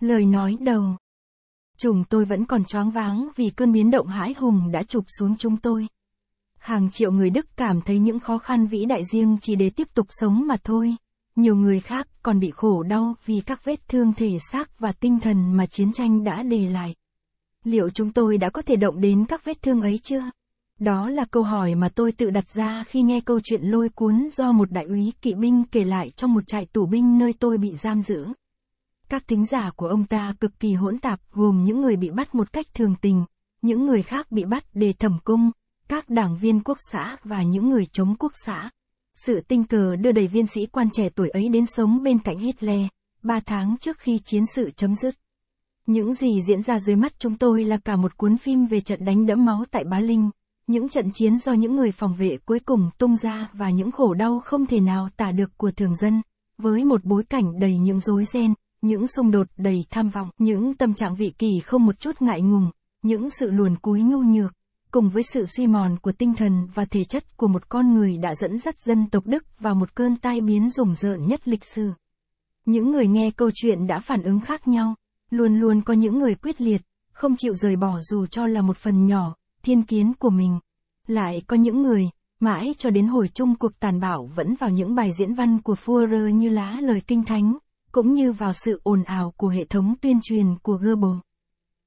Lời nói đầu. Chúng tôi vẫn còn choáng váng vì cơn biến động hãi hùng đã chụp xuống chúng tôi. Hàng triệu người Đức cảm thấy những khó khăn vĩ đại riêng chỉ để tiếp tục sống mà thôi. Nhiều người khác còn bị khổ đau vì các vết thương thể xác và tinh thần mà chiến tranh đã để lại. Liệu chúng tôi đã có thể động đến các vết thương ấy chưa? Đó là câu hỏi mà tôi tự đặt ra khi nghe câu chuyện lôi cuốn do một đại úy kỵ binh kể lại trong một trại tù binh nơi tôi bị giam giữ. Các thính giả của ông ta cực kỳ hỗn tạp gồm những người bị bắt một cách thường tình, những người khác bị bắt để thẩm cung, các đảng viên quốc xã và những người chống quốc xã. Sự tinh cờ đưa đầy viên sĩ quan trẻ tuổi ấy đến sống bên cạnh Hitler, ba tháng trước khi chiến sự chấm dứt. Những gì diễn ra dưới mắt chúng tôi là cả một cuốn phim về trận đánh đẫm máu tại Bá Linh, những trận chiến do những người phòng vệ cuối cùng tung ra và những khổ đau không thể nào tả được của thường dân, với một bối cảnh đầy những rối ren, những xung đột đầy tham vọng, những tâm trạng vị kỳ không một chút ngại ngùng, những sự luồn cúi nhu nhược, cùng với sự suy mòn của tinh thần và thể chất của một con người đã dẫn dắt dân tộc Đức vào một cơn tai biến rùng rợn nhất lịch sử. Những người nghe câu chuyện đã phản ứng khác nhau, luôn luôn có những người quyết liệt, không chịu rời bỏ dù cho là một phần nhỏ, thiên kiến của mình. Lại có những người, mãi cho đến hồi chung cuộc tàn bạo vẫn vào những bài diễn văn của Führer như lá lời kinh thánh, cũng như vào sự ồn ào của hệ thống tuyên truyền của Goebbels.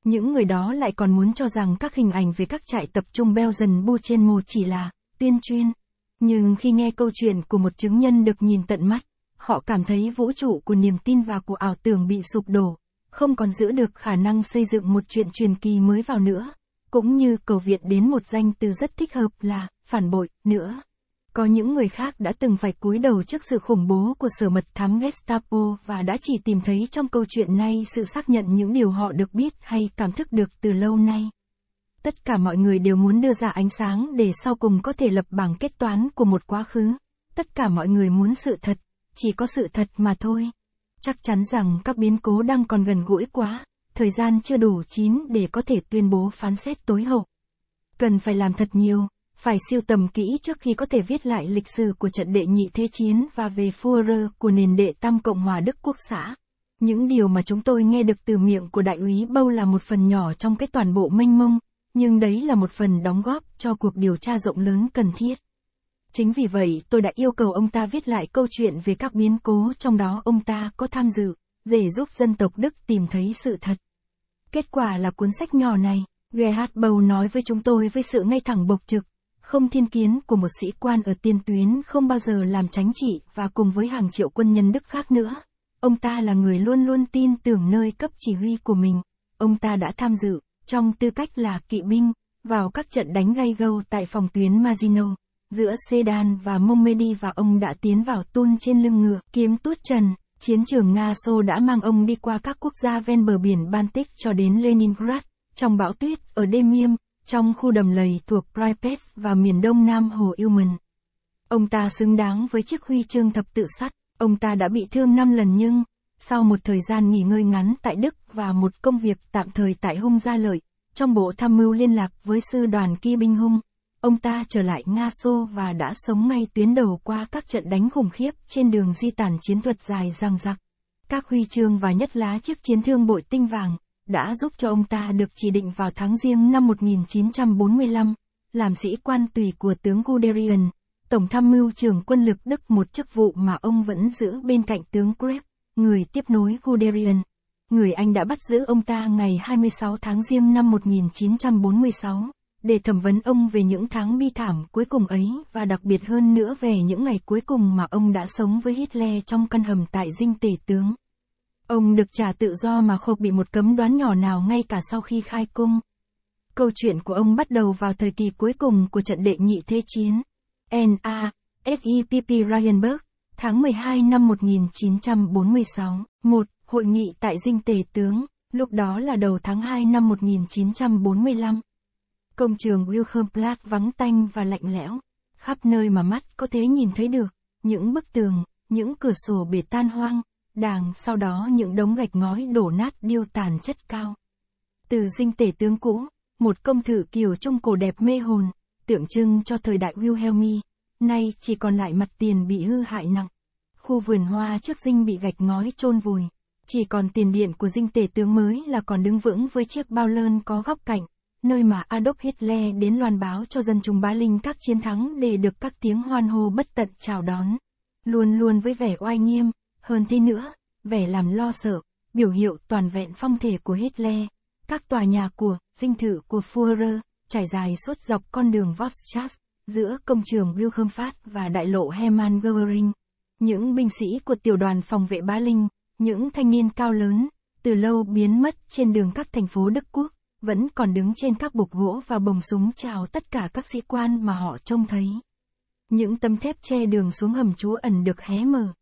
Những người đó lại còn muốn cho rằng các hình ảnh về các trại tập trung Belgian Buchenmo chỉ là tuyên truyền. Nhưng khi nghe câu chuyện của một chứng nhân được nhìn tận mắt, họ cảm thấy vũ trụ của niềm tin và của ảo tưởng bị sụp đổ, không còn giữ được khả năng xây dựng một chuyện truyền kỳ mới vào nữa, cũng như cầu viện đến một danh từ rất thích hợp là phản bội nữa. Có những người khác đã từng phải cúi đầu trước sự khủng bố của sở mật thám Gestapo và đã chỉ tìm thấy trong câu chuyện này sự xác nhận những điều họ được biết hay cảm thức được từ lâu nay. Tất cả mọi người đều muốn đưa ra ánh sáng để sau cùng có thể lập bảng kết toán của một quá khứ. Tất cả mọi người muốn sự thật, chỉ có sự thật mà thôi. Chắc chắn rằng các biến cố đang còn gần gũi quá, thời gian chưa đủ chín để có thể tuyên bố phán xét tối hậu. Cần phải làm thật nhiều, phải siêu tầm kỹ trước khi có thể viết lại lịch sử của trận đệ nhị thế chiến và về Führer của nền đệ tam Cộng hòa Đức Quốc xã. Những điều mà chúng tôi nghe được từ miệng của đại úy Bâu là một phần nhỏ trong cái toàn bộ mênh mông, nhưng đấy là một phần đóng góp cho cuộc điều tra rộng lớn cần thiết. Chính vì vậy tôi đã yêu cầu ông ta viết lại câu chuyện về các biến cố trong đó ông ta có tham dự, để giúp dân tộc Đức tìm thấy sự thật. Kết quả là cuốn sách nhỏ này, Gerhard Bầu nói với chúng tôi với sự ngay thẳng bộc trực, không thiên kiến của một sĩ quan ở tiên tuyến không bao giờ làm tránh trị và cùng với hàng triệu quân nhân Đức khác nữa. Ông ta là người luôn luôn tin tưởng nơi cấp chỉ huy của mình. Ông ta đã tham dự, trong tư cách là kỵ binh, vào các trận đánh gay gâu tại phòng tuyến Magino. Giữa Sedan và Mommedi và ông đã tiến vào tun trên lưng ngựa, kiếm tuốt trần. Chiến trường Nga Xô đã mang ông đi qua các quốc gia ven bờ biển Baltic cho đến Leningrad. Trong bão tuyết ở Demium, trong khu đầm lầy thuộc Pripyat và miền đông nam Hồ Ilmen. Ông ta xứng đáng với chiếc huy chương thập tự sắt, ông ta đã bị thương 5 lần nhưng, sau một thời gian nghỉ ngơi ngắn tại Đức và một công việc tạm thời tại Hung Gia Lợi, trong bộ tham mưu liên lạc với sư đoàn kia binh Hung, ông ta trở lại Nga Xô và đã sống ngay tuyến đầu qua các trận đánh khủng khiếp trên đường di tản chiến thuật dài răng rặc. Các huy chương và nhất lá chiếc chiến thương bội tinh vàng, đã giúp cho ông ta được chỉ định vào tháng riêng năm 1945, làm sĩ quan tùy của tướng Guderian, Tổng tham mưu trưởng quân lực Đức một chức vụ mà ông vẫn giữ bên cạnh tướng Greb, người tiếp nối Guderian. Người Anh đã bắt giữ ông ta ngày 26 tháng riêng năm 1946, để thẩm vấn ông về những tháng bi thảm cuối cùng ấy và đặc biệt hơn nữa về những ngày cuối cùng mà ông đã sống với Hitler trong căn hầm tại dinh tể tướng. Ông được trả tự do mà không bị một cấm đoán nhỏ nào ngay cả sau khi khai cung. Câu chuyện của ông bắt đầu vào thời kỳ cuối cùng của trận đệ nhị thế chiến. N.A. F E P P Ryanberg, tháng 12 năm 1946, một hội nghị tại dinh tề tướng, lúc đó là đầu tháng 2 năm 1945. Công trường Wilhelm vắng tanh và lạnh lẽo, khắp nơi mà mắt có thể nhìn thấy được, những bức tường, những cửa sổ bể tan hoang, đàng sau đó những đống gạch ngói đổ nát điêu tàn chất cao. Từ dinh tể tướng cũ, một công thự kiều trung cổ đẹp mê hồn, tượng trưng cho thời đại Wilhelmi, nay chỉ còn lại mặt tiền bị hư hại nặng. Khu vườn hoa trước dinh bị gạch ngói chôn vùi, chỉ còn tiền điện của dinh tể tướng mới là còn đứng vững với chiếc bao lơn có góc cạnh, nơi mà Adolf Hitler đến loan báo cho dân chúng Bá Linh các chiến thắng để được các tiếng hoan hô bất tận chào đón. Luôn luôn với vẻ oai nghiêm, hơn thế nữa, vẻ làm lo sợ, biểu hiệu toàn vẹn phong thể của Hitler, các tòa nhà của, dinh thự của Führer, trải dài suốt dọc con đường Vostchas giữa công trường Wilhelmfast và đại lộ Hermann Göring. Những binh sĩ của tiểu đoàn phòng vệ Bá Linh, những thanh niên cao lớn, từ lâu biến mất trên đường các thành phố Đức Quốc, vẫn còn đứng trên các bục gỗ và bồng súng chào tất cả các sĩ quan mà họ trông thấy. Những tấm thép che đường xuống hầm trú ẩn được hé mở,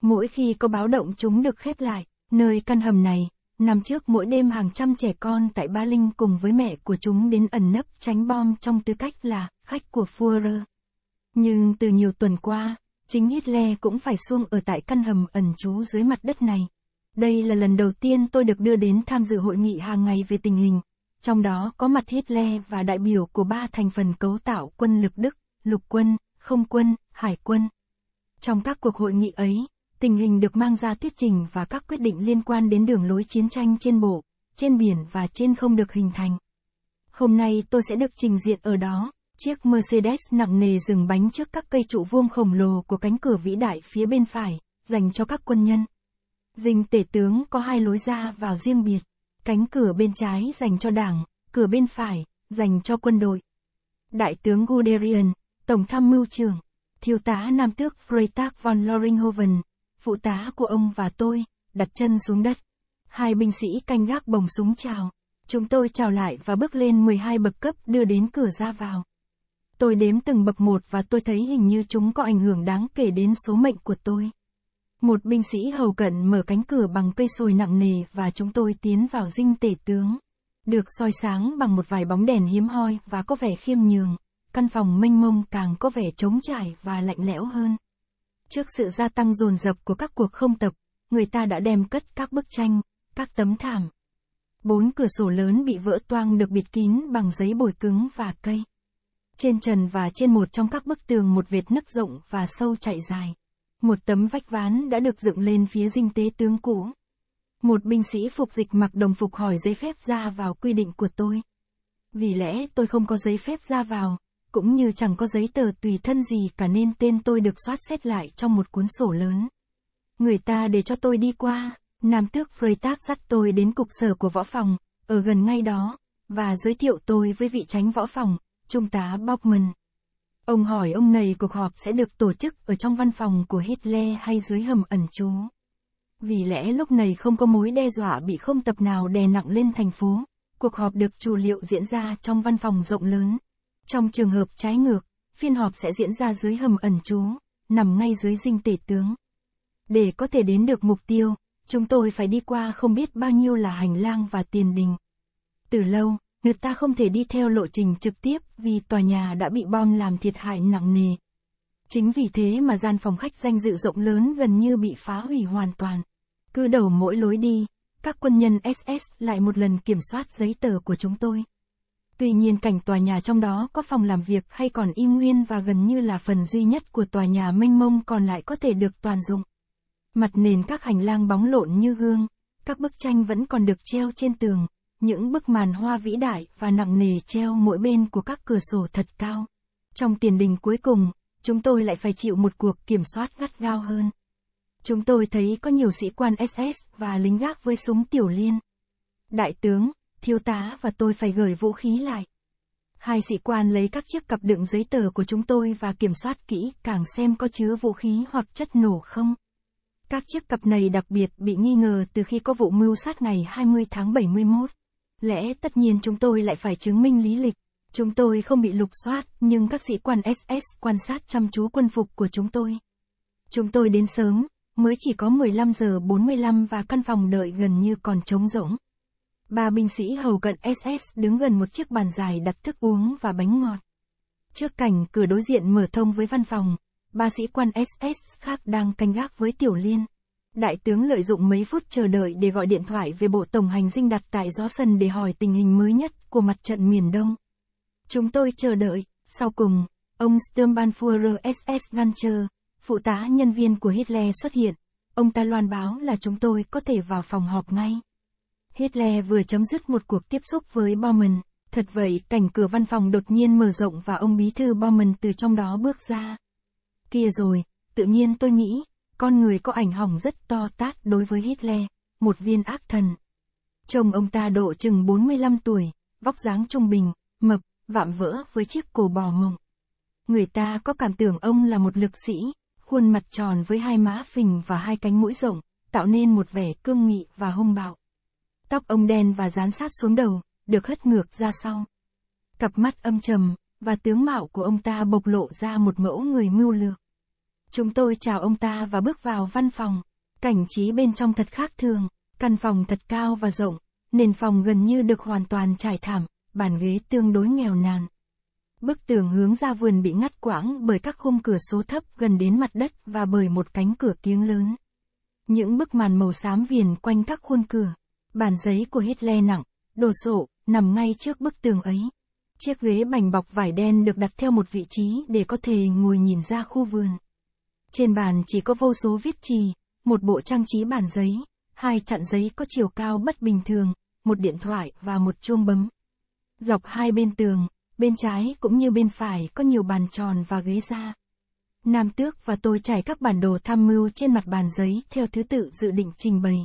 Mỗi khi có báo động chúng được khép lại, nơi căn hầm này, nằm trước mỗi đêm hàng trăm trẻ con tại Ba Linh cùng với mẹ của chúng đến ẩn nấp tránh bom trong tư cách là khách của Führer. Nhưng từ nhiều tuần qua, chính Hitler cũng phải xuông ở tại căn hầm ẩn trú dưới mặt đất này. Đây là lần đầu tiên tôi được đưa đến tham dự hội nghị hàng ngày về tình hình, trong đó có mặt Hitler và đại biểu của ba thành phần cấu tạo quân lực Đức, lục quân, không quân, hải quân. Trong các cuộc hội nghị ấy, tình hình được mang ra thuyết trình và các quyết định liên quan đến đường lối chiến tranh trên bộ, trên biển và trên không được hình thành. Hôm nay tôi sẽ được trình diện ở đó, chiếc Mercedes nặng nề dừng bánh trước các cây trụ vuông khổng lồ của cánh cửa vĩ đại phía bên phải, dành cho các quân nhân. Dinh tể tướng có hai lối ra vào riêng biệt, cánh cửa bên trái dành cho đảng, cửa bên phải, dành cho quân đội. Đại tướng Guderian, Tổng tham mưu trưởng, Thiếu tá Nam tước Freitag von Loringhoven, phụ tá của ông và tôi, đặt chân xuống đất. Hai binh sĩ canh gác bồng súng chào. Chúng tôi chào lại và bước lên 12 bậc cấp đưa đến cửa ra vào. Tôi đếm từng bậc một và tôi thấy hình như chúng có ảnh hưởng đáng kể đến số mệnh của tôi. Một binh sĩ hầu cận mở cánh cửa bằng cây sồi nặng nề và chúng tôi tiến vào dinh tể tướng. Được soi sáng bằng một vài bóng đèn hiếm hoi và có vẻ khiêm nhường, căn phòng mênh mông càng có vẻ trống trải và lạnh lẽo hơn. Trước sự gia tăng dồn dập của các cuộc không tập, người ta đã đem cất các bức tranh, các tấm thảm. Bốn cửa sổ lớn bị vỡ toang được bịt kín bằng giấy bồi cứng và cây. Trên trần và trên một trong các bức tường một vệt nứt rộng và sâu chạy dài. Một tấm vách ván đã được dựng lên phía dinh tế tướng cũ. Một binh sĩ phục dịch mặc đồng phục hỏi giấy phép ra vào quy định của tôi. Vì lẽ tôi không có giấy phép ra vào, cũng như chẳng có giấy tờ tùy thân gì cả nên tên tôi được soát xét lại trong một cuốn sổ lớn. Người ta để cho tôi đi qua, Nam tước Freitag dắt tôi đến cục sở của võ phòng, ở gần ngay đó, và giới thiệu tôi với vị tránh võ phòng, Trung tá Bauchmann. Ông hỏi ông này cuộc họp sẽ được tổ chức ở trong văn phòng của Hitler hay dưới hầm ẩn trú. Vì lẽ lúc này không có mối đe dọa bị không tập nào đè nặng lên thành phố, cuộc họp được chủ liệu diễn ra trong văn phòng rộng lớn, trong trường hợp trái ngược, phiên họp sẽ diễn ra dưới hầm ẩn trú, nằm ngay dưới dinh tể tướng. Để có thể đến được mục tiêu, chúng tôi phải đi qua không biết bao nhiêu là hành lang và tiền đình. Từ lâu, người ta không thể đi theo lộ trình trực tiếp vì tòa nhà đã bị bom làm thiệt hại nặng nề. Chính vì thế mà gian phòng khách danh dự rộng lớn gần như bị phá hủy hoàn toàn. Cứ đầu mỗi lối đi, các quân nhân SS lại một lần kiểm soát giấy tờ của chúng tôi. Tuy nhiên cảnh tòa nhà trong đó có phòng làm việc hay còn y nguyên và gần như là phần duy nhất của tòa nhà mênh mông còn lại có thể được toàn dụng. Mặt nền các hành lang bóng lộn như gương, các bức tranh vẫn còn được treo trên tường, những bức màn hoa vĩ đại và nặng nề treo mỗi bên của các cửa sổ thật cao. Trong tiền đình cuối cùng, chúng tôi lại phải chịu một cuộc kiểm soát gắt gao hơn. Chúng tôi thấy có nhiều sĩ quan SS và lính gác với súng tiểu liên. Đại tướng, thiếu tá và tôi phải gửi vũ khí lại. Hai sĩ quan lấy các chiếc cặp đựng giấy tờ của chúng tôi và kiểm soát kỹ càng xem có chứa vũ khí hoặc chất nổ không. Các chiếc cặp này đặc biệt bị nghi ngờ từ khi có vụ mưu sát ngày 20 tháng 71. Lẽ tất nhiên chúng tôi lại phải chứng minh lý lịch. Chúng tôi không bị lục soát, nhưng các sĩ quan SS quan sát chăm chú quân phục của chúng tôi. Chúng tôi đến sớm, mới chỉ có 15 giờ 45 và căn phòng đợi gần như còn trống rỗng. Ba binh sĩ hầu cận SS đứng gần một chiếc bàn dài đặt thức uống và bánh ngọt. Trước cảnh cửa đối diện mở thông với văn phòng, ba sĩ quan SS khác đang canh gác với Tiểu Liên. Đại tướng lợi dụng mấy phút chờ đợi để gọi điện thoại về bộ tổng hành dinh đặt tại gió sân để hỏi tình hình mới nhất của mặt trận miền Đông. Chúng tôi chờ đợi, sau cùng, ông Sturmbannfuhrer SS Gancher, phụ tá nhân viên của Hitler xuất hiện. Ông ta loan báo là chúng tôi có thể vào phòng họp ngay. Hitler vừa chấm dứt một cuộc tiếp xúc với Baumann. Thật vậy, cảnh cửa văn phòng đột nhiên mở rộng và ông bí thư Baumann từ trong đó bước ra. Kia rồi, tự nhiên tôi nghĩ, con người có ảnh hưởng rất to tát đối với Hitler, một viên ác thần. Chồng ông ta độ chừng 45 tuổi, vóc dáng trung bình, mập, vạm vỡ với chiếc cổ bò mộng. Người ta có cảm tưởng ông là một lực sĩ, khuôn mặt tròn với hai má phình và hai cánh mũi rộng, tạo nên một vẻ cương nghị và hung bạo. Tóc ông đen và dán sát xuống đầu, được hất ngược ra sau. Cặp mắt âm trầm, và tướng mạo của ông ta bộc lộ ra một mẫu người mưu lược. Chúng tôi chào ông ta và bước vào văn phòng. Cảnh trí bên trong thật khác thường, căn phòng thật cao và rộng, nền phòng gần như được hoàn toàn trải thảm, bàn ghế tương đối nghèo nàn. Bức tường hướng ra vườn bị ngắt quãng bởi các khung cửa số thấp gần đến mặt đất và bởi một cánh cửa kiếng lớn. Những bức màn màu xám viền quanh các khuôn cửa, Bàn giấy của Hitler nặng, đồ sộ, nằm ngay trước bức tường ấy. Chiếc ghế bành bọc vải đen được đặt theo một vị trí để có thể ngồi nhìn ra khu vườn. Trên bàn chỉ có vô số viết trì, một bộ trang trí bản giấy, hai chặn giấy có chiều cao bất bình thường, một điện thoại và một chuông bấm. Dọc hai bên tường, bên trái cũng như bên phải có nhiều bàn tròn và ghế da. Nam Tước và tôi trải các bản đồ tham mưu trên mặt bàn giấy theo thứ tự dự định trình bày.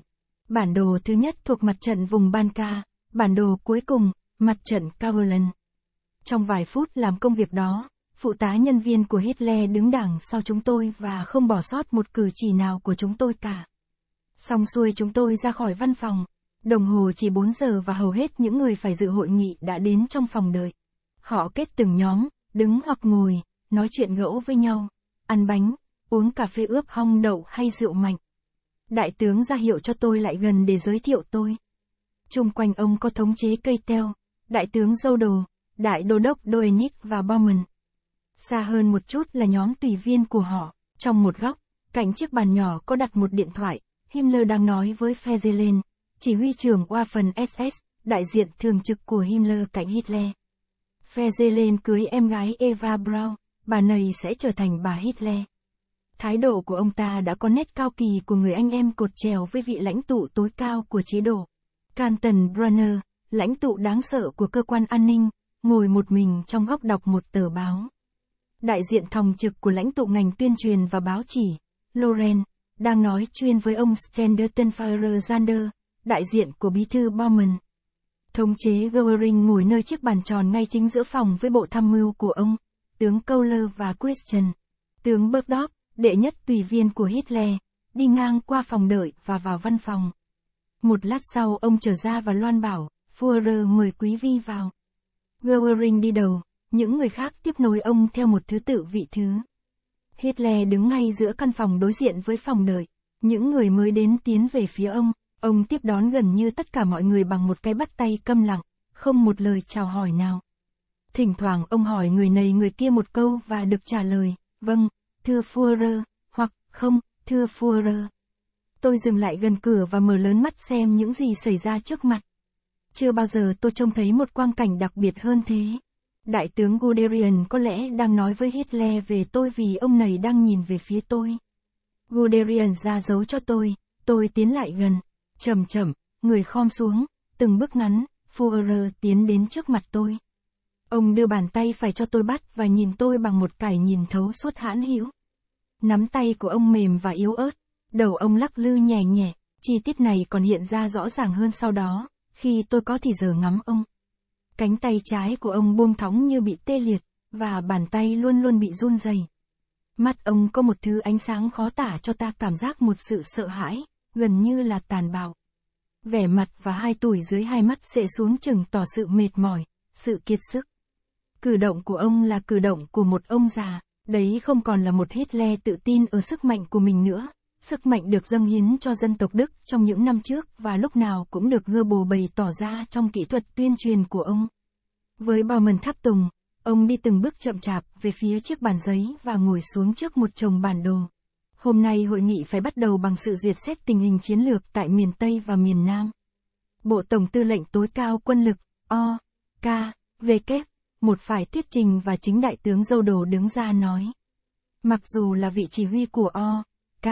Bản đồ thứ nhất thuộc mặt trận vùng Banca, bản đồ cuối cùng, mặt trận Cumberland. Trong vài phút làm công việc đó, phụ tá nhân viên của Hitler đứng đằng sau chúng tôi và không bỏ sót một cử chỉ nào của chúng tôi cả. Xong xuôi chúng tôi ra khỏi văn phòng, đồng hồ chỉ 4 giờ và hầu hết những người phải dự hội nghị đã đến trong phòng đợi. Họ kết từng nhóm, đứng hoặc ngồi, nói chuyện gẫu với nhau, ăn bánh, uống cà phê ướp hong đậu hay rượu mạnh. Đại tướng ra hiệu cho tôi lại gần để giới thiệu tôi. Trung quanh ông có thống chế cây teo, đại tướng dâu đồ, đại đô đốc Doenick và Bowman. Xa hơn một chút là nhóm tùy viên của họ, trong một góc, cạnh chiếc bàn nhỏ có đặt một điện thoại, Himmler đang nói với Fezelen, chỉ huy trưởng qua phần SS, đại diện thường trực của Himmler cạnh Hitler. Fezelen cưới em gái Eva Braun, bà này sẽ trở thành bà Hitler. Thái độ của ông ta đã có nét cao kỳ của người anh em cột trèo với vị lãnh tụ tối cao của chế độ. Canton Brunner, lãnh tụ đáng sợ của cơ quan an ninh, ngồi một mình trong góc đọc một tờ báo. Đại diện thòng trực của lãnh tụ ngành tuyên truyền và báo chỉ, Loren, đang nói chuyên với ông Stenderton Fairzander, đại diện của bí thư Bowman. Thống chế Goering ngồi nơi chiếc bàn tròn ngay chính giữa phòng với bộ tham mưu của ông, tướng Kohler và Christian, tướng Burdock, đệ nhất tùy viên của Hitler, đi ngang qua phòng đợi và vào văn phòng. Một lát sau ông trở ra và loan bảo, Führer mời quý vi vào. Goering đi đầu, những người khác tiếp nối ông theo một thứ tự vị thứ. Hitler đứng ngay giữa căn phòng đối diện với phòng đợi, những người mới đến tiến về phía ông, ông tiếp đón gần như tất cả mọi người bằng một cái bắt tay câm lặng, không một lời chào hỏi nào. Thỉnh thoảng ông hỏi người này người kia một câu và được trả lời, vâng, thưa Führer, hoặc, không, thưa Führer. Tôi dừng lại gần cửa và mở lớn mắt xem những gì xảy ra trước mặt. Chưa bao giờ tôi trông thấy một quang cảnh đặc biệt hơn thế. Đại tướng Guderian có lẽ đang nói với Hitler về tôi vì ông này đang nhìn về phía tôi. Guderian ra dấu cho tôi, tôi tiến lại gần, chậm chậm, người khom xuống, từng bước ngắn, Führer tiến đến trước mặt tôi. Ông đưa bàn tay phải cho tôi bắt và nhìn tôi bằng một cải nhìn thấu suốt hãn hữu. Nắm tay của ông mềm và yếu ớt, đầu ông lắc lư nhẹ nhẹ, chi tiết này còn hiện ra rõ ràng hơn sau đó, khi tôi có thì giờ ngắm ông. Cánh tay trái của ông buông thóng như bị tê liệt, và bàn tay luôn luôn bị run rẩy. Mắt ông có một thứ ánh sáng khó tả cho ta cảm giác một sự sợ hãi, gần như là tàn bạo. Vẻ mặt và hai tuổi dưới hai mắt sẽ xuống chừng tỏ sự mệt mỏi, sự kiệt sức. Cử động của ông là cử động của một ông già, đấy không còn là một Hitler tự tin ở sức mạnh của mình nữa. Sức mạnh được dâng hiến cho dân tộc Đức trong những năm trước và lúc nào cũng được bồ bày tỏ ra trong kỹ thuật tuyên truyền của ông. Với bao mần tháp tùng, ông đi từng bước chậm chạp về phía chiếc bàn giấy và ngồi xuống trước một chồng bản đồ. Hôm nay hội nghị phải bắt đầu bằng sự duyệt xét tình hình chiến lược tại miền Tây và miền Nam. Bộ Tổng Tư lệnh Tối cao Quân lực, O, K, v W, một phải thuyết trình và chính đại tướng dâu đồ đứng ra nói. Mặc dù là vị chỉ huy của O, K,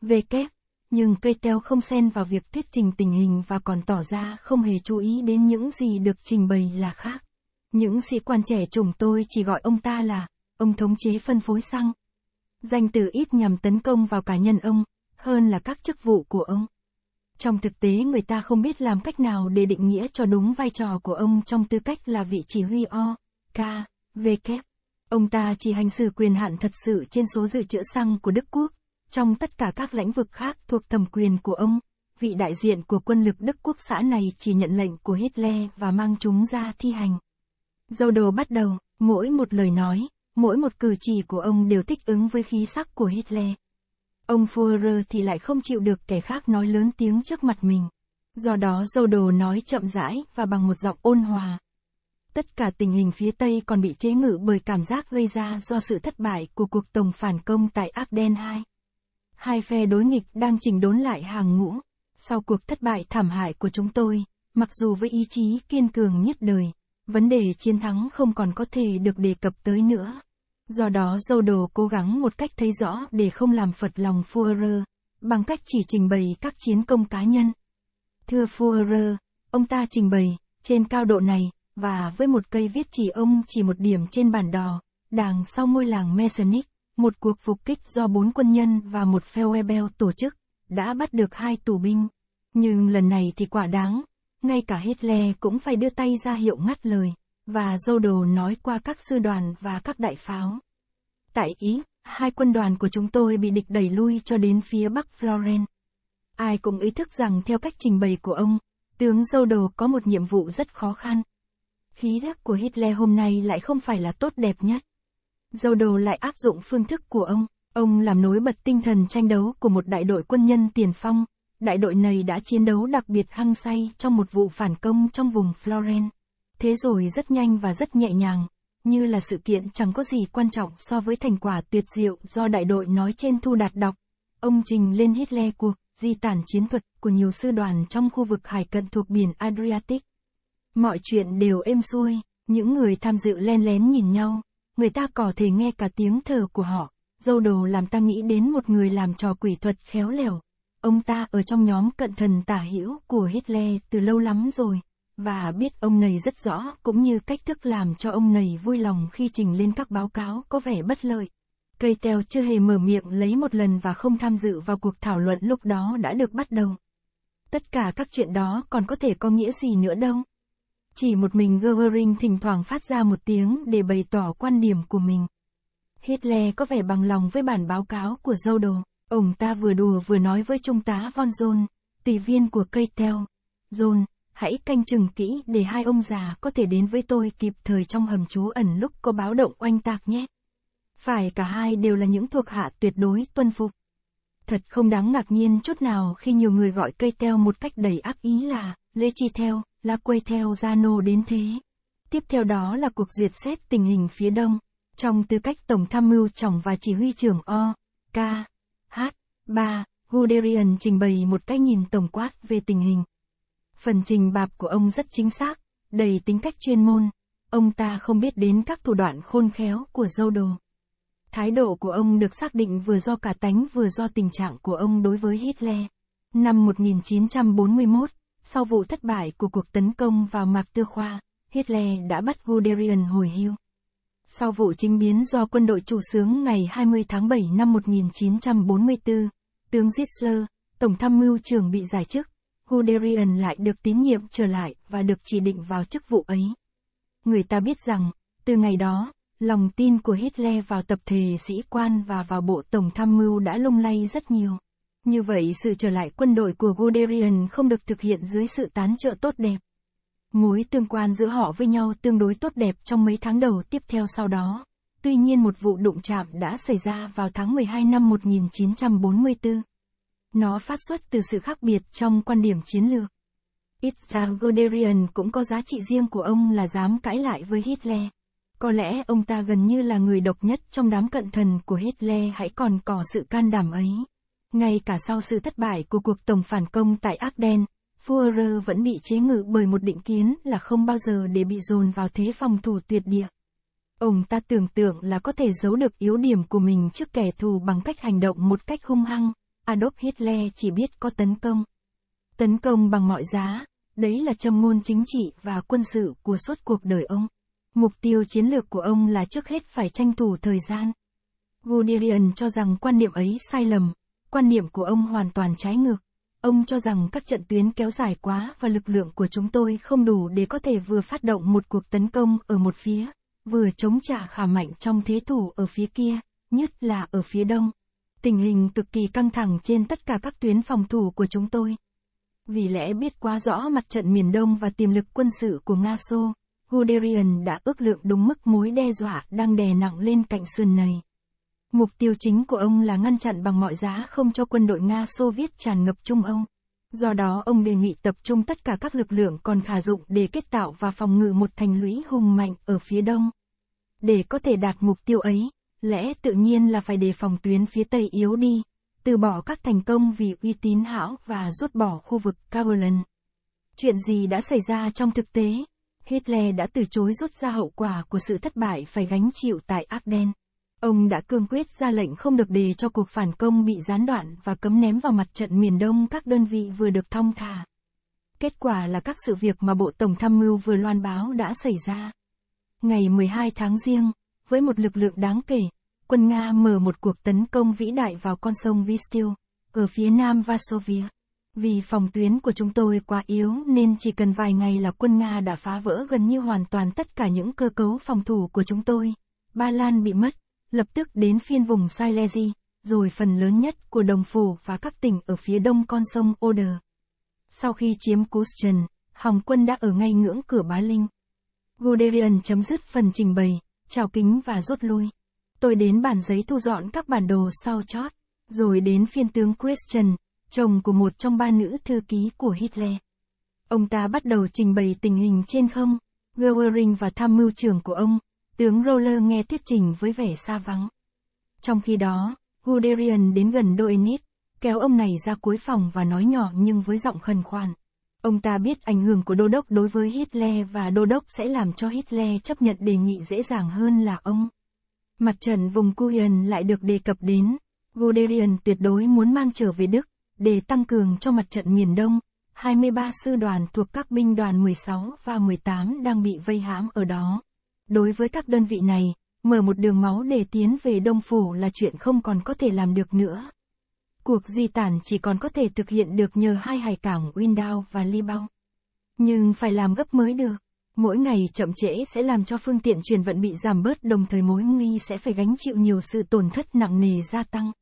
V kép, nhưng cây teo không xen vào việc thuyết trình tình hình và còn tỏ ra không hề chú ý đến những gì được trình bày là khác. Những sĩ quan trẻ chủng tôi chỉ gọi ông ta là, ông thống chế phân phối xăng. Danh từ ít nhằm tấn công vào cá nhân ông, hơn là các chức vụ của ông. Trong thực tế người ta không biết làm cách nào để định nghĩa cho đúng vai trò của ông trong tư cách là vị chỉ huy O, K, V kép. Ông ta chỉ hành xử quyền hạn thật sự trên số dự trữ xăng của Đức Quốc. Trong tất cả các lĩnh vực khác thuộc thẩm quyền của ông, vị đại diện của quân lực Đức Quốc xã này chỉ nhận lệnh của Hitler và mang chúng ra thi hành. Dâu đồ bắt đầu, mỗi một lời nói, mỗi một cử chỉ của ông đều thích ứng với khí sắc của Hitler. Ông Führer thì lại không chịu được kẻ khác nói lớn tiếng trước mặt mình. Do đó dâu đồ nói chậm rãi và bằng một giọng ôn hòa, tất cả tình hình phía Tây còn bị chế ngự bởi cảm giác gây ra do sự thất bại của cuộc tổng phản công tại Ardennes 2. Hai phe đối nghịch đang chỉnh đốn lại hàng ngũ. Sau cuộc thất bại thảm hại của chúng tôi, mặc dù với ý chí kiên cường nhất đời, vấn đề chiến thắng không còn có thể được đề cập tới nữa. Do đó dâu đồ cố gắng một cách thấy rõ để không làm phật lòng Fuhrer, bằng cách chỉ trình bày các chiến công cá nhân. Thưa Fuhrer, ông ta trình bày, trên cao độ này, và với một cây viết chỉ ông chỉ một điểm trên bản đò, đằng sau ngôi làng Mesenic, một cuộc phục kích do bốn quân nhân và một Feuerbell tổ chức, đã bắt được hai tù binh. Nhưng lần này thì quả đáng, ngay cả Hitler cũng phải đưa tay ra hiệu ngắt lời, và dâu đồ nói qua các sư đoàn và các đại pháo. Tại Ý, hai quân đoàn của chúng tôi bị địch đẩy lui cho đến phía bắc Florence. Ai cũng ý thức rằng theo cách trình bày của ông, tướng dâu đồ có một nhiệm vụ rất khó khăn, khí giác của Hitler hôm nay lại không phải là tốt đẹp nhất. Dâu đầu lại áp dụng phương thức của ông, ông làm nối bật tinh thần tranh đấu của một đại đội quân nhân tiền phong. Đại đội này đã chiến đấu đặc biệt hăng say trong một vụ phản công trong vùng Florence. Thế rồi rất nhanh và rất nhẹ nhàng, như là sự kiện chẳng có gì quan trọng so với thành quả tuyệt diệu do đại đội nói trên thu đạt đọc. Ông trình lên Hitler cuộc di tản chiến thuật của nhiều sư đoàn trong khu vực hải cận thuộc biển Adriatic. Mọi chuyện đều êm xuôi, những người tham dự len lén nhìn nhau, người ta có thể nghe cả tiếng thở của họ. Dâu đồ làm ta nghĩ đến một người làm trò quỷ thuật khéo lẻo. Ông ta ở trong nhóm cận thần tả hữu của Hitler từ lâu lắm rồi, và biết ông này rất rõ cũng như cách thức làm cho ông này vui lòng khi trình lên các báo cáo có vẻ bất lợi. Cây teo chưa hề mở miệng lấy một lần và không tham dự vào cuộc thảo luận lúc đó đã được bắt đầu. Tất cả các chuyện đó còn có thể có nghĩa gì nữa đâu. Chỉ một mình Goering thỉnh thoảng phát ra một tiếng để bày tỏ quan điểm của mình. Hitler có vẻ bằng lòng với bản báo cáo của dâu đồ. Ông ta vừa đùa vừa nói với Trung tá Von John, tùy viên của cây teo. John, hãy canh chừng kỹ để hai ông già có thể đến với tôi kịp thời trong hầm trú ẩn lúc có báo động oanh tạc nhé. Phải cả hai đều là những thuộc hạ tuyệt đối tuân phục. Thật không đáng ngạc nhiên chút nào khi nhiều người gọi cây teo một cách đầy ác ý là Lê chi theo, la quay theo Giano đến thế. Tiếp theo đó là cuộc diệt xét tình hình phía đông, trong tư cách Tổng tham mưu trọng và chỉ huy trưởng O, K, H, 3, Guderian trình bày một cách nhìn tổng quát về tình hình. Phần trình bạp của ông rất chính xác, đầy tính cách chuyên môn. Ông ta không biết đến các thủ đoạn khôn khéo của dâu đồ. Thái độ của ông được xác định vừa do cả tánh vừa do tình trạng của ông đối với Hitler. Năm 1941, sau vụ thất bại của cuộc tấn công vào Mạc Tư Khoa, Hitler đã bắt Guderian hồi hưu. Sau vụ chính biến do quân đội chủ sướng ngày 20 tháng 7 năm 1944, tướng Zisler, tổng tham mưu trưởng bị giải chức, Guderian lại được tín nhiệm trở lại và được chỉ định vào chức vụ ấy. Người ta biết rằng, từ ngày đó, lòng tin của Hitler vào tập thể sĩ quan và vào bộ tổng tham mưu đã lung lay rất nhiều. Như vậy sự trở lại quân đội của Guderian không được thực hiện dưới sự tán trợ tốt đẹp. Mối tương quan giữa họ với nhau tương đối tốt đẹp trong mấy tháng đầu tiếp theo sau đó. Tuy nhiên một vụ đụng chạm đã xảy ra vào tháng 12 năm 1944. Nó phát xuất từ sự khác biệt trong quan điểm chiến lược. Itzhak Guderian cũng có giá trị riêng của ông là dám cãi lại với Hitler. Có lẽ ông ta gần như là người độc nhất trong đám cận thần của Hitler hãy còn có sự can đảm ấy. Ngay cả sau sự thất bại của cuộc tổng phản công tại Ardennes, Fuhrer vẫn bị chế ngự bởi một định kiến là không bao giờ để bị dồn vào thế phòng thủ tuyệt địa. Ông ta tưởng tượng là có thể giấu được yếu điểm của mình trước kẻ thù bằng cách hành động một cách hung hăng. Adolf Hitler chỉ biết có tấn công. Tấn công bằng mọi giá, đấy là châm ngôn chính trị và quân sự của suốt cuộc đời ông. Mục tiêu chiến lược của ông là trước hết phải tranh thủ thời gian. Guderian cho rằng quan niệm ấy sai lầm, Quan niệm của ông hoàn toàn trái ngược. Ông cho rằng các trận tuyến kéo dài quá và lực lượng của chúng tôi không đủ để có thể vừa phát động một cuộc tấn công ở một phía, vừa chống trả khả mạnh trong thế thủ ở phía kia, nhất là ở phía đông. Tình hình cực kỳ căng thẳng trên tất cả các tuyến phòng thủ của chúng tôi. Vì lẽ biết quá rõ mặt trận miền đông và tiềm lực quân sự của Nga Xô, Guderian đã ước lượng đúng mức mối đe dọa đang đè nặng lên cạnh sườn này. Mục tiêu chính của ông là ngăn chặn bằng mọi giá không cho quân đội Nga Xô Viết tràn ngập Trung ông. Do đó ông đề nghị tập trung tất cả các lực lượng còn khả dụng để kết tạo và phòng ngự một thành lũy hùng mạnh ở phía đông. Để có thể đạt mục tiêu ấy, lẽ tự nhiên là phải đề phòng tuyến phía Tây yếu đi, từ bỏ các thành công vì uy tín hão và rút bỏ khu vực Cumberland. Chuyện gì đã xảy ra trong thực tế? Hitler đã từ chối rút ra hậu quả của sự thất bại phải gánh chịu tại Ardennes. Ông đã cương quyết ra lệnh không được đề cho cuộc phản công bị gián đoạn và cấm ném vào mặt trận miền Đông các đơn vị vừa được thong thả. Kết quả là các sự việc mà Bộ Tổng Tham mưu vừa loan báo đã xảy ra. Ngày 12 tháng riêng với một lực lượng đáng kể, quân Nga mở một cuộc tấn công vĩ đại vào con sông Vistil, ở phía nam Varsovia. Vì phòng tuyến của chúng tôi quá yếu nên chỉ cần vài ngày là quân Nga đã phá vỡ gần như hoàn toàn tất cả những cơ cấu phòng thủ của chúng tôi. Ba Lan bị mất, lập tức đến phiên vùng Silesia, rồi phần lớn nhất của đồng phủ và các tỉnh ở phía đông con sông Oder. Sau khi chiếm Kuschan, Hồng quân đã ở ngay ngưỡng cửa Bá Linh. Guderian chấm dứt phần trình bày, chào kính và rút lui. Tôi đến bản giấy thu dọn các bản đồ sau chót, rồi đến phiên tướng Christian, chồng của một trong ba nữ thư ký của Hitler. Ông ta bắt đầu trình bày tình hình trên không, Goering và tham mưu trưởng của ông, Tướng Roller nghe thuyết trình với vẻ xa vắng. Trong khi đó, Guderian đến gần Doenit, kéo ông này ra cuối phòng và nói nhỏ nhưng với giọng khẩn khoản. Ông ta biết ảnh hưởng của đô đốc đối với Hitler và đô đốc sẽ làm cho Hitler chấp nhận đề nghị dễ dàng hơn là ông. Mặt trận vùng Kuyen lại được đề cập đến. Guderian tuyệt đối muốn mang trở về Đức, để tăng cường cho mặt trận miền Đông. 23 sư đoàn thuộc các binh đoàn 16 và 18 đang bị vây hãm ở đó. Đối với các đơn vị này, mở một đường máu để tiến về Đông Phủ là chuyện không còn có thể làm được nữa. Cuộc di tản chỉ còn có thể thực hiện được nhờ hai hải cảng Windao và Libao. Nhưng phải làm gấp mới được. Mỗi ngày chậm trễ sẽ làm cho phương tiện truyền vận bị giảm bớt đồng thời mối nguy sẽ phải gánh chịu nhiều sự tổn thất nặng nề gia tăng.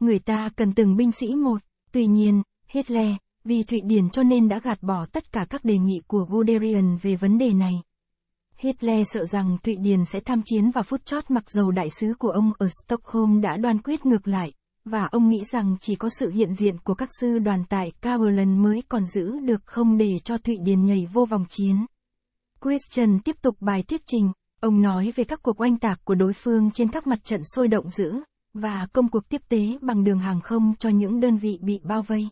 Người ta cần từng binh sĩ một, tuy nhiên, Hitler, vì Thụy Điển cho nên đã gạt bỏ tất cả các đề nghị của Guderian về vấn đề này. Hitler sợ rằng Thụy Điển sẽ tham chiến vào phút chót mặc dầu đại sứ của ông ở Stockholm đã đoan quyết ngược lại, và ông nghĩ rằng chỉ có sự hiện diện của các sư đoàn tại Cumberland mới còn giữ được không để cho Thụy Điển nhảy vô vòng chiến. Christian tiếp tục bài thuyết trình, ông nói về các cuộc oanh tạc của đối phương trên các mặt trận sôi động dữ, và công cuộc tiếp tế bằng đường hàng không cho những đơn vị bị bao vây.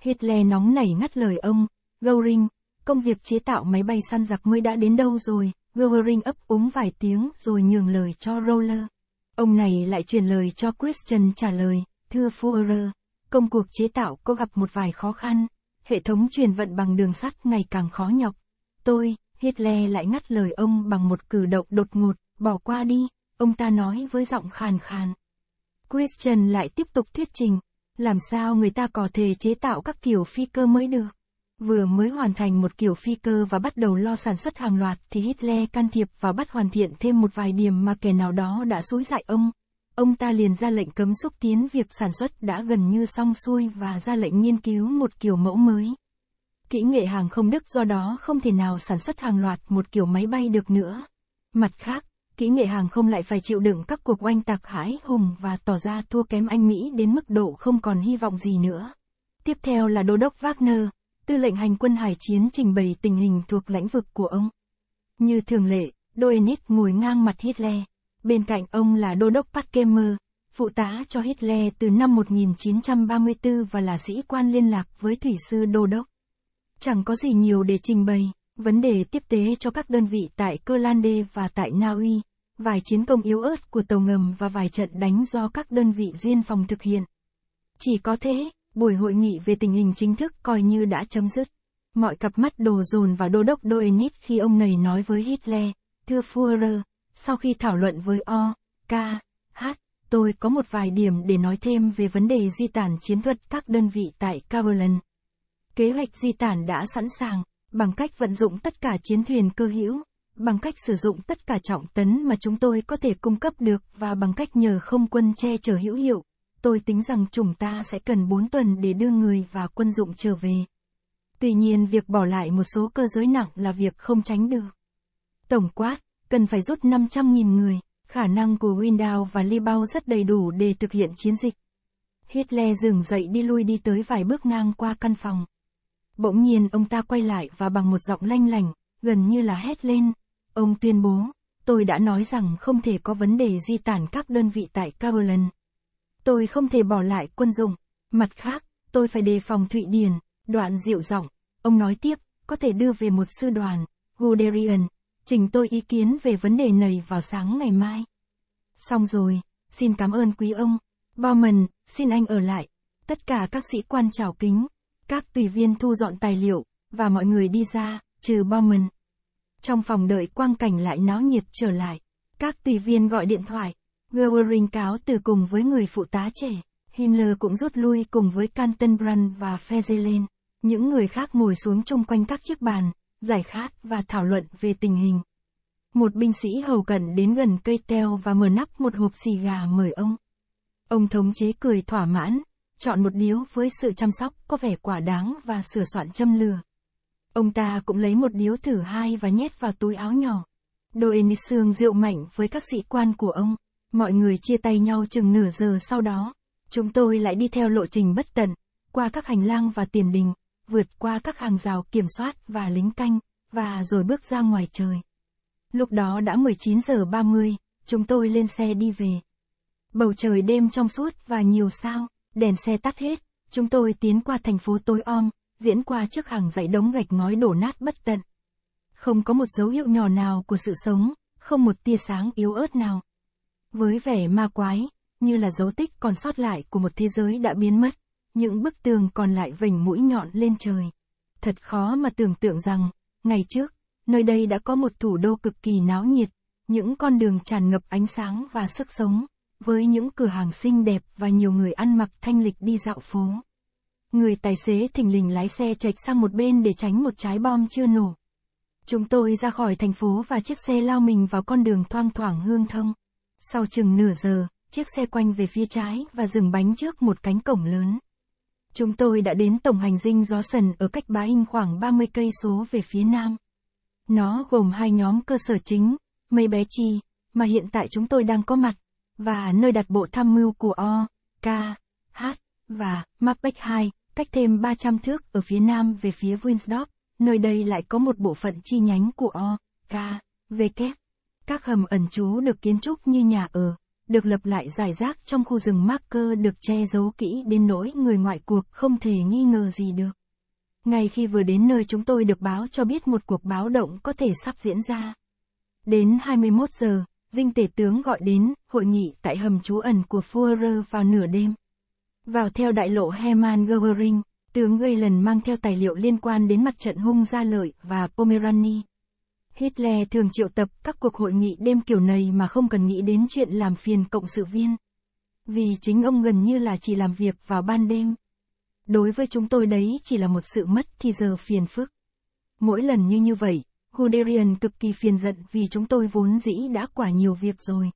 Hitler nóng nảy ngắt lời ông, Göring. Công việc chế tạo máy bay săn giặc mới đã đến đâu rồi, Goering ấp úng vài tiếng rồi nhường lời cho Roller. Ông này lại truyền lời cho Christian trả lời, thưa Fuhrer, công cuộc chế tạo có gặp một vài khó khăn, hệ thống truyền vận bằng đường sắt ngày càng khó nhọc. Tôi, Hitler lại ngắt lời ông bằng một cử động đột ngột, bỏ qua đi, ông ta nói với giọng khàn khàn. Christian lại tiếp tục thuyết trình, làm sao người ta có thể chế tạo các kiểu phi cơ mới được vừa mới hoàn thành một kiểu phi cơ và bắt đầu lo sản xuất hàng loạt thì Hitler can thiệp và bắt hoàn thiện thêm một vài điểm mà kẻ nào đó đã xúi dại ông. Ông ta liền ra lệnh cấm xúc tiến việc sản xuất đã gần như xong xuôi và ra lệnh nghiên cứu một kiểu mẫu mới. Kỹ nghệ hàng không Đức do đó không thể nào sản xuất hàng loạt một kiểu máy bay được nữa. Mặt khác, kỹ nghệ hàng không lại phải chịu đựng các cuộc oanh tạc hãi hùng và tỏ ra thua kém Anh Mỹ đến mức độ không còn hy vọng gì nữa. Tiếp theo là đô đốc Wagner, tư lệnh hành quân hải chiến trình bày tình hình thuộc lãnh vực của ông. Như thường lệ, đôi nít ngồi ngang mặt Hitler. Bên cạnh ông là đô đốc Patkemer, phụ tá cho Hitler từ năm 1934 và là sĩ quan liên lạc với thủy sư đô đốc. Chẳng có gì nhiều để trình bày, vấn đề tiếp tế cho các đơn vị tại Cơ Lan Đê và tại Na Uy, vài chiến công yếu ớt của tàu ngầm và vài trận đánh do các đơn vị duyên phòng thực hiện. Chỉ có thế, buổi hội nghị về tình hình chính thức coi như đã chấm dứt. Mọi cặp mắt đồ dồn vào đô đốc Doenit khi ông này nói với Hitler, thưa Führer, sau khi thảo luận với O, K, H, tôi có một vài điểm để nói thêm về vấn đề di tản chiến thuật các đơn vị tại Cumberland. Kế hoạch di tản đã sẵn sàng, bằng cách vận dụng tất cả chiến thuyền cơ hữu, bằng cách sử dụng tất cả trọng tấn mà chúng tôi có thể cung cấp được và bằng cách nhờ không quân che chở hữu hiệu, tôi tính rằng chúng ta sẽ cần 4 tuần để đưa người và quân dụng trở về. Tuy nhiên việc bỏ lại một số cơ giới nặng là việc không tránh được. Tổng quát, cần phải rút 500.000 người, khả năng của Windau và Libau rất đầy đủ để thực hiện chiến dịch. Hitler dừng dậy đi lui đi tới vài bước ngang qua căn phòng. Bỗng nhiên ông ta quay lại và bằng một giọng lanh lành, gần như là hét lên. Ông tuyên bố, tôi đã nói rằng không thể có vấn đề di tản các đơn vị tại Cumberland. Tôi không thể bỏ lại quân dùng. Mặt khác, tôi phải đề phòng Thụy Điển, đoạn dịu giọng. Ông nói tiếp, có thể đưa về một sư đoàn, Guderian, trình tôi ý kiến về vấn đề này vào sáng ngày mai. Xong rồi, xin cảm ơn quý ông. Bauman, xin anh ở lại. Tất cả các sĩ quan chào kính, các tùy viên thu dọn tài liệu, và mọi người đi ra, trừ Bauman. Trong phòng đợi quang cảnh lại náo nhiệt trở lại, các tùy viên gọi điện thoại, Goering cáo từ cùng với người phụ tá trẻ, Himmler cũng rút lui cùng với Kantenbrand và Fezelen. Những người khác ngồi xuống chung quanh các chiếc bàn, giải khát và thảo luận về tình hình. Một binh sĩ hầu cận đến gần cây teo và mở nắp một hộp xì gà mời ông. Ông thống chế cười thỏa mãn, chọn một điếu với sự chăm sóc có vẻ quả đáng và sửa soạn châm lửa. Ông ta cũng lấy một điếu thử hai và nhét vào túi áo nhỏ. Đôi nít xương rượu mạnh với các sĩ quan của ông. Mọi người chia tay nhau chừng nửa giờ sau đó, chúng tôi lại đi theo lộ trình bất tận, qua các hành lang và tiền đình, vượt qua các hàng rào kiểm soát và lính canh, và rồi bước ra ngoài trời. Lúc đó đã 19 giờ 30, chúng tôi lên xe đi về. Bầu trời đêm trong suốt và nhiều sao, đèn xe tắt hết, chúng tôi tiến qua thành phố tối om, diễn qua trước hàng dãy đống gạch ngói đổ nát bất tận. Không có một dấu hiệu nhỏ nào của sự sống, không một tia sáng yếu ớt nào với vẻ ma quái, như là dấu tích còn sót lại của một thế giới đã biến mất, những bức tường còn lại vành mũi nhọn lên trời. Thật khó mà tưởng tượng rằng, ngày trước, nơi đây đã có một thủ đô cực kỳ náo nhiệt, những con đường tràn ngập ánh sáng và sức sống, với những cửa hàng xinh đẹp và nhiều người ăn mặc thanh lịch đi dạo phố. Người tài xế thình lình lái xe chạch sang một bên để tránh một trái bom chưa nổ. Chúng tôi ra khỏi thành phố và chiếc xe lao mình vào con đường thoang thoảng hương thông. Sau chừng nửa giờ, chiếc xe quanh về phía trái và dừng bánh trước một cánh cổng lớn. Chúng tôi đã đến tổng hành dinh gió sần ở cách Bá Hinh khoảng 30 cây số về phía nam. Nó gồm hai nhóm cơ sở chính, mây bé chi, mà hiện tại chúng tôi đang có mặt, và nơi đặt bộ tham mưu của O, K, H, và Mapbeck 2, cách thêm 300 thước ở phía nam về phía Winsdorf, nơi đây lại có một bộ phận chi nhánh của O, K, v W, các hầm ẩn trú được kiến trúc như nhà ở, được lập lại giải rác trong khu rừng marker được che giấu kỹ đến nỗi người ngoại cuộc không thể nghi ngờ gì được. Ngay khi vừa đến nơi chúng tôi được báo cho biết một cuộc báo động có thể sắp diễn ra. Đến 21 giờ, dinh tể tướng gọi đến hội nghị tại hầm trú ẩn của Fuhrer vào nửa đêm. Vào theo đại lộ Hermann Göring, tướng gây lần mang theo tài liệu liên quan đến mặt trận hung gia lợi và Pomerani. Hitler thường triệu tập các cuộc hội nghị đêm kiểu này mà không cần nghĩ đến chuyện làm phiền cộng sự viên. Vì chính ông gần như là chỉ làm việc vào ban đêm. Đối với chúng tôi đấy chỉ là một sự mất thì giờ phiền phức. Mỗi lần như như vậy, Guderian cực kỳ phiền giận vì chúng tôi vốn dĩ đã quả nhiều việc rồi.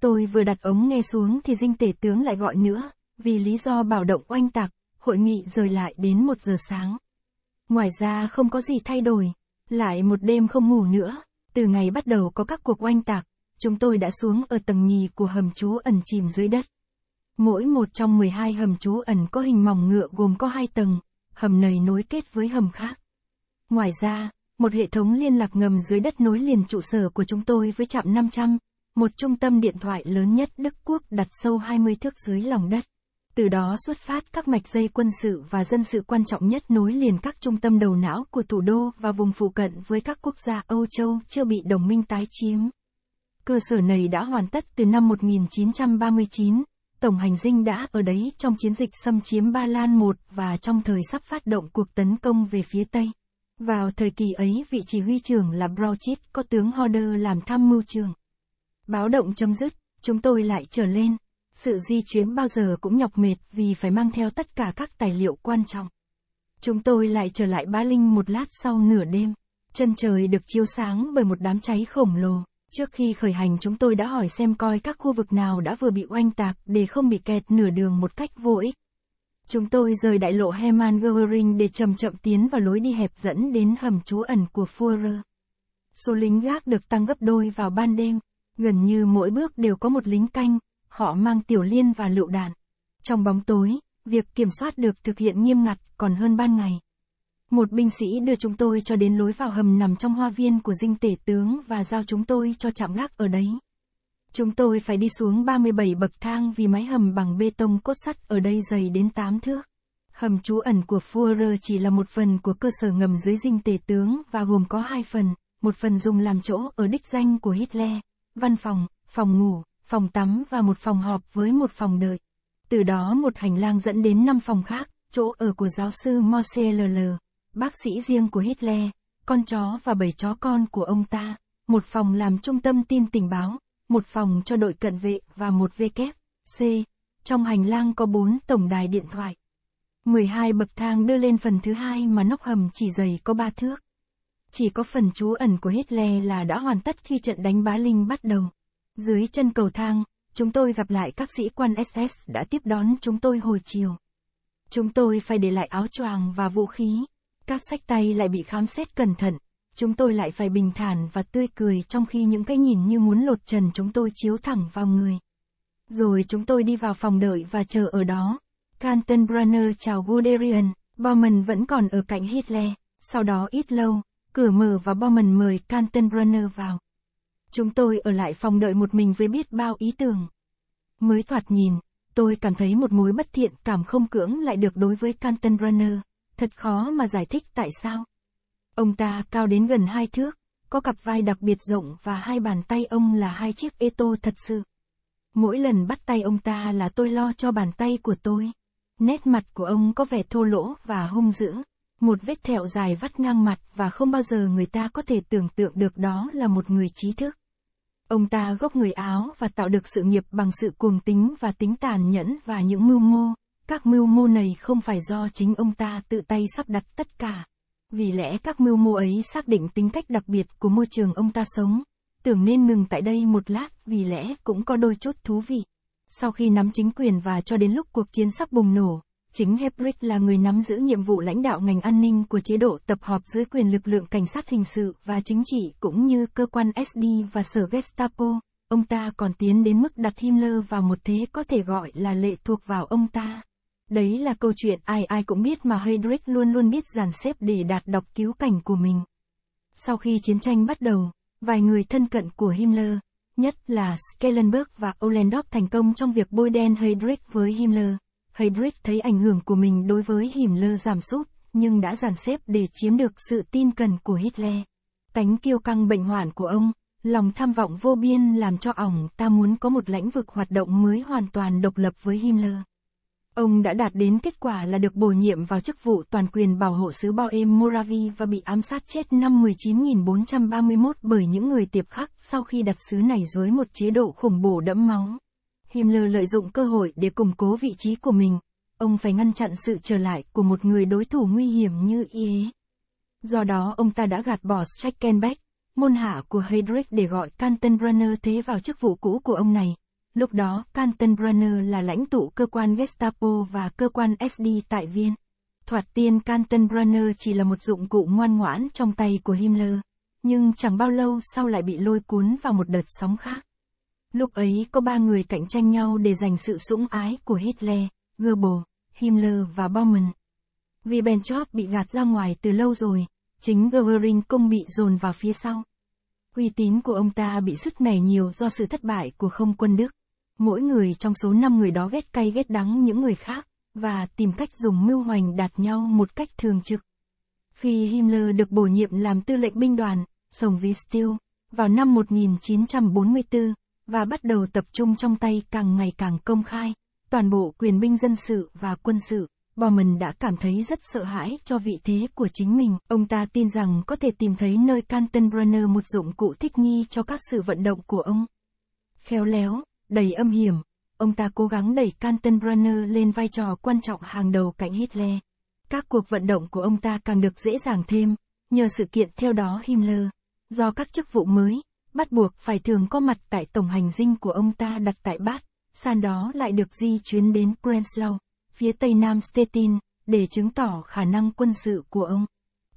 Tôi vừa đặt ống nghe xuống thì dinh tể tướng lại gọi nữa, vì lý do bảo động oanh tạc, hội nghị rời lại đến một giờ sáng. Ngoài ra không có gì thay đổi, lại một đêm không ngủ nữa, từ ngày bắt đầu có các cuộc oanh tạc, chúng tôi đã xuống ở tầng nhì của hầm trú ẩn chìm dưới đất. Mỗi một trong 12 hầm trú ẩn có hình mỏng ngựa gồm có hai tầng, hầm này nối kết với hầm khác. Ngoài ra, một hệ thống liên lạc ngầm dưới đất nối liền trụ sở của chúng tôi với trạm 500, một trung tâm điện thoại lớn nhất Đức Quốc đặt sâu 20 thước dưới lòng đất. Từ đó xuất phát các mạch dây quân sự và dân sự quan trọng nhất nối liền các trung tâm đầu não của thủ đô và vùng phụ cận với các quốc gia Âu Châu chưa bị đồng minh tái chiếm. Cơ sở này đã hoàn tất từ năm 1939, Tổng hành dinh đã ở đấy trong chiến dịch xâm chiếm Ba Lan I và trong thời sắp phát động cuộc tấn công về phía Tây. Vào thời kỳ ấy vị chỉ huy trưởng là Brauchit có tướng Horder làm tham mưu trưởng. Báo động chấm dứt, chúng tôi lại trở lên. Sự di chuyến bao giờ cũng nhọc mệt vì phải mang theo tất cả các tài liệu quan trọng. Chúng tôi lại trở lại Ba Linh một lát sau nửa đêm. Chân trời được chiếu sáng bởi một đám cháy khổng lồ. Trước khi khởi hành chúng tôi đã hỏi xem coi các khu vực nào đã vừa bị oanh tạc để không bị kẹt nửa đường một cách vô ích. Chúng tôi rời đại lộ Heman Goering để chậm chậm tiến vào lối đi hẹp dẫn đến hầm trú ẩn của Führer. Số lính gác được tăng gấp đôi vào ban đêm. Gần như mỗi bước đều có một lính canh, họ mang tiểu liên và lựu đạn. Trong bóng tối, việc kiểm soát được thực hiện nghiêm ngặt còn hơn ban ngày. Một binh sĩ đưa chúng tôi cho đến lối vào hầm nằm trong hoa viên của dinh tể tướng và giao chúng tôi cho chạm gác ở đấy. Chúng tôi phải đi xuống 37 bậc thang vì mái hầm bằng bê tông cốt sắt ở đây dày đến 8 thước. Hầm trú ẩn của Fuhrer chỉ là một phần của cơ sở ngầm dưới dinh tể tướng và gồm có hai phần, một phần dùng làm chỗ ở đích danh của Hitler, văn phòng, phòng ngủ, phòng tắm và một phòng họp với một phòng đợi. Từ đó một hành lang dẫn đến năm phòng khác, chỗ ở của giáo sư Morse LL, bác sĩ riêng của Hitler, con chó và bảy chó con của ông ta, một phòng làm trung tâm tin tình báo, một phòng cho đội cận vệ và một C. Trong hành lang có bốn tổng đài điện thoại. 12 bậc thang đưa lên phần thứ hai mà nóc hầm chỉ dày có ba thước. Chỉ có phần trú ẩn của Hitler là đã hoàn tất khi trận đánh Bá Linh bắt đầu. Dưới chân cầu thang, chúng tôi gặp lại các sĩ quan SS đã tiếp đón chúng tôi hồi chiều. Chúng tôi phải để lại áo choàng và vũ khí. Các sách tay lại bị khám xét cẩn thận. Chúng tôi lại phải bình thản và tươi cười trong khi những cái nhìn như muốn lột trần chúng tôi chiếu thẳng vào người. Rồi chúng tôi đi vào phòng đợi và chờ ở đó. Kaltenbrunner chào Guderian, Bauman vẫn còn ở cạnh Hitler. Sau đó ít lâu, cửa mở và Bauman mời Kaltenbrunner vào. Chúng tôi ở lại phòng đợi một mình với biết bao ý tưởng. Mới thoạt nhìn, tôi cảm thấy một mối bất thiện cảm không cưỡng lại được đối với Canton Runner. Thật khó mà giải thích tại sao. Ông ta cao đến gần hai thước, có cặp vai đặc biệt rộng và hai bàn tay ông là hai chiếc ê tô thật sự. Mỗi lần bắt tay ông ta là tôi lo cho bàn tay của tôi. Nét mặt của ông có vẻ thô lỗ và hung dữ. Một vết thẹo dài vắt ngang mặt và không bao giờ người ta có thể tưởng tượng được đó là một người trí thức. Ông ta gốc người Áo và tạo được sự nghiệp bằng sự cuồng tính và tính tàn nhẫn và những mưu mô. Các mưu mô này không phải do chính ông ta tự tay sắp đặt tất cả. Vì lẽ các mưu mô ấy xác định tính cách đặc biệt của môi trường ông ta sống. Tưởng nên ngừng tại đây một lát vì lẽ cũng có đôi chút thú vị. Sau khi nắm chính quyền và cho đến lúc cuộc chiến sắp bùng nổ, chính Hebrid là người nắm giữ nhiệm vụ lãnh đạo ngành an ninh của chế độ tập hợp dưới quyền lực lượng cảnh sát hình sự và chính trị cũng như cơ quan SD và sở Gestapo. Ông ta còn tiến đến mức đặt Himmler vào một thế có thể gọi là lệ thuộc vào ông ta. Đấy là câu chuyện ai ai cũng biết mà Heydrich luôn luôn biết dàn xếp để đạt đọc cứu cảnh của mình. Sau khi chiến tranh bắt đầu, vài người thân cận của Himmler, nhất là Schellenberg và Ollendorf thành công trong việc bôi đen Heydrich với Himmler. Heydrich thấy ảnh hưởng của mình đối với Himmler giảm sút, nhưng đã dàn xếp để chiếm được sự tin cần của Hitler. Tánh kiêu căng bệnh hoạn của ông, lòng tham vọng vô biên làm cho ỏng ta muốn có một lãnh vực hoạt động mới hoàn toàn độc lập với Himmler. Ông đã đạt đến kết quả là được bổ nhiệm vào chức vụ toàn quyền bảo hộ sứ bao êm Moravi và bị ám sát chết năm 19.431 bởi những người tiệp khắc sau khi đặt sứ này dưới một chế độ khủng bố đẫm máu. Himmler lợi dụng cơ hội để củng cố vị trí của mình. Ông phải ngăn chặn sự trở lại của một người đối thủ nguy hiểm như ý. Do đó ông ta đã gạt bỏ Streckenbach, môn hạ của Heydrich để gọi Kantenbrunner thế vào chức vụ cũ của ông này. Lúc đó, Kantenbrunner là lãnh tụ cơ quan Gestapo và cơ quan SD tại Viên. Thoạt tiên Kantenbrunner chỉ là một dụng cụ ngoan ngoãn trong tay của Himmler, nhưng chẳng bao lâu sau lại bị lôi cuốn vào một đợt sóng khác. Lúc ấy có ba người cạnh tranh nhau để giành sự sủng ái của Hitler, Goebbels, Himmler và Baumann. Vì Benchop bị gạt ra ngoài từ lâu rồi, chính Goering cũng bị dồn vào phía sau. Uy tín của ông ta bị sứt mẻ nhiều do sự thất bại của không quân Đức. Mỗi người trong số năm người đó ghét cay ghét đắng những người khác, và tìm cách dùng mưu hoành đạt nhau một cách thường trực. Khi Himmler được bổ nhiệm làm tư lệnh binh đoàn, Sông Vistil, vào năm 1944, và bắt đầu tập trung trong tay càng ngày càng công khai. Toàn bộ quyền binh dân sự và quân sự, Bormann đã cảm thấy rất sợ hãi cho vị thế của chính mình. Ông ta tin rằng có thể tìm thấy nơi Kaltenbrunner một dụng cụ thích nghi cho các sự vận động của ông. Khéo léo, đầy âm hiểm, ông ta cố gắng đẩy Kaltenbrunner lên vai trò quan trọng hàng đầu cạnh Hitler. Các cuộc vận động của ông ta càng được dễ dàng thêm, nhờ sự kiện theo đó Himmler, do các chức vụ mới, bắt buộc phải thường có mặt tại tổng hành dinh của ông ta đặt tại Bath, san đó lại được di chuyến đến Prenzlau, phía tây nam Stettin, để chứng tỏ khả năng quân sự của ông.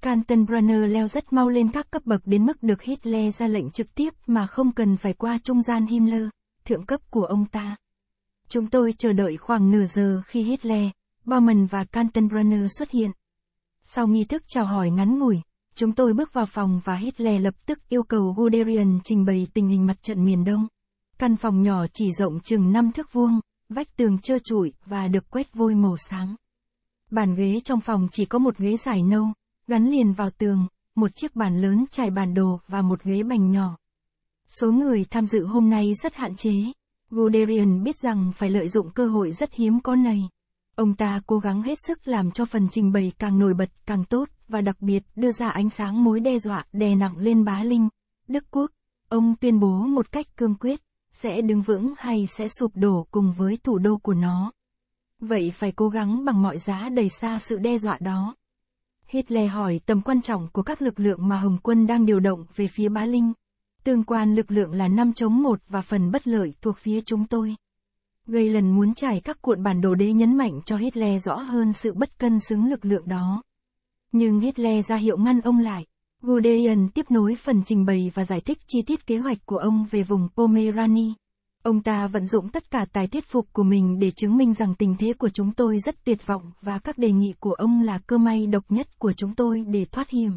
Kaltenbrunner leo rất mau lên các cấp bậc đến mức được Hitler ra lệnh trực tiếp mà không cần phải qua trung gian Himmler, thượng cấp của ông ta. Chúng tôi chờ đợi khoảng nửa giờ khi Hitler, Baumann và Kaltenbrunner xuất hiện. Sau nghi thức chào hỏi ngắn ngủi, Chúng tôi bước vào phòng và Hitler lập tức yêu cầu Guderian trình bày tình hình mặt trận miền Đông. Căn phòng nhỏ chỉ rộng chừng 5 thước vuông, vách tường trơ trụi và được quét vôi màu sáng. Bàn ghế trong phòng chỉ có một ghế dài nâu, gắn liền vào tường, một chiếc bàn lớn trải bản đồ và một ghế bành nhỏ. Số người tham dự hôm nay rất hạn chế. Guderian biết rằng phải lợi dụng cơ hội rất hiếm có này. Ông ta cố gắng hết sức làm cho phần trình bày càng nổi bật càng tốt và đặc biệt đưa ra ánh sáng mối đe dọa đè nặng lên bá linh, Đức Quốc. Ông tuyên bố một cách cương quyết, sẽ đứng vững hay sẽ sụp đổ cùng với thủ đô của nó. Vậy phải cố gắng bằng mọi giá đẩy xa sự đe dọa đó. Hitler hỏi tầm quan trọng của các lực lượng mà Hồng quân đang điều động về phía Bá Linh. Tương quan lực lượng là 5 chống 1 và phần bất lợi thuộc phía chúng tôi. Gây lần muốn trải các cuộn bản đồ đế nhấn mạnh cho Hitler rõ hơn sự bất cân xứng lực lượng đó. Nhưng Hitler ra hiệu ngăn ông lại. Gudeyan tiếp nối phần trình bày và giải thích chi tiết kế hoạch của ông về vùng Pomerania. Ông ta vận dụng tất cả tài thuyết phục của mình để chứng minh rằng tình thế của chúng tôi rất tuyệt vọng và các đề nghị của ông là cơ may độc nhất của chúng tôi để thoát hiểm.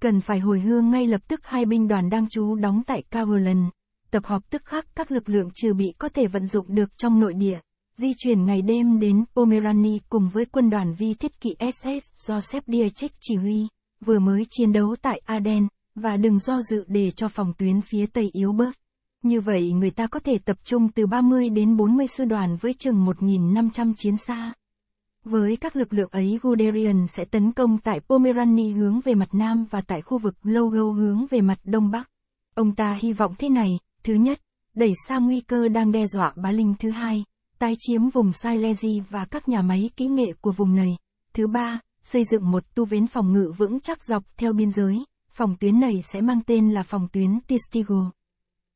Cần phải hồi hương ngay lập tức hai binh đoàn đang trú đóng tại Carolan. Tập hợp tức khắc các lực lượng trừ bị có thể vận dụng được trong nội địa di chuyển ngày đêm đến Pomerania cùng với quân đoàn vi thiết kỵ SS do sepp Diacek chỉ huy, vừa mới chiến đấu tại Aden, và đừng do dự để cho phòng tuyến phía Tây yếu bớt. Như vậy người ta có thể tập trung từ 30 đến 40 sư đoàn với chừng 1.500 chiến xa. Với các lực lượng ấy Guderian sẽ tấn công tại Pomerania hướng về mặt Nam và tại khu vực Logo hướng về mặt Đông Bắc. Ông ta hy vọng thế này, thứ nhất, đẩy xa nguy cơ đang đe dọa bá linh thứ hai, tái chiếm vùng Silesia và các nhà máy kỹ nghệ của vùng này. Thứ ba, xây dựng một tu vến phòng ngự vững chắc dọc theo biên giới, phòng tuyến này sẽ mang tên là phòng tuyến Testigo.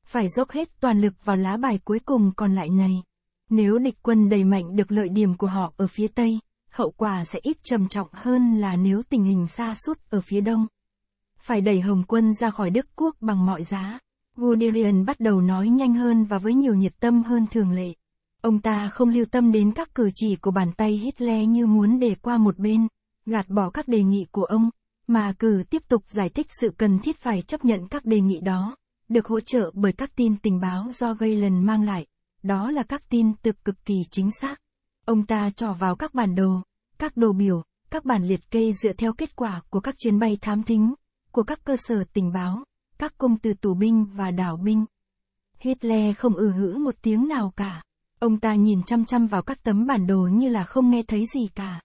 Phải dốc hết toàn lực vào lá bài cuối cùng còn lại này. Nếu địch quân đầy mạnh được lợi điểm của họ ở phía Tây, hậu quả sẽ ít trầm trọng hơn là nếu tình hình xa sút ở phía Đông. Phải đẩy Hồng quân ra khỏi Đức Quốc bằng mọi giá. Guderian bắt đầu nói nhanh hơn và với nhiều nhiệt tâm hơn thường lệ. Ông ta không lưu tâm đến các cử chỉ của bàn tay Hitler như muốn để qua một bên, gạt bỏ các đề nghị của ông, mà cử tiếp tục giải thích sự cần thiết phải chấp nhận các đề nghị đó, được hỗ trợ bởi các tin tình báo do Galen mang lại, đó là các tin từ cực kỳ chính xác. Ông ta trỏ vào các bản đồ, các đồ biểu, các bản liệt kê dựa theo kết quả của các chuyến bay thám thính, của các cơ sở tình báo, các công từ tù binh và đảo binh. Hitler không ừ hữ một tiếng nào cả. Ông ta nhìn chăm chăm vào các tấm bản đồ như là không nghe thấy gì cả.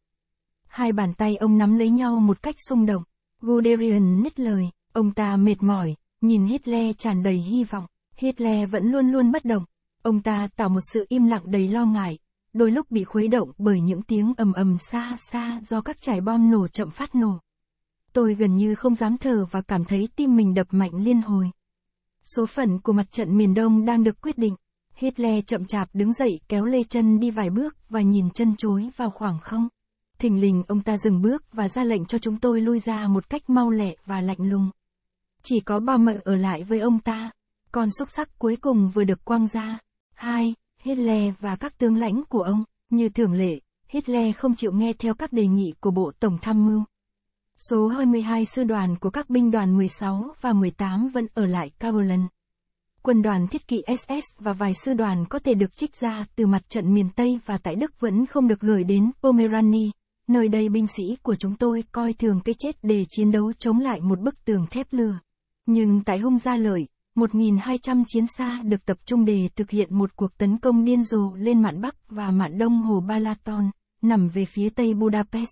Hai bàn tay ông nắm lấy nhau một cách xung động. Guderian nít lời, ông ta mệt mỏi, nhìn Hitler tràn đầy hy vọng. Hitler vẫn luôn luôn bất động. Ông ta tạo một sự im lặng đầy lo ngại, đôi lúc bị khuấy động bởi những tiếng ầm ầm xa xa do các trái bom nổ chậm phát nổ. Tôi gần như không dám thở và cảm thấy tim mình đập mạnh liên hồi. Số phận của mặt trận miền Đông đang được quyết định. Hitler chậm chạp đứng dậy kéo lê chân đi vài bước và nhìn chân chối vào khoảng không. Thình lình ông ta dừng bước và ra lệnh cho chúng tôi lui ra một cách mau lẹ và lạnh lùng. Chỉ có ba mợ ở lại với ông ta. Còn xúc sắc cuối cùng vừa được quăng ra. Hai, Hitler và các tướng lãnh của ông, như thường lệ, Hitler không chịu nghe theo các đề nghị của Bộ Tổng Tham mưu. Số 22 sư đoàn của các binh đoàn 16 và 18 vẫn ở lại Cumberland quân đoàn thiết kỵ SS và vài sư đoàn có thể được trích ra từ mặt trận miền Tây và tại Đức vẫn không được gửi đến Pomerania, nơi đây binh sĩ của chúng tôi coi thường cái chết để chiến đấu chống lại một bức tường thép lừa Nhưng tại hôm ra lợi, 1.200 chiến xa được tập trung để thực hiện một cuộc tấn công điên rồ lên mạn Bắc và mạn Đông hồ Balaton, nằm về phía tây Budapest.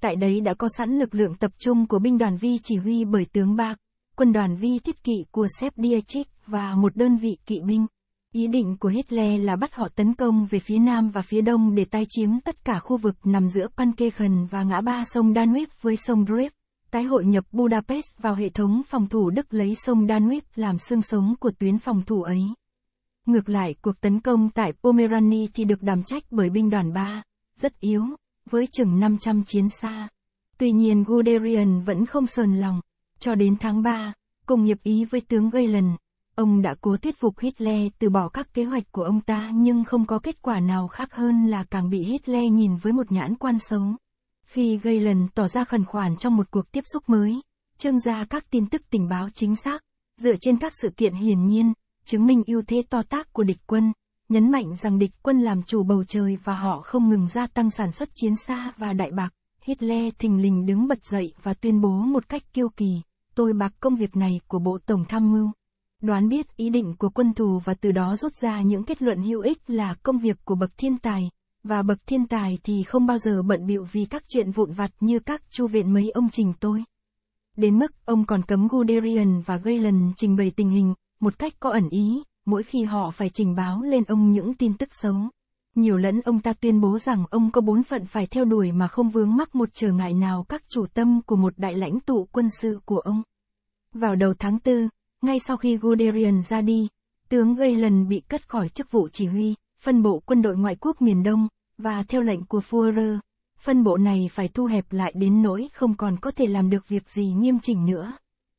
Tại đấy đã có sẵn lực lượng tập trung của binh đoàn vi chỉ huy bởi tướng Bạc, quân đoàn vi thiết kỵ của sepp dietrich và một đơn vị kỵ binh. Ý định của Hitler là bắt họ tấn công về phía nam và phía đông để tái chiếm tất cả khu vực nằm giữa Pankegen và ngã ba sông Danube với sông Drave, tái hội nhập Budapest vào hệ thống phòng thủ Đức lấy sông Danube làm xương sống của tuyến phòng thủ ấy. Ngược lại, cuộc tấn công tại Pomerania thì được đảm trách bởi binh đoàn 3, rất yếu, với chừng 500 chiến xa. Tuy nhiên Guderian vẫn không sờn lòng. Cho đến tháng 3, cùng nghiệp ý với tướng Galen, Ông đã cố thuyết phục Hitler từ bỏ các kế hoạch của ông ta nhưng không có kết quả nào khác hơn là càng bị Hitler nhìn với một nhãn quan sống Khi gây tỏ ra khẩn khoản trong một cuộc tiếp xúc mới, trưng ra các tin tức tình báo chính xác, dựa trên các sự kiện hiển nhiên, chứng minh ưu thế to tác của địch quân, nhấn mạnh rằng địch quân làm chủ bầu trời và họ không ngừng gia tăng sản xuất chiến xa và đại bạc. Hitler thình lình đứng bật dậy và tuyên bố một cách kiêu kỳ, tôi bạc công việc này của Bộ Tổng Tham mưu đoán biết ý định của quân thù và từ đó rút ra những kết luận hữu ích là công việc của bậc thiên tài, và bậc thiên tài thì không bao giờ bận bịu vì các chuyện vụn vặt như các chu viện mấy ông trình tôi. Đến mức ông còn cấm Guderian và Galen trình bày tình hình, một cách có ẩn ý, mỗi khi họ phải trình báo lên ông những tin tức xấu. Nhiều lẫn ông ta tuyên bố rằng ông có bốn phận phải theo đuổi mà không vướng mắc một trở ngại nào các chủ tâm của một đại lãnh tụ quân sự của ông. Vào đầu tháng 4, ngay sau khi Guderian ra đi, tướng Galen bị cất khỏi chức vụ chỉ huy, phân bộ quân đội ngoại quốc miền Đông, và theo lệnh của Führer, phân bộ này phải thu hẹp lại đến nỗi không còn có thể làm được việc gì nghiêm chỉnh nữa.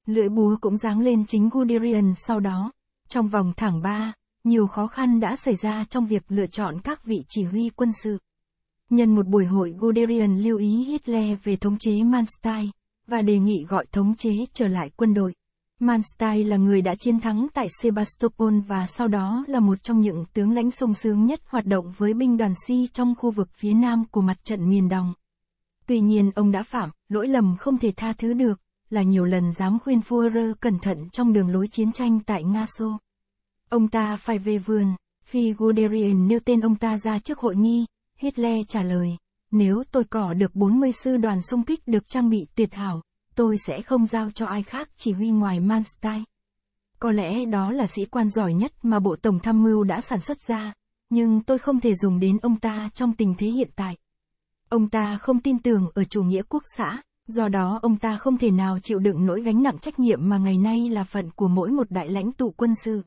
Lưỡi búa cũng giáng lên chính Guderian sau đó. Trong vòng thẳng ba, nhiều khó khăn đã xảy ra trong việc lựa chọn các vị chỉ huy quân sự. Nhân một buổi hội Guderian lưu ý Hitler về thống chế Manstein, và đề nghị gọi thống chế trở lại quân đội. Manstein là người đã chiến thắng tại Sebastopol và sau đó là một trong những tướng lãnh sung sướng nhất hoạt động với binh đoàn Si trong khu vực phía nam của mặt trận miền đồng. Tuy nhiên ông đã phạm, lỗi lầm không thể tha thứ được, là nhiều lần dám khuyên Führer cẩn thận trong đường lối chiến tranh tại Nga Xô. Ông ta phải về vườn, khi Guderian nêu tên ông ta ra trước hội nghi, Hitler trả lời, nếu tôi cỏ được 40 sư đoàn xung kích được trang bị tuyệt hảo, tôi sẽ không giao cho ai khác chỉ huy ngoài Manstein. Có lẽ đó là sĩ quan giỏi nhất mà Bộ Tổng Tham mưu đã sản xuất ra, nhưng tôi không thể dùng đến ông ta trong tình thế hiện tại. Ông ta không tin tưởng ở chủ nghĩa quốc xã, do đó ông ta không thể nào chịu đựng nỗi gánh nặng trách nhiệm mà ngày nay là phận của mỗi một đại lãnh tụ quân sự.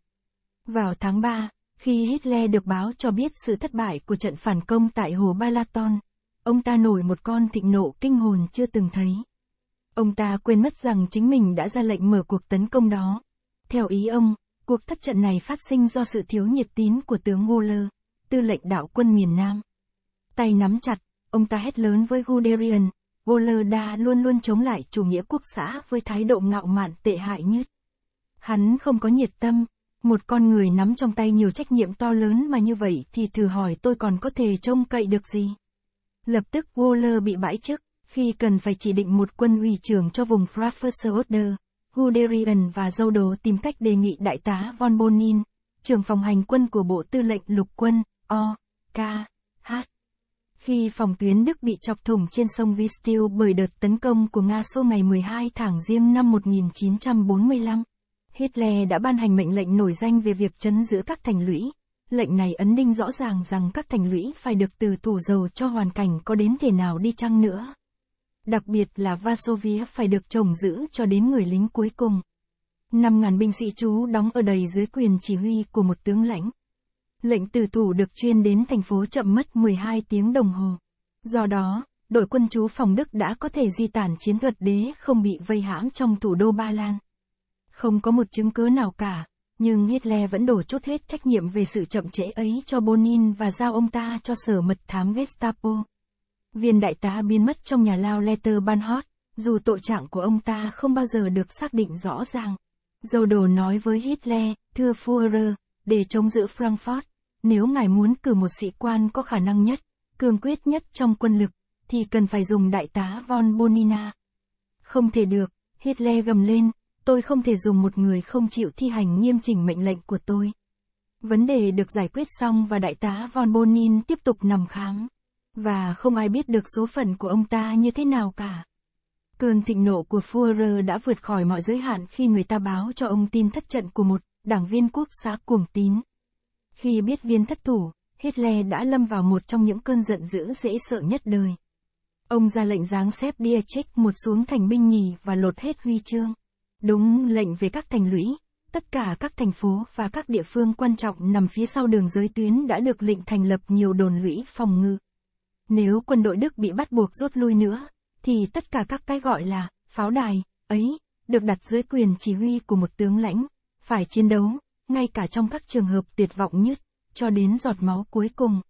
Vào tháng 3, khi Hitler được báo cho biết sự thất bại của trận phản công tại hồ Balaton, ông ta nổi một con thịnh nộ kinh hồn chưa từng thấy. Ông ta quên mất rằng chính mình đã ra lệnh mở cuộc tấn công đó. Theo ý ông, cuộc thất trận này phát sinh do sự thiếu nhiệt tín của tướng Waller, tư lệnh đạo quân miền Nam. Tay nắm chặt, ông ta hét lớn với Guderian, Waller đã luôn luôn chống lại chủ nghĩa quốc xã với thái độ ngạo mạn tệ hại nhất. Hắn không có nhiệt tâm, một con người nắm trong tay nhiều trách nhiệm to lớn mà như vậy thì thử hỏi tôi còn có thể trông cậy được gì. Lập tức Waller bị bãi chức. Khi cần phải chỉ định một quân ủy trưởng cho vùng Fraffersörder, Guderian và dâu đồ tìm cách đề nghị đại tá Von Bonin, trưởng phòng hành quân của Bộ Tư lệnh Lục quân, O, K, H. Khi phòng tuyến Đức bị chọc thủng trên sông Vistil bởi đợt tấn công của Nga số ngày 12 tháng Giêng năm 1945, Hitler đã ban hành mệnh lệnh nổi danh về việc chấn giữ các thành lũy. Lệnh này ấn định rõ ràng rằng các thành lũy phải được từ tủ dầu cho hoàn cảnh có đến thể nào đi chăng nữa đặc biệt là Vasovia phải được trồng giữ cho đến người lính cuối cùng. 5.000 binh sĩ trú đóng ở đầy dưới quyền chỉ huy của một tướng lãnh. Lệnh từ thủ được chuyên đến thành phố chậm mất 12 tiếng đồng hồ. Do đó, đội quân trú phòng Đức đã có thể di tản chiến thuật đế không bị vây hãm trong thủ đô Ba Lan. Không có một chứng cứ nào cả, nhưng Hitler vẫn đổ chút hết trách nhiệm về sự chậm trễ ấy cho Bonin và giao ông ta cho sở mật thám Gestapo viên đại tá biến mất trong nhà lao Letter Banhot, dù tội trạng của ông ta không bao giờ được xác định rõ ràng. Dầu đồ nói với Hitler, thưa Führer, để chống giữ Frankfurt, nếu ngài muốn cử một sĩ quan có khả năng nhất, cương quyết nhất trong quân lực, thì cần phải dùng đại tá von Bonina. Không thể được, Hitler gầm lên, tôi không thể dùng một người không chịu thi hành nghiêm chỉnh mệnh lệnh của tôi. Vấn đề được giải quyết xong và đại tá von Bonin tiếp tục nằm khám. Và không ai biết được số phận của ông ta như thế nào cả. Cơn thịnh nộ của Fuhrer đã vượt khỏi mọi giới hạn khi người ta báo cho ông tin thất trận của một đảng viên quốc xã cuồng tín. Khi biết viên thất thủ, Hitler đã lâm vào một trong những cơn giận dữ dễ sợ nhất đời. Ông ra lệnh giáng xếp Dietrich một xuống thành binh nhì và lột hết huy chương. Đúng lệnh về các thành lũy, tất cả các thành phố và các địa phương quan trọng nằm phía sau đường giới tuyến đã được lệnh thành lập nhiều đồn lũy phòng ngự. Nếu quân đội Đức bị bắt buộc rút lui nữa, thì tất cả các cái gọi là pháo đài ấy được đặt dưới quyền chỉ huy của một tướng lãnh, phải chiến đấu, ngay cả trong các trường hợp tuyệt vọng nhất, cho đến giọt máu cuối cùng.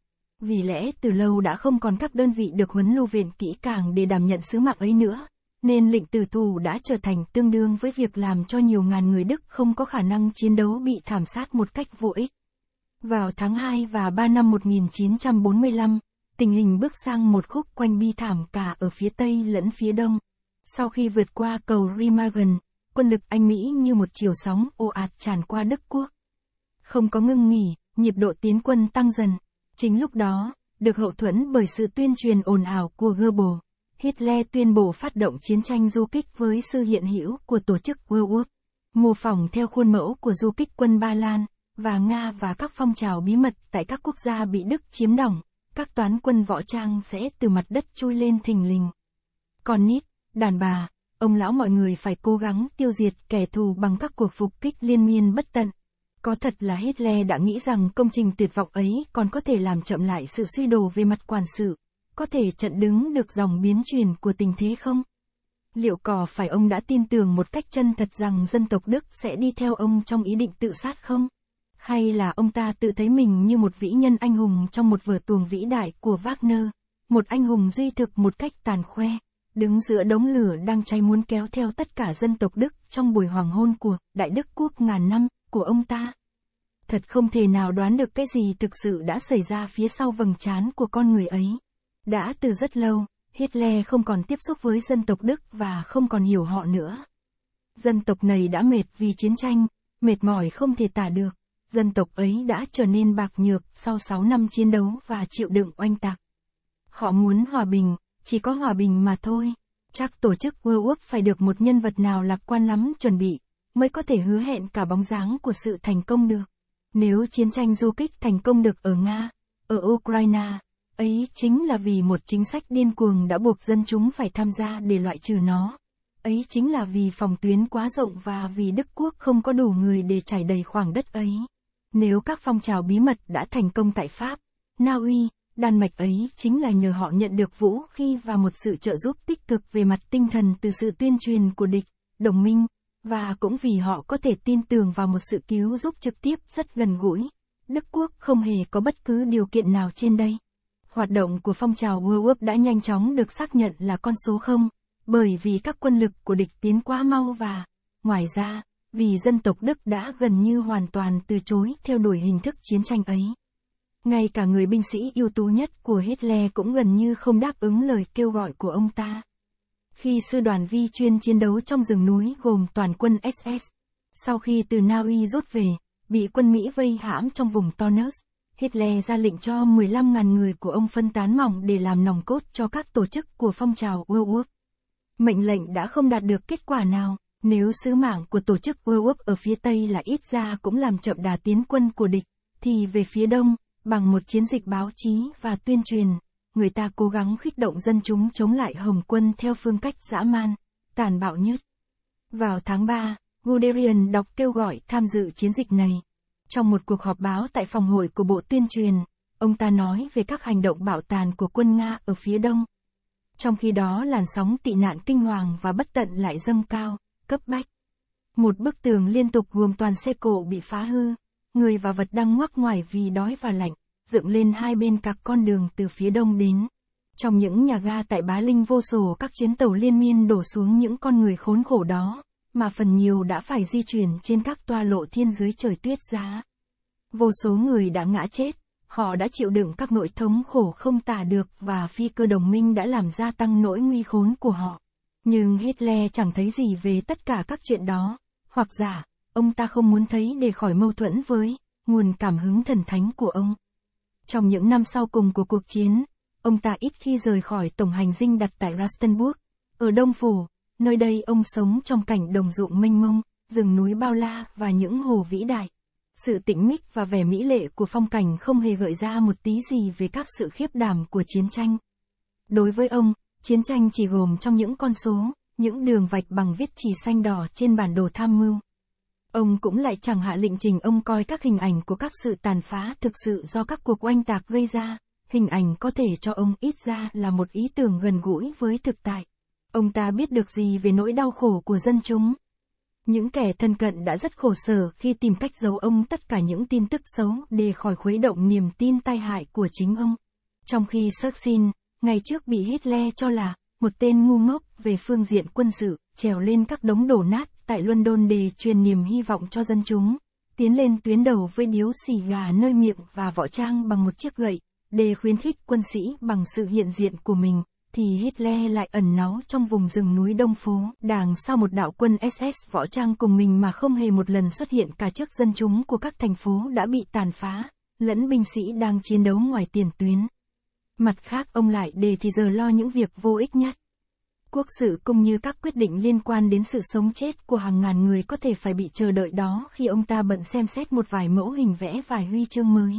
Vì lẽ từ lâu đã không còn các đơn vị được huấn lưu viện kỹ càng để đảm nhận sứ mạng ấy nữa, nên lệnh tử tù đã trở thành tương đương với việc làm cho nhiều ngàn người Đức không có khả năng chiến đấu bị thảm sát một cách vô ích. Vào tháng 2 và 3 năm 1945, tình hình bước sang một khúc quanh bi thảm cả ở phía Tây lẫn phía Đông. Sau khi vượt qua cầu Remagen, quân lực Anh Mỹ như một chiều sóng ồ ạt tràn qua Đức Quốc. Không có ngưng nghỉ, nhịp độ tiến quân tăng dần. Chính lúc đó, được hậu thuẫn bởi sự tuyên truyền ồn ào của Goebbels, Hitler tuyên bố phát động chiến tranh du kích với sự hiện hữu của tổ chức World War, mô phỏng theo khuôn mẫu của du kích quân Ba Lan và Nga và các phong trào bí mật tại các quốc gia bị Đức chiếm đóng các toán quân võ trang sẽ từ mặt đất chui lên thình lình. Còn nít, đàn bà, ông lão mọi người phải cố gắng tiêu diệt kẻ thù bằng các cuộc phục kích liên miên bất tận. Có thật là Hitler đã nghĩ rằng công trình tuyệt vọng ấy còn có thể làm chậm lại sự suy đồ về mặt quản sự, có thể chặn đứng được dòng biến chuyển của tình thế không? Liệu có phải ông đã tin tưởng một cách chân thật rằng dân tộc Đức sẽ đi theo ông trong ý định tự sát không? hay là ông ta tự thấy mình như một vĩ nhân anh hùng trong một vở tuồng vĩ đại của Wagner, một anh hùng duy thực một cách tàn khoe, đứng giữa đống lửa đang cháy muốn kéo theo tất cả dân tộc Đức trong buổi hoàng hôn của Đại Đức Quốc ngàn năm của ông ta. Thật không thể nào đoán được cái gì thực sự đã xảy ra phía sau vầng trán của con người ấy. Đã từ rất lâu, Hitler không còn tiếp xúc với dân tộc Đức và không còn hiểu họ nữa. Dân tộc này đã mệt vì chiến tranh, mệt mỏi không thể tả được dân tộc ấy đã trở nên bạc nhược sau 6 năm chiến đấu và chịu đựng oanh tạc. Họ muốn hòa bình, chỉ có hòa bình mà thôi. Chắc tổ chức World Cup phải được một nhân vật nào lạc quan lắm chuẩn bị, mới có thể hứa hẹn cả bóng dáng của sự thành công được. Nếu chiến tranh du kích thành công được ở Nga, ở Ukraine, ấy chính là vì một chính sách điên cuồng đã buộc dân chúng phải tham gia để loại trừ nó. Ấy chính là vì phòng tuyến quá rộng và vì Đức Quốc không có đủ người để trải đầy khoảng đất ấy. Nếu các phong trào bí mật đã thành công tại Pháp, Na Uy, Đan Mạch ấy chính là nhờ họ nhận được vũ khí và một sự trợ giúp tích cực về mặt tinh thần từ sự tuyên truyền của địch, đồng minh, và cũng vì họ có thể tin tưởng vào một sự cứu giúp trực tiếp rất gần gũi. Đức Quốc không hề có bất cứ điều kiện nào trên đây. Hoạt động của phong trào World Cup đã nhanh chóng được xác nhận là con số không, bởi vì các quân lực của địch tiến quá mau và, ngoài ra, vì dân tộc Đức đã gần như hoàn toàn từ chối theo đuổi hình thức chiến tranh ấy. Ngay cả người binh sĩ ưu tú nhất của Hitler cũng gần như không đáp ứng lời kêu gọi của ông ta. Khi sư đoàn vi chuyên chiến đấu trong rừng núi gồm toàn quân SS, sau khi từ Na Uy rút về, bị quân Mỹ vây hãm trong vùng Tonus, Hitler ra lệnh cho 15.000 người của ông phân tán mỏng để làm nòng cốt cho các tổ chức của phong trào World War. Mệnh lệnh đã không đạt được kết quả nào. Nếu sứ mạng của tổ chức World Cup ở phía Tây là ít ra cũng làm chậm đà tiến quân của địch, thì về phía Đông, bằng một chiến dịch báo chí và tuyên truyền, người ta cố gắng khích động dân chúng chống lại Hồng quân theo phương cách dã man, tàn bạo nhất. Vào tháng 3, Guderian đọc kêu gọi tham dự chiến dịch này. Trong một cuộc họp báo tại phòng hội của Bộ Tuyên truyền, ông ta nói về các hành động bảo tàn của quân Nga ở phía Đông. Trong khi đó làn sóng tị nạn kinh hoàng và bất tận lại dâng cao cấp bách. Một bức tường liên tục gồm toàn xe cộ bị phá hư, người và vật đang ngoác ngoài vì đói và lạnh, dựng lên hai bên các con đường từ phía đông đến. Trong những nhà ga tại Bá Linh vô sổ các chuyến tàu liên miên đổ xuống những con người khốn khổ đó, mà phần nhiều đã phải di chuyển trên các toa lộ thiên dưới trời tuyết giá. Vô số người đã ngã chết, họ đã chịu đựng các nội thống khổ không tả được và phi cơ đồng minh đã làm gia tăng nỗi nguy khốn của họ. Nhưng Hitler chẳng thấy gì về tất cả các chuyện đó, hoặc giả, ông ta không muốn thấy để khỏi mâu thuẫn với nguồn cảm hứng thần thánh của ông. Trong những năm sau cùng của cuộc chiến, ông ta ít khi rời khỏi tổng hành dinh đặt tại Rastenburg, ở Đông Phủ, nơi đây ông sống trong cảnh đồng ruộng mênh mông, rừng núi bao la và những hồ vĩ đại. Sự tĩnh mịch và vẻ mỹ lệ của phong cảnh không hề gợi ra một tí gì về các sự khiếp đảm của chiến tranh. Đối với ông, Chiến tranh chỉ gồm trong những con số, những đường vạch bằng viết chỉ xanh đỏ trên bản đồ tham mưu. Ông cũng lại chẳng hạ lệnh trình ông coi các hình ảnh của các sự tàn phá thực sự do các cuộc oanh tạc gây ra, hình ảnh có thể cho ông ít ra là một ý tưởng gần gũi với thực tại. Ông ta biết được gì về nỗi đau khổ của dân chúng? Những kẻ thân cận đã rất khổ sở khi tìm cách giấu ông tất cả những tin tức xấu để khỏi khuấy động niềm tin tai hại của chính ông. Trong khi Serkin, ngày trước bị Hitler cho là một tên ngu ngốc về phương diện quân sự, trèo lên các đống đổ nát tại London để truyền niềm hy vọng cho dân chúng, tiến lên tuyến đầu với điếu xì gà nơi miệng và võ trang bằng một chiếc gậy, để khuyến khích quân sĩ bằng sự hiện diện của mình, thì Hitler lại ẩn náu trong vùng rừng núi Đông Phố, đảng sau một đạo quân SS võ trang cùng mình mà không hề một lần xuất hiện cả trước dân chúng của các thành phố đã bị tàn phá, lẫn binh sĩ đang chiến đấu ngoài tiền tuyến. Mặt khác ông lại để thì giờ lo những việc vô ích nhất. Quốc sự cũng như các quyết định liên quan đến sự sống chết của hàng ngàn người có thể phải bị chờ đợi đó khi ông ta bận xem xét một vài mẫu hình vẽ vài huy chương mới.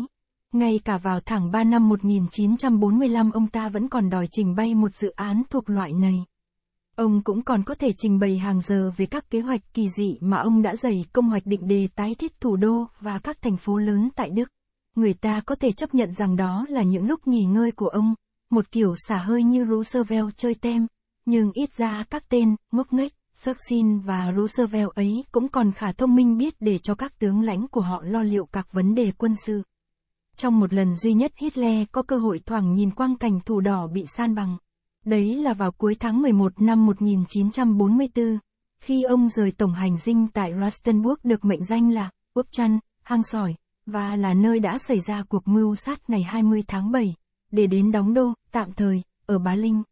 Ngay cả vào tháng 3 năm 1945 ông ta vẫn còn đòi trình bay một dự án thuộc loại này. Ông cũng còn có thể trình bày hàng giờ về các kế hoạch kỳ dị mà ông đã dày công hoạch định đề tái thiết thủ đô và các thành phố lớn tại Đức người ta có thể chấp nhận rằng đó là những lúc nghỉ ngơi của ông, một kiểu xả hơi như Roosevelt chơi tem, nhưng ít ra các tên, ngốc nghếch, Churchill và Roosevelt ấy cũng còn khả thông minh biết để cho các tướng lãnh của họ lo liệu các vấn đề quân sự. Trong một lần duy nhất Hitler có cơ hội thoảng nhìn quang cảnh thủ đỏ bị san bằng. Đấy là vào cuối tháng 11 năm 1944, khi ông rời tổng hành dinh tại Rastenburg được mệnh danh là Quốc Chăn, Hang Sỏi, và là nơi đã xảy ra cuộc mưu sát ngày 20 tháng 7, để đến đóng đô, tạm thời, ở Bá Linh.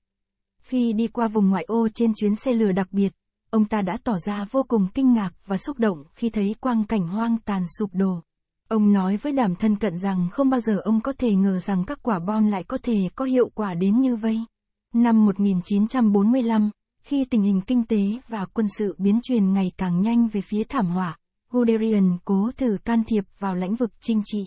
Khi đi qua vùng ngoại ô trên chuyến xe lửa đặc biệt, ông ta đã tỏ ra vô cùng kinh ngạc và xúc động khi thấy quang cảnh hoang tàn sụp đổ. Ông nói với đàm thân cận rằng không bao giờ ông có thể ngờ rằng các quả bom lại có thể có hiệu quả đến như vậy Năm 1945, khi tình hình kinh tế và quân sự biến chuyển ngày càng nhanh về phía thảm họa, Guderian cố thử can thiệp vào lĩnh vực chính trị.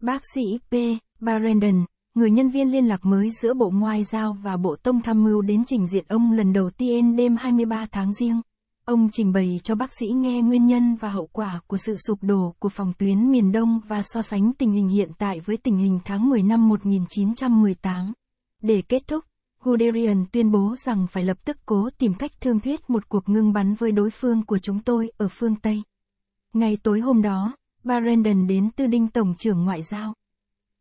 Bác sĩ P. Barrendon, người nhân viên liên lạc mới giữa Bộ Ngoại giao và Bộ Tông Tham mưu đến trình diện ông lần đầu tiên đêm 23 tháng riêng. Ông trình bày cho bác sĩ nghe nguyên nhân và hậu quả của sự sụp đổ của phòng tuyến miền Đông và so sánh tình hình hiện tại với tình hình tháng 10 năm 1918. Để kết thúc, Guderian tuyên bố rằng phải lập tức cố tìm cách thương thuyết một cuộc ngưng bắn với đối phương của chúng tôi ở phương Tây. Ngay tối hôm đó, Barenden đến Tư Đinh Tổng trưởng Ngoại giao.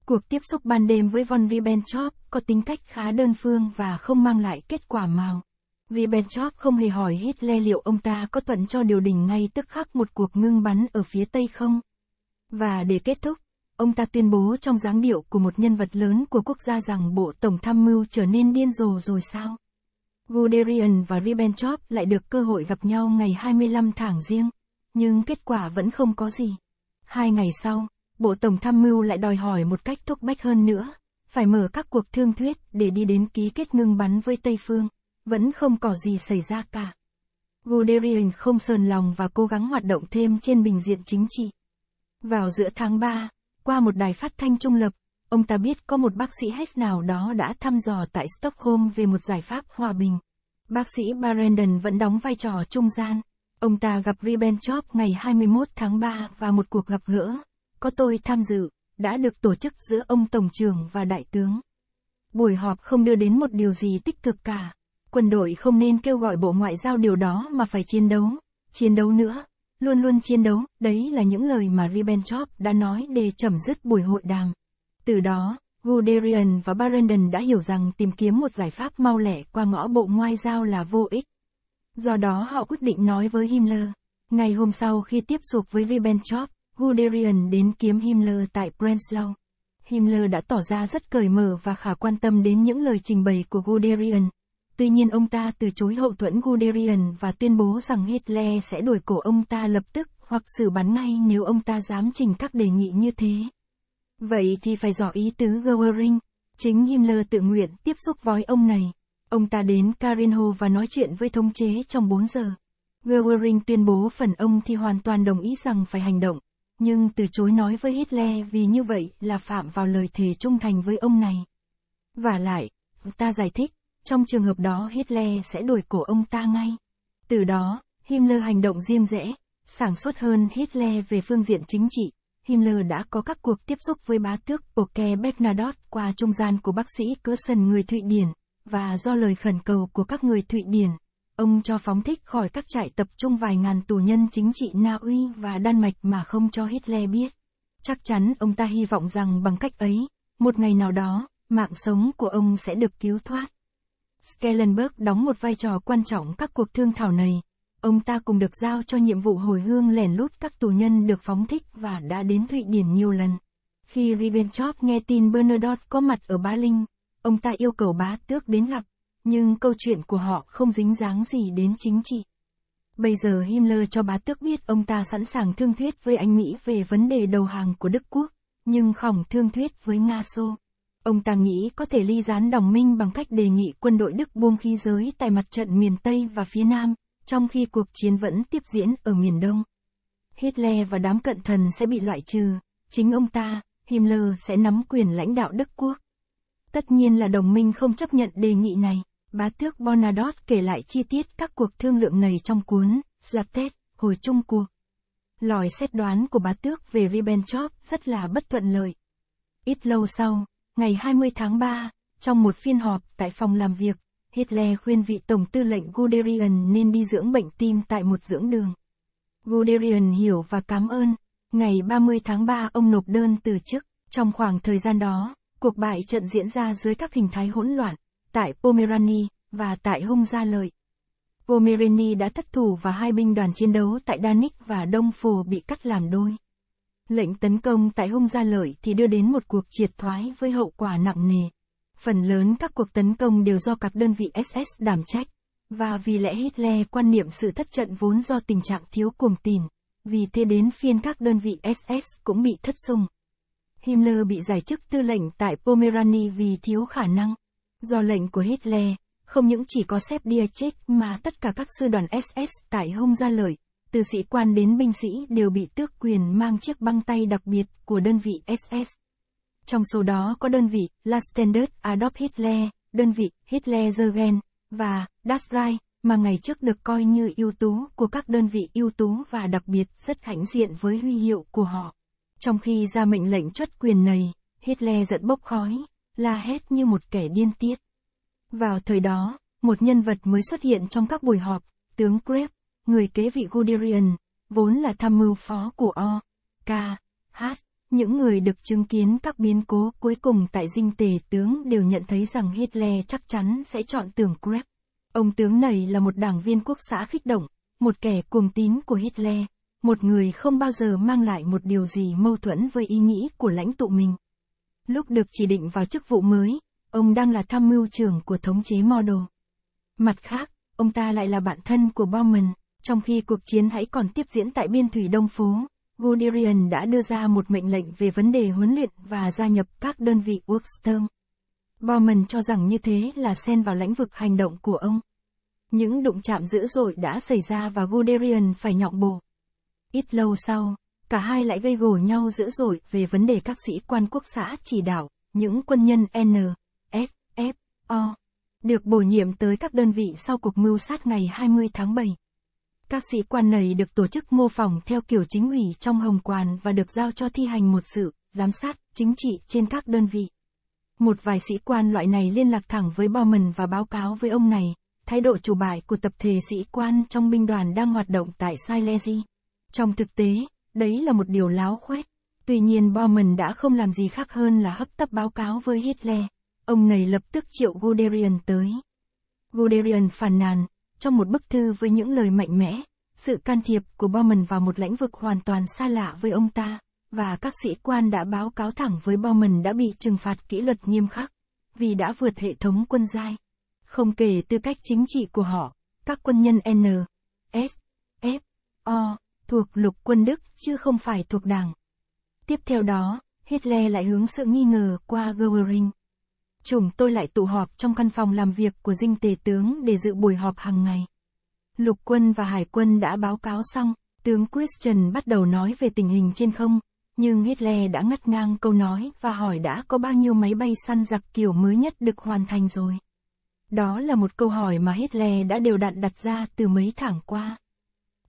Cuộc tiếp xúc ban đêm với von Ribbentrop có tính cách khá đơn phương và không mang lại kết quả màu. Ribbentrop không hề hỏi Hitler liệu ông ta có thuận cho điều đình ngay tức khắc một cuộc ngưng bắn ở phía Tây không. Và để kết thúc, ông ta tuyên bố trong dáng điệu của một nhân vật lớn của quốc gia rằng Bộ Tổng Tham mưu trở nên điên rồ rồi sao. Guderian và Ribbentrop lại được cơ hội gặp nhau ngày 25 tháng riêng nhưng kết quả vẫn không có gì. Hai ngày sau, Bộ Tổng Tham mưu lại đòi hỏi một cách thúc bách hơn nữa, phải mở các cuộc thương thuyết để đi đến ký kết ngưng bắn với Tây Phương, vẫn không có gì xảy ra cả. Guderian không sờn lòng và cố gắng hoạt động thêm trên bình diện chính trị. Vào giữa tháng 3, qua một đài phát thanh trung lập, ông ta biết có một bác sĩ Hess nào đó đã thăm dò tại Stockholm về một giải pháp hòa bình. Bác sĩ Barenden vẫn đóng vai trò trung gian. Ông ta gặp Ribbentrop ngày 21 tháng 3 và một cuộc gặp gỡ, có tôi tham dự, đã được tổ chức giữa ông Tổng trưởng và Đại tướng. Buổi họp không đưa đến một điều gì tích cực cả. Quân đội không nên kêu gọi Bộ Ngoại giao điều đó mà phải chiến đấu, chiến đấu nữa, luôn luôn chiến đấu, đấy là những lời mà Ribbentrop đã nói để chấm dứt buổi hội đàm. Từ đó, Guderian và Barenden đã hiểu rằng tìm kiếm một giải pháp mau lẻ qua ngõ Bộ Ngoại giao là vô ích. Do đó họ quyết định nói với Himmler. Ngày hôm sau khi tiếp xúc với Ribbentrop, Guderian đến kiếm Himmler tại Breslau. Himmler đã tỏ ra rất cởi mở và khả quan tâm đến những lời trình bày của Guderian. Tuy nhiên ông ta từ chối hậu thuẫn Guderian và tuyên bố rằng Hitler sẽ đuổi cổ ông ta lập tức hoặc xử bắn ngay nếu ông ta dám trình các đề nghị như thế. Vậy thì phải rõ ý tứ Goering. Chính Himmler tự nguyện tiếp xúc với ông này. Ông ta đến Karinho và nói chuyện với thống chế trong 4 giờ. Goering tuyên bố phần ông thì hoàn toàn đồng ý rằng phải hành động, nhưng từ chối nói với Hitler vì như vậy là phạm vào lời thề trung thành với ông này. Và lại, ta giải thích, trong trường hợp đó Hitler sẽ đuổi cổ ông ta ngay. Từ đó, Himmler hành động riêng rẽ, sản xuất hơn Hitler về phương diện chính trị. Himmler đã có các cuộc tiếp xúc với bá tước Oke Bernadotte qua trung gian của bác sĩ Cơ người Thụy Điển và do lời khẩn cầu của các người Thụy Điển, ông cho phóng thích khỏi các trại tập trung vài ngàn tù nhân chính trị Na Uy và Đan Mạch mà không cho Hitler biết. Chắc chắn ông ta hy vọng rằng bằng cách ấy, một ngày nào đó, mạng sống của ông sẽ được cứu thoát. Schellenberg đóng một vai trò quan trọng các cuộc thương thảo này. Ông ta cũng được giao cho nhiệm vụ hồi hương lẻn lút các tù nhân được phóng thích và đã đến Thụy Điển nhiều lần. Khi Ribbentrop nghe tin Bernadotte có mặt ở Ba Linh, ông ta yêu cầu bá tước đến gặp, nhưng câu chuyện của họ không dính dáng gì đến chính trị. Bây giờ Himmler cho bá tước biết ông ta sẵn sàng thương thuyết với anh Mỹ về vấn đề đầu hàng của Đức Quốc, nhưng không thương thuyết với Nga Xô. Ông ta nghĩ có thể ly gián đồng minh bằng cách đề nghị quân đội Đức buông khí giới tại mặt trận miền Tây và phía Nam, trong khi cuộc chiến vẫn tiếp diễn ở miền Đông. Hitler và đám cận thần sẽ bị loại trừ, chính ông ta, Himmler sẽ nắm quyền lãnh đạo Đức Quốc. Tất nhiên là đồng minh không chấp nhận đề nghị này. Bá tước Bonadot kể lại chi tiết các cuộc thương lượng này trong cuốn Slaptet, hồi chung cuộc. Lòi xét đoán của bá tước về Ribbentrop rất là bất thuận lợi. Ít lâu sau, ngày 20 tháng 3, trong một phiên họp tại phòng làm việc, Hitler khuyên vị Tổng tư lệnh Guderian nên đi dưỡng bệnh tim tại một dưỡng đường. Guderian hiểu và cảm ơn. Ngày 30 tháng 3 ông nộp đơn từ chức. Trong khoảng thời gian đó, Cuộc bại trận diễn ra dưới các hình thái hỗn loạn, tại Pomerani, và tại Hung Gia Lợi. Pomerani đã thất thủ và hai binh đoàn chiến đấu tại Danik và Đông Phù bị cắt làm đôi. Lệnh tấn công tại Hung Gia Lợi thì đưa đến một cuộc triệt thoái với hậu quả nặng nề. Phần lớn các cuộc tấn công đều do các đơn vị SS đảm trách, và vì lẽ Hitler quan niệm sự thất trận vốn do tình trạng thiếu cuồng tin, vì thế đến phiên các đơn vị SS cũng bị thất sung. Himmler bị giải chức tư lệnh tại Pomerania vì thiếu khả năng. Do lệnh của Hitler, không những chỉ có xếp đia chết mà tất cả các sư đoàn SS tại Hung Gia Lợi, từ sĩ quan đến binh sĩ đều bị tước quyền mang chiếc băng tay đặc biệt của đơn vị SS. Trong số đó có đơn vị La Standard Adolf Hitler, đơn vị Hitler Jürgen, và Das Reich, mà ngày trước được coi như ưu tú của các đơn vị ưu tú và đặc biệt rất hãnh diện với huy hiệu của họ. Trong khi ra mệnh lệnh truất quyền này, Hitler giận bốc khói, la hét như một kẻ điên tiết. Vào thời đó, một nhân vật mới xuất hiện trong các buổi họp, tướng Krebs, người kế vị Guderian, vốn là tham mưu phó của O, K, H, những người được chứng kiến các biến cố cuối cùng tại dinh tề tướng đều nhận thấy rằng Hitler chắc chắn sẽ chọn tướng Krebs. Ông tướng này là một đảng viên quốc xã khích động, một kẻ cuồng tín của Hitler một người không bao giờ mang lại một điều gì mâu thuẫn với ý nghĩ của lãnh tụ mình. Lúc được chỉ định vào chức vụ mới, ông đang là tham mưu trưởng của thống chế Model. Mặt khác, ông ta lại là bạn thân của Bowman, trong khi cuộc chiến hãy còn tiếp diễn tại biên thủy Đông Phố. Guderian đã đưa ra một mệnh lệnh về vấn đề huấn luyện và gia nhập các đơn vị Workstorm. Bowman cho rằng như thế là xen vào lĩnh vực hành động của ông. Những đụng chạm dữ dội đã xảy ra và Guderian phải nhọc bổ. Ít lâu sau, cả hai lại gây gổ nhau dữ dội về vấn đề các sĩ quan quốc xã chỉ đạo, những quân nhân N, S, F, O, được bổ nhiệm tới các đơn vị sau cuộc mưu sát ngày 20 tháng 7. Các sĩ quan này được tổ chức mô phỏng theo kiểu chính ủy trong hồng quan và được giao cho thi hành một sự, giám sát, chính trị trên các đơn vị. Một vài sĩ quan loại này liên lạc thẳng với Bowman và báo cáo với ông này, thái độ chủ bại của tập thể sĩ quan trong binh đoàn đang hoạt động tại Silesia. Trong thực tế, đấy là một điều láo khoét. Tuy nhiên Bowman đã không làm gì khác hơn là hấp tấp báo cáo với Hitler. Ông này lập tức triệu Guderian tới. Guderian phàn nàn, trong một bức thư với những lời mạnh mẽ, sự can thiệp của Bowman vào một lĩnh vực hoàn toàn xa lạ với ông ta, và các sĩ quan đã báo cáo thẳng với Bowman đã bị trừng phạt kỷ luật nghiêm khắc, vì đã vượt hệ thống quân giai. Không kể tư cách chính trị của họ, các quân nhân N, S, F, O, thuộc lục quân Đức, chứ không phải thuộc đảng. Tiếp theo đó, Hitler lại hướng sự nghi ngờ qua Goering. Chúng tôi lại tụ họp trong căn phòng làm việc của dinh tề tướng để dự buổi họp hàng ngày. Lục quân và hải quân đã báo cáo xong, tướng Christian bắt đầu nói về tình hình trên không, nhưng Hitler đã ngắt ngang câu nói và hỏi đã có bao nhiêu máy bay săn giặc kiểu mới nhất được hoàn thành rồi. Đó là một câu hỏi mà Hitler đã đều đặn đặt ra từ mấy tháng qua.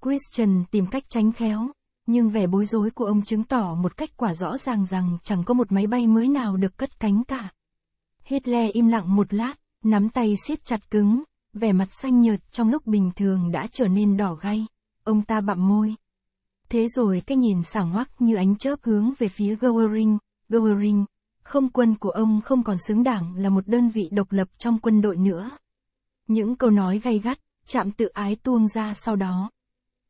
Christian tìm cách tránh khéo, nhưng vẻ bối rối của ông chứng tỏ một cách quả rõ ràng rằng chẳng có một máy bay mới nào được cất cánh cả. Hitler im lặng một lát, nắm tay siết chặt cứng, vẻ mặt xanh nhợt trong lúc bình thường đã trở nên đỏ gay. Ông ta bặm môi. Thế rồi cái nhìn sảng hoắc như ánh chớp hướng về phía Goering, Goering, không quân của ông không còn xứng đáng là một đơn vị độc lập trong quân đội nữa. Những câu nói gay gắt, chạm tự ái tuông ra sau đó.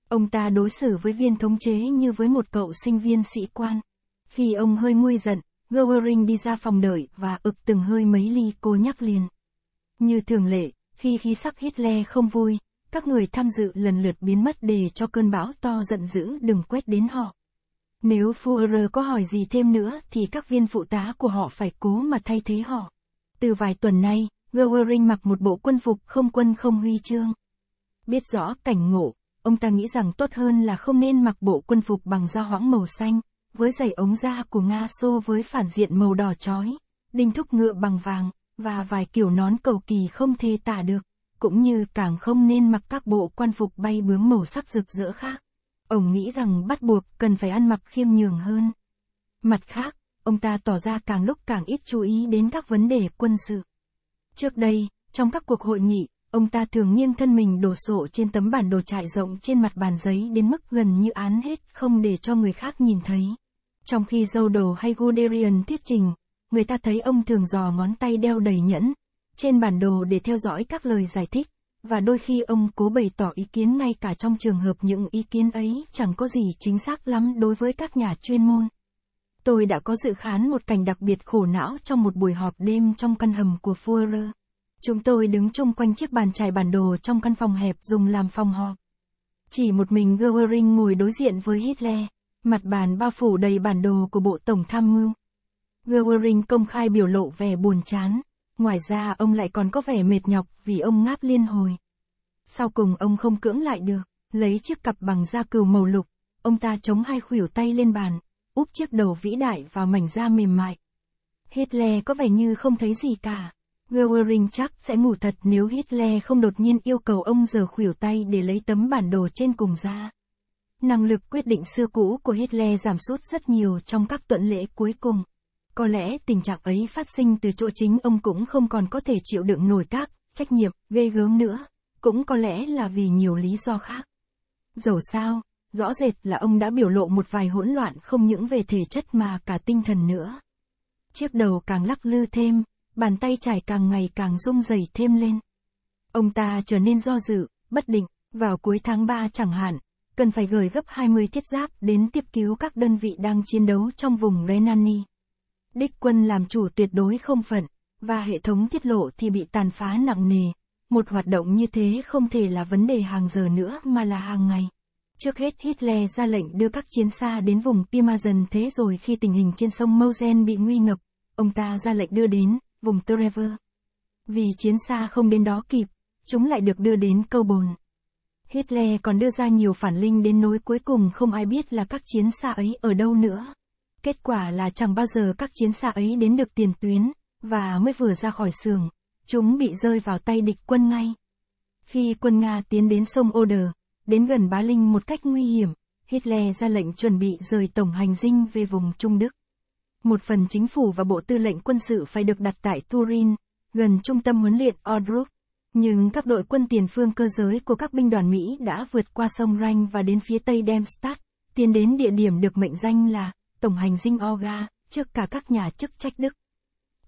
Ông ta đối xử với viên thống chế như với một cậu sinh viên sĩ quan. Khi ông hơi nguôi giận, Goering đi ra phòng đợi và ực từng hơi mấy ly cô nhắc liền. Như thường lệ, khi khí sắc Hitler không vui, các người tham dự lần lượt biến mất để cho cơn bão to giận dữ đừng quét đến họ. Nếu Führer có hỏi gì thêm nữa thì các viên phụ tá của họ phải cố mà thay thế họ. Từ vài tuần nay, Goering mặc một bộ quân phục không quân không huy chương. Biết rõ cảnh ngộ, ông ta nghĩ rằng tốt hơn là không nên mặc bộ quân phục bằng da hoãng màu xanh, với giày ống da của Nga xô với phản diện màu đỏ chói, đinh thúc ngựa bằng vàng, và vài kiểu nón cầu kỳ không thể tả được, cũng như càng không nên mặc các bộ quan phục bay bướm màu sắc rực rỡ khác. Ông nghĩ rằng bắt buộc cần phải ăn mặc khiêm nhường hơn. Mặt khác, ông ta tỏ ra càng lúc càng ít chú ý đến các vấn đề quân sự. Trước đây, trong các cuộc hội nghị, ông ta thường nghiêng thân mình đổ sộ trên tấm bản đồ trại rộng trên mặt bàn giấy đến mức gần như án hết không để cho người khác nhìn thấy. Trong khi dâu đồ hay Guderian thuyết trình, người ta thấy ông thường dò ngón tay đeo đầy nhẫn, trên bản đồ để theo dõi các lời giải thích, và đôi khi ông cố bày tỏ ý kiến ngay cả trong trường hợp những ý kiến ấy chẳng có gì chính xác lắm đối với các nhà chuyên môn. Tôi đã có dự khán một cảnh đặc biệt khổ não trong một buổi họp đêm trong căn hầm của Fuhrer. Chúng tôi đứng chung quanh chiếc bàn trải bản đồ trong căn phòng hẹp dùng làm phòng họp. Chỉ một mình Goering ngồi đối diện với Hitler, mặt bàn bao phủ đầy bản đồ của Bộ Tổng Tham mưu. Goering công khai biểu lộ vẻ buồn chán, ngoài ra ông lại còn có vẻ mệt nhọc vì ông ngáp liên hồi. Sau cùng ông không cưỡng lại được, lấy chiếc cặp bằng da cừu màu lục, ông ta chống hai khuỷu tay lên bàn, úp chiếc đầu vĩ đại vào mảnh da mềm mại. Hitler có vẻ như không thấy gì cả. Goering chắc sẽ ngủ thật nếu Hitler không đột nhiên yêu cầu ông giờ khuỷu tay để lấy tấm bản đồ trên cùng ra. Năng lực quyết định xưa cũ của Hitler giảm sút rất nhiều trong các tuần lễ cuối cùng. Có lẽ tình trạng ấy phát sinh từ chỗ chính ông cũng không còn có thể chịu đựng nổi các trách nhiệm ghê gớm nữa, cũng có lẽ là vì nhiều lý do khác. Dẫu sao, rõ rệt là ông đã biểu lộ một vài hỗn loạn không những về thể chất mà cả tinh thần nữa. Chiếc đầu càng lắc lư thêm, bàn tay trải càng ngày càng rung rẩy thêm lên. Ông ta trở nên do dự, bất định, vào cuối tháng 3 chẳng hạn, cần phải gửi gấp 20 thiết giáp đến tiếp cứu các đơn vị đang chiến đấu trong vùng Renani. Đích quân làm chủ tuyệt đối không phận, và hệ thống tiết lộ thì bị tàn phá nặng nề. Một hoạt động như thế không thể là vấn đề hàng giờ nữa mà là hàng ngày. Trước hết Hitler ra lệnh đưa các chiến xa đến vùng Pimazan thế rồi khi tình hình trên sông Mosen bị nguy ngập, ông ta ra lệnh đưa đến vùng Trevor. Vì chiến xa không đến đó kịp, chúng lại được đưa đến câu bồn. Hitler còn đưa ra nhiều phản linh đến nối cuối cùng không ai biết là các chiến xa ấy ở đâu nữa. Kết quả là chẳng bao giờ các chiến xa ấy đến được tiền tuyến, và mới vừa ra khỏi sườn, chúng bị rơi vào tay địch quân ngay. Khi quân Nga tiến đến sông Oder, đến gần Bá Linh một cách nguy hiểm, Hitler ra lệnh chuẩn bị rời tổng hành dinh về vùng Trung Đức. Một phần chính phủ và bộ tư lệnh quân sự phải được đặt tại Turin, gần trung tâm huấn luyện Odrup. Nhưng các đội quân tiền phương cơ giới của các binh đoàn Mỹ đã vượt qua sông Ranh và đến phía tây Demstadt, tiến đến địa điểm được mệnh danh là Tổng hành dinh Orga, trước cả các nhà chức trách Đức.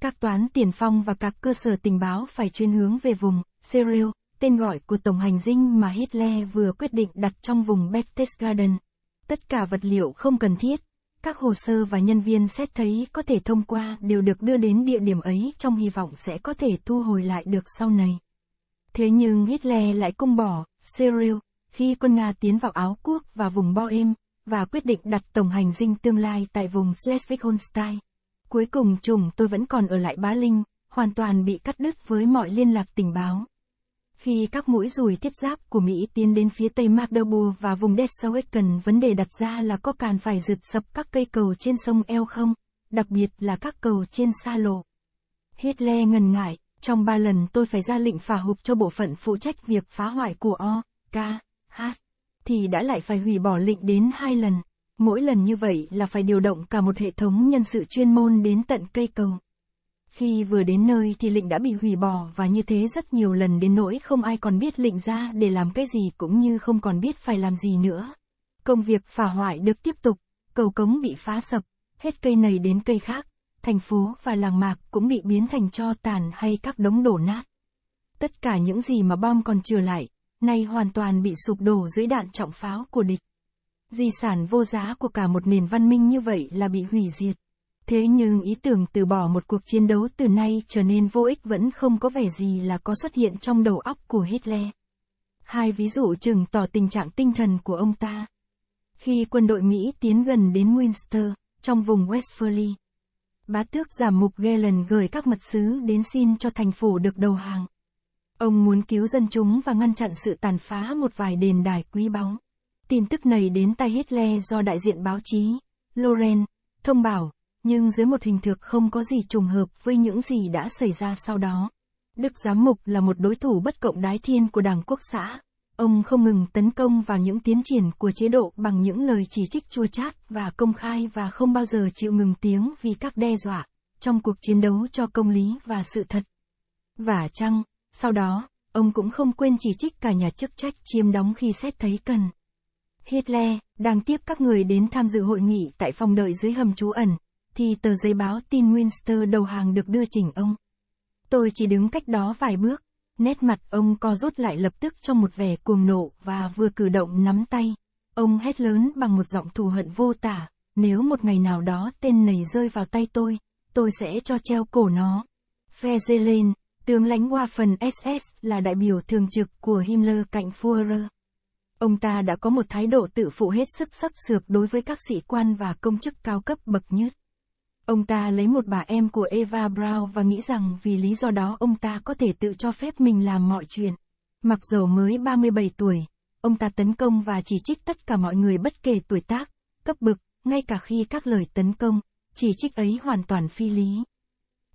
Các toán tiền phong và các cơ sở tình báo phải chuyên hướng về vùng Serial, tên gọi của tổng hành dinh mà Hitler vừa quyết định đặt trong vùng Garden. Tất cả vật liệu không cần thiết các hồ sơ và nhân viên xét thấy có thể thông qua đều được đưa đến địa điểm ấy trong hy vọng sẽ có thể thu hồi lại được sau này. Thế nhưng Hitler lại cung bỏ, Cyril khi quân Nga tiến vào Áo Quốc và vùng Bohem, và quyết định đặt tổng hành dinh tương lai tại vùng Schleswig-Holstein. Cuối cùng chúng tôi vẫn còn ở lại Bá Linh, hoàn toàn bị cắt đứt với mọi liên lạc tình báo. Khi các mũi rùi thiết giáp của Mỹ tiến đến phía tây Magdeburg và vùng Dessau-Ecken vấn đề đặt ra là có cần phải rượt sập các cây cầu trên sông Eo không, đặc biệt là các cầu trên xa lộ. Hitler ngần ngại, trong ba lần tôi phải ra lệnh phả hụp cho bộ phận phụ trách việc phá hoại của O, K, H, thì đã lại phải hủy bỏ lệnh đến hai lần. Mỗi lần như vậy là phải điều động cả một hệ thống nhân sự chuyên môn đến tận cây cầu. Khi vừa đến nơi thì lệnh đã bị hủy bỏ và như thế rất nhiều lần đến nỗi không ai còn biết lệnh ra để làm cái gì cũng như không còn biết phải làm gì nữa. Công việc phá hoại được tiếp tục, cầu cống bị phá sập, hết cây này đến cây khác, thành phố và làng mạc cũng bị biến thành cho tàn hay các đống đổ nát. Tất cả những gì mà bom còn chừa lại, nay hoàn toàn bị sụp đổ dưới đạn trọng pháo của địch. Di sản vô giá của cả một nền văn minh như vậy là bị hủy diệt. Thế nhưng ý tưởng từ bỏ một cuộc chiến đấu từ nay trở nên vô ích vẫn không có vẻ gì là có xuất hiện trong đầu óc của Hitler. Hai ví dụ chứng tỏ tình trạng tinh thần của ông ta. Khi quân đội Mỹ tiến gần đến Winster, trong vùng Westphalia, bá tước giảm mục Galen gửi các mật sứ đến xin cho thành phủ được đầu hàng. Ông muốn cứu dân chúng và ngăn chặn sự tàn phá một vài đền đài quý báu. Tin tức này đến tai Hitler do đại diện báo chí, Loren, thông báo, nhưng dưới một hình thực không có gì trùng hợp với những gì đã xảy ra sau đó. Đức Giám Mục là một đối thủ bất cộng đái thiên của Đảng Quốc xã. Ông không ngừng tấn công vào những tiến triển của chế độ bằng những lời chỉ trích chua chát và công khai và không bao giờ chịu ngừng tiếng vì các đe dọa, trong cuộc chiến đấu cho công lý và sự thật. Và chăng, sau đó, ông cũng không quên chỉ trích cả nhà chức trách chiêm đóng khi xét thấy cần. Hitler đang tiếp các người đến tham dự hội nghị tại phòng đợi dưới hầm trú ẩn, thì tờ giấy báo tin Winster đầu hàng được đưa chỉnh ông. Tôi chỉ đứng cách đó vài bước, nét mặt ông co rút lại lập tức trong một vẻ cuồng nộ và vừa cử động nắm tay. Ông hét lớn bằng một giọng thù hận vô tả, nếu một ngày nào đó tên này rơi vào tay tôi, tôi sẽ cho treo cổ nó. Phe dê lên, tướng lãnh qua phần SS là đại biểu thường trực của Himmler cạnh Führer. Ông ta đã có một thái độ tự phụ hết sức sắc sược đối với các sĩ quan và công chức cao cấp bậc nhất. Ông ta lấy một bà em của Eva Brown và nghĩ rằng vì lý do đó ông ta có thể tự cho phép mình làm mọi chuyện. Mặc dù mới 37 tuổi, ông ta tấn công và chỉ trích tất cả mọi người bất kể tuổi tác, cấp bậc, ngay cả khi các lời tấn công, chỉ trích ấy hoàn toàn phi lý.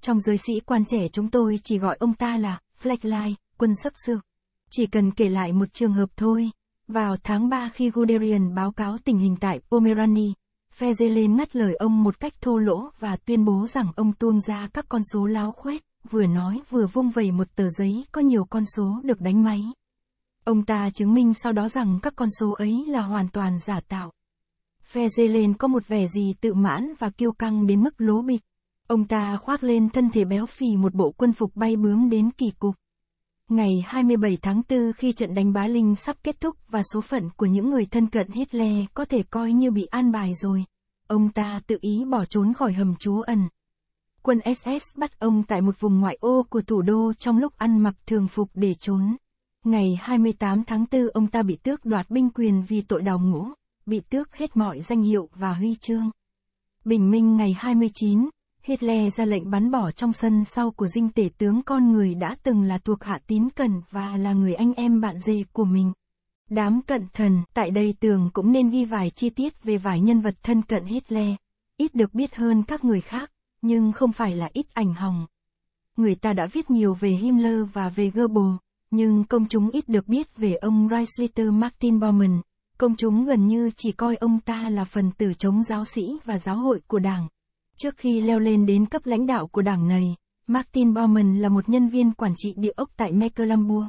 Trong giới sĩ quan trẻ chúng tôi chỉ gọi ông ta là Flagline, quân sắc sược. Chỉ cần kể lại một trường hợp thôi. Vào tháng 3 khi Guderian báo cáo tình hình tại Pomerania, Fezele ngắt lời ông một cách thô lỗ và tuyên bố rằng ông tuôn ra các con số láo khuét, vừa nói vừa vung vẩy một tờ giấy có nhiều con số được đánh máy. Ông ta chứng minh sau đó rằng các con số ấy là hoàn toàn giả tạo. Fezelen có một vẻ gì tự mãn và kiêu căng đến mức lố bịch. Ông ta khoác lên thân thể béo phì một bộ quân phục bay bướm đến kỳ cục. Ngày 27 tháng 4 khi trận đánh Bá Linh sắp kết thúc và số phận của những người thân cận Hitler có thể coi như bị an bài rồi, ông ta tự ý bỏ trốn khỏi hầm trú ẩn. Quân SS bắt ông tại một vùng ngoại ô của thủ đô trong lúc ăn mặc thường phục để trốn. Ngày 28 tháng 4 ông ta bị tước đoạt binh quyền vì tội đào ngũ, bị tước hết mọi danh hiệu và huy chương. Bình minh ngày 29, Hitler ra lệnh bắn bỏ trong sân sau của dinh tể tướng con người đã từng là thuộc hạ tín cẩn và là người anh em bạn dê của mình. Đám cận thần, tại đây tường cũng nên ghi vài chi tiết về vài nhân vật thân cận Hitler, ít được biết hơn các người khác, nhưng không phải là ít ảnh hòng. Người ta đã viết nhiều về Himmler và về Goebbels, nhưng công chúng ít được biết về ông Reichsleiter Martin Bormann, công chúng gần như chỉ coi ông ta là phần tử chống giáo sĩ và giáo hội của đảng. Trước khi leo lên đến cấp lãnh đạo của đảng này, Martin Baumann là một nhân viên quản trị địa ốc tại Mecklenburg.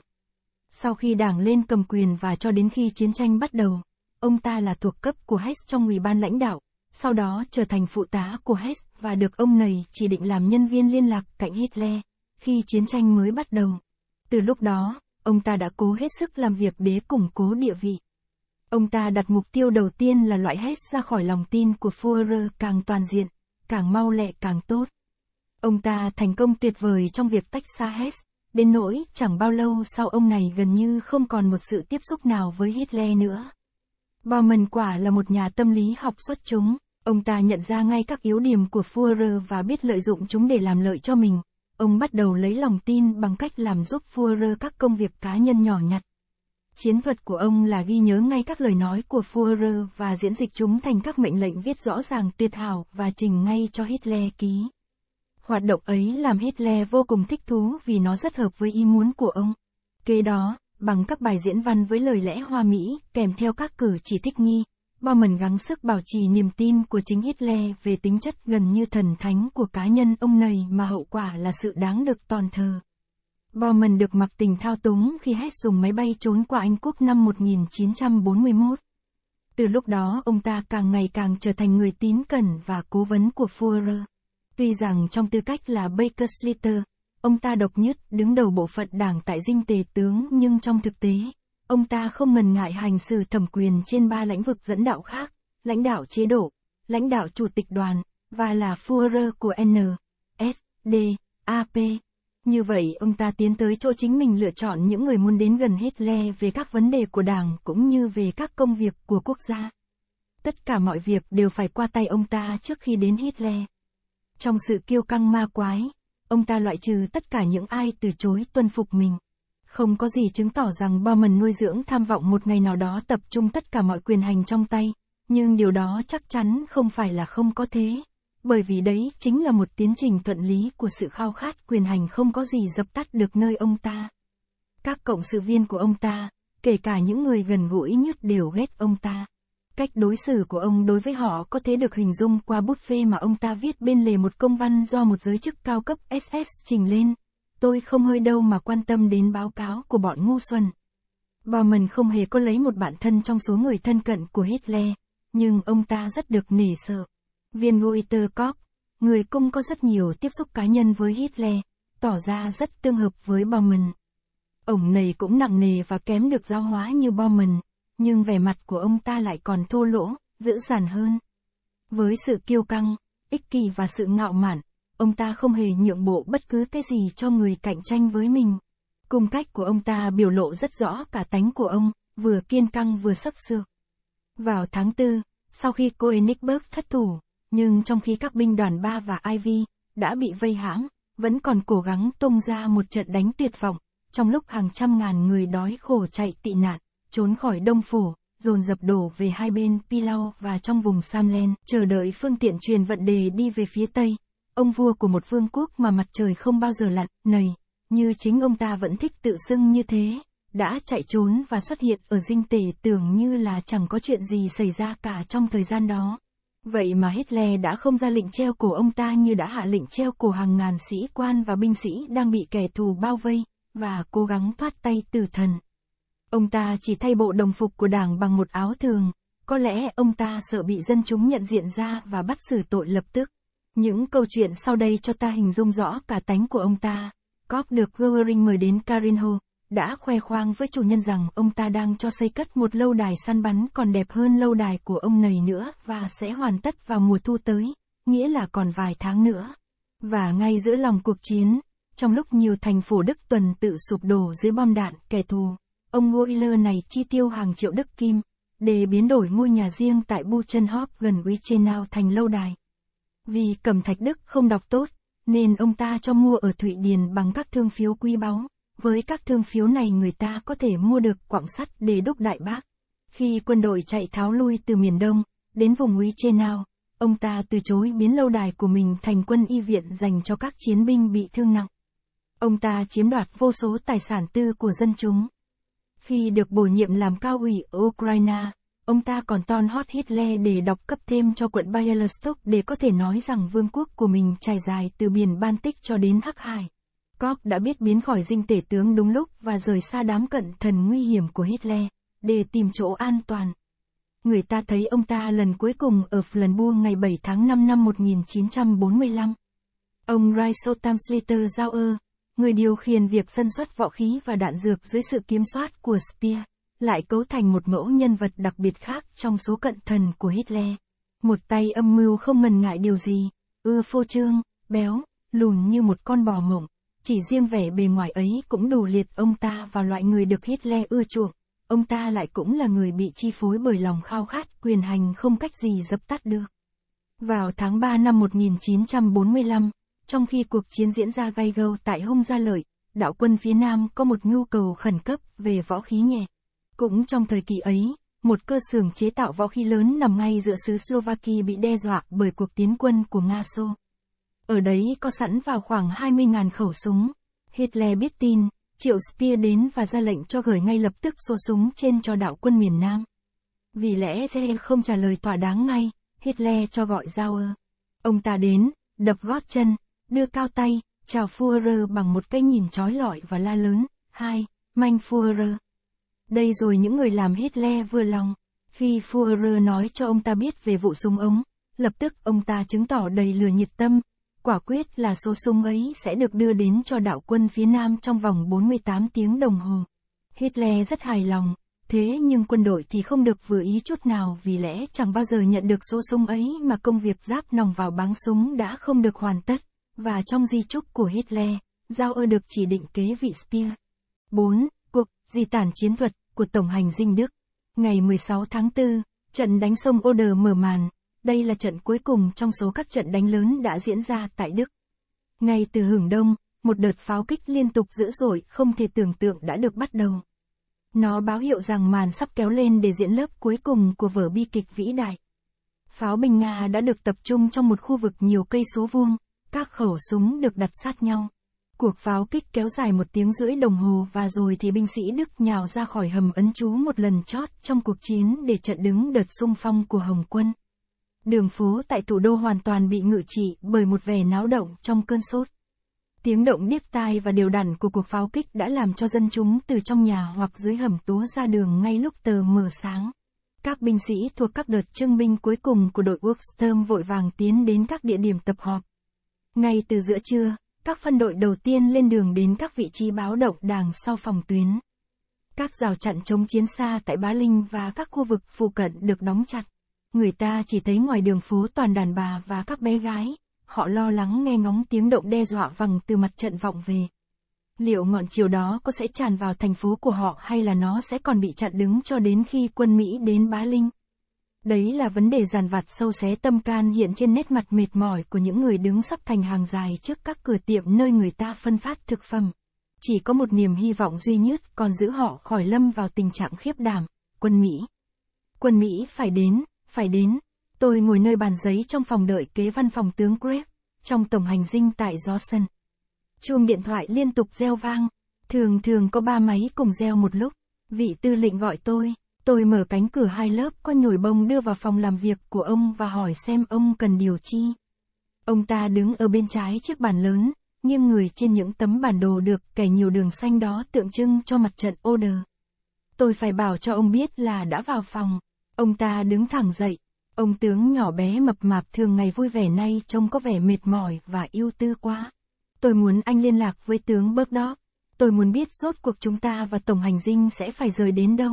Sau khi đảng lên cầm quyền và cho đến khi chiến tranh bắt đầu, ông ta là thuộc cấp của Hess trong ủy ban lãnh đạo, sau đó trở thành phụ tá của Hess và được ông này chỉ định làm nhân viên liên lạc cạnh Hitler, khi chiến tranh mới bắt đầu. Từ lúc đó, ông ta đã cố hết sức làm việc để củng cố địa vị. Ông ta đặt mục tiêu đầu tiên là loại Hess ra khỏi lòng tin của Führer càng toàn diện càng mau lẹ càng tốt. Ông ta thành công tuyệt vời trong việc tách xa Hess, đến nỗi chẳng bao lâu sau ông này gần như không còn một sự tiếp xúc nào với Hitler nữa. Baumann quả là một nhà tâm lý học xuất chúng, ông ta nhận ra ngay các yếu điểm của Führer và biết lợi dụng chúng để làm lợi cho mình. Ông bắt đầu lấy lòng tin bằng cách làm giúp Führer các công việc cá nhân nhỏ nhặt. Chiến thuật của ông là ghi nhớ ngay các lời nói của Führer và diễn dịch chúng thành các mệnh lệnh viết rõ ràng tuyệt hảo và trình ngay cho Hitler ký. Hoạt động ấy làm Hitler vô cùng thích thú vì nó rất hợp với ý muốn của ông. Kế đó, bằng các bài diễn văn với lời lẽ hoa mỹ kèm theo các cử chỉ thích nghi, Bauman gắng sức bảo trì niềm tin của chính Hitler về tính chất gần như thần thánh của cá nhân ông này mà hậu quả là sự đáng được toàn thờ. Borman được mặc tình thao túng khi Hess dùng máy bay trốn qua Anh Quốc năm 1941. Từ lúc đó ông ta càng ngày càng trở thành người tín cẩn và cố vấn của Führer. Tuy rằng trong tư cách là Baker Slater, ông ta độc nhất đứng đầu bộ phận đảng tại dinh tề tướng nhưng trong thực tế, ông ta không ngần ngại hành xử thẩm quyền trên ba lĩnh vực dẫn đạo khác, lãnh đạo chế độ, lãnh đạo chủ tịch đoàn, và là Führer của N, S, D, AP. Như vậy ông ta tiến tới chỗ chính mình lựa chọn những người muốn đến gần Hitler về các vấn đề của đảng cũng như về các công việc của quốc gia. Tất cả mọi việc đều phải qua tay ông ta trước khi đến Hitler Trong sự kiêu căng ma quái, ông ta loại trừ tất cả những ai từ chối tuân phục mình. Không có gì chứng tỏ rằng Bauman nuôi dưỡng tham vọng một ngày nào đó tập trung tất cả mọi quyền hành trong tay, nhưng điều đó chắc chắn không phải là không có thế. Bởi vì đấy chính là một tiến trình thuận lý của sự khao khát quyền hành không có gì dập tắt được nơi ông ta. Các cộng sự viên của ông ta, kể cả những người gần gũi nhất đều ghét ông ta. Cách đối xử của ông đối với họ có thể được hình dung qua bút phê mà ông ta viết bên lề một công văn do một giới chức cao cấp SS trình lên. Tôi không hơi đâu mà quan tâm đến báo cáo của bọn ngu xuân. Bormann không hề có lấy một bạn thân trong số người thân cận của Hitler, nhưng ông ta rất được nể sợ. Viên Guiter Koch, người cũng có rất nhiều tiếp xúc cá nhân với Hitler, tỏ ra rất tương hợp với Baumann. Ông này cũng nặng nề và kém được giao hóa như Baumann, nhưng vẻ mặt của ông ta lại còn thô lỗ, dữ dằn hơn. Với sự kiêu căng, ích kỷ và sự ngạo mạn, ông ta không hề nhượng bộ bất cứ cái gì cho người cạnh tranh với mình. Cung cách của ông ta biểu lộ rất rõ cả tánh của ông, vừa kiên căng vừa sắc sược. Vào tháng 4, sau khi Koenigberg thất thủ, nhưng trong khi các binh đoàn 3 và Ivy đã bị vây hãm, vẫn còn cố gắng tung ra một trận đánh tuyệt vọng, trong lúc hàng trăm ngàn người đói khổ chạy tị nạn, trốn khỏi Đông Phủ, dồn dập đổ về hai bên Pilau và trong vùng Samlen, chờ đợi phương tiện truyền vận đề đi về phía Tây. Ông vua của một vương quốc mà mặt trời không bao giờ lặn, nầy, như chính ông ta vẫn thích tự xưng như thế, đã chạy trốn và xuất hiện ở dinh tề tưởng như là chẳng có chuyện gì xảy ra cả trong thời gian đó. Vậy mà Hitler đã không ra lệnh treo cổ ông ta như đã hạ lệnh treo cổ hàng ngàn sĩ quan và binh sĩ đang bị kẻ thù bao vây, và cố gắng thoát tay tử thần. Ông ta chỉ thay bộ đồng phục của đảng bằng một áo thường, có lẽ ông ta sợ bị dân chúng nhận diện ra và bắt xử tội lập tức. Những câu chuyện sau đây cho ta hình dung rõ cả tánh của ông ta. Cóp được Goering mời đến Karin đã khoe khoang với chủ nhân rằng ông ta đang cho xây cất một lâu đài săn bắn còn đẹp hơn lâu đài của ông này nữa và sẽ hoàn tất vào mùa thu tới, nghĩa là còn vài tháng nữa. Và ngay giữa lòng cuộc chiến, trong lúc nhiều thành phố Đức tuần tự sụp đổ dưới bom đạn kẻ thù, ông Wheeler này chi tiêu hàng triệu đức kim để biến đổi ngôi nhà riêng tại Buchenhof gần Wichenau thành lâu đài. Vì cầm thạch Đức không đọc tốt, nên ông ta cho mua ở Thụy Điền bằng các thương phiếu quý báu. Với các thương phiếu này người ta có thể mua được quặng sắt để đúc đại bác. Khi quân đội chạy tháo lui từ miền Đông, đến vùng Uy trên Nao, ông ta từ chối biến lâu đài của mình thành quân y viện dành cho các chiến binh bị thương nặng. Ông ta chiếm đoạt vô số tài sản tư của dân chúng. Khi được bổ nhiệm làm cao ủy ở Ukraine, ông ta còn ton hót Hitler để đọc cấp thêm cho quận Bialystok để có thể nói rằng vương quốc của mình trải dài từ biển Baltic cho đến Hắc Hải cóp đã biết biến khỏi dinh tể tướng đúng lúc và rời xa đám cận thần nguy hiểm của Hitler, để tìm chỗ an toàn. Người ta thấy ông ta lần cuối cùng ở Flenburg ngày 7 tháng 5 năm 1945. Ông giao ơ người điều khiển việc sân xuất võ khí và đạn dược dưới sự kiểm soát của Speer, lại cấu thành một mẫu nhân vật đặc biệt khác trong số cận thần của Hitler. Một tay âm mưu không ngần ngại điều gì, ưa phô trương, béo, lùn như một con bò mộng chỉ riêng vẻ bề ngoài ấy cũng đủ liệt ông ta và loại người được Hitler ưa chuộng. Ông ta lại cũng là người bị chi phối bởi lòng khao khát quyền hành không cách gì dập tắt được. Vào tháng 3 năm 1945, trong khi cuộc chiến diễn ra gay gâu tại Hung Gia Lợi, đạo quân phía Nam có một nhu cầu khẩn cấp về võ khí nhẹ. Cũng trong thời kỳ ấy, một cơ xưởng chế tạo võ khí lớn nằm ngay giữa xứ Slovakia bị đe dọa bởi cuộc tiến quân của Nga Xô. Ở đấy có sẵn vào khoảng 20.000 khẩu súng. Hitler biết tin, triệu Speer đến và ra lệnh cho gửi ngay lập tức số súng trên cho đạo quân miền Nam. Vì lẽ Israel không trả lời tỏa đáng ngay, Hitler cho gọi Zauer. Ông ta đến, đập gót chân, đưa cao tay, chào Fuhrer bằng một cái nhìn trói lọi và la lớn, hai, manh Fuhrer. Đây rồi những người làm Hitler vừa lòng. Khi Fuhrer nói cho ông ta biết về vụ súng ống, lập tức ông ta chứng tỏ đầy lửa nhiệt tâm, quả quyết là số súng ấy sẽ được đưa đến cho đạo quân phía Nam trong vòng 48 tiếng đồng hồ. Hitler rất hài lòng, thế nhưng quân đội thì không được vừa ý chút nào vì lẽ chẳng bao giờ nhận được số súng ấy mà công việc giáp nòng vào báng súng đã không được hoàn tất, và trong di trúc của Hitler, giao ơ được chỉ định kế vị Speer. 4. Cuộc di tản chiến thuật của Tổng hành dinh Đức Ngày 16 tháng 4, trận đánh sông Oder mở màn, đây là trận cuối cùng trong số các trận đánh lớn đã diễn ra tại Đức. Ngay từ hưởng đông, một đợt pháo kích liên tục dữ dội không thể tưởng tượng đã được bắt đầu. Nó báo hiệu rằng màn sắp kéo lên để diễn lớp cuối cùng của vở bi kịch vĩ đại. Pháo binh Nga đã được tập trung trong một khu vực nhiều cây số vuông, các khẩu súng được đặt sát nhau. Cuộc pháo kích kéo dài một tiếng rưỡi đồng hồ và rồi thì binh sĩ Đức nhào ra khỏi hầm ấn trú một lần chót trong cuộc chiến để trận đứng đợt xung phong của Hồng quân đường phố tại thủ đô hoàn toàn bị ngự trị bởi một vẻ náo động trong cơn sốt. Tiếng động điếc tai và điều đặn của cuộc pháo kích đã làm cho dân chúng từ trong nhà hoặc dưới hầm túa ra đường ngay lúc tờ mờ sáng. Các binh sĩ thuộc các đợt trưng binh cuối cùng của đội Workstorm vội vàng tiến đến các địa điểm tập họp. Ngay từ giữa trưa, các phân đội đầu tiên lên đường đến các vị trí báo động đàng sau phòng tuyến. Các rào chặn chống chiến xa tại Bá Linh và các khu vực phụ cận được đóng chặt. Người ta chỉ thấy ngoài đường phố toàn đàn bà và các bé gái, họ lo lắng nghe ngóng tiếng động đe dọa vằng từ mặt trận vọng về. Liệu ngọn chiều đó có sẽ tràn vào thành phố của họ hay là nó sẽ còn bị chặn đứng cho đến khi quân Mỹ đến Bá Linh? Đấy là vấn đề giàn vặt sâu xé tâm can hiện trên nét mặt mệt mỏi của những người đứng sắp thành hàng dài trước các cửa tiệm nơi người ta phân phát thực phẩm. Chỉ có một niềm hy vọng duy nhất còn giữ họ khỏi lâm vào tình trạng khiếp đảm, quân Mỹ. Quân Mỹ phải đến phải đến. Tôi ngồi nơi bàn giấy trong phòng đợi kế văn phòng tướng Greg, trong tổng hành dinh tại Johnson. Chuông điện thoại liên tục reo vang, thường thường có ba máy cùng reo một lúc. Vị tư lệnh gọi tôi, tôi mở cánh cửa hai lớp có nhồi bông đưa vào phòng làm việc của ông và hỏi xem ông cần điều chi. Ông ta đứng ở bên trái chiếc bàn lớn, nghiêng người trên những tấm bản đồ được kẻ nhiều đường xanh đó tượng trưng cho mặt trận order. Tôi phải bảo cho ông biết là đã vào phòng. Ông ta đứng thẳng dậy. Ông tướng nhỏ bé mập mạp thường ngày vui vẻ nay trông có vẻ mệt mỏi và yêu tư quá. Tôi muốn anh liên lạc với tướng bớt đó, Tôi muốn biết rốt cuộc chúng ta và Tổng hành dinh sẽ phải rời đến đâu.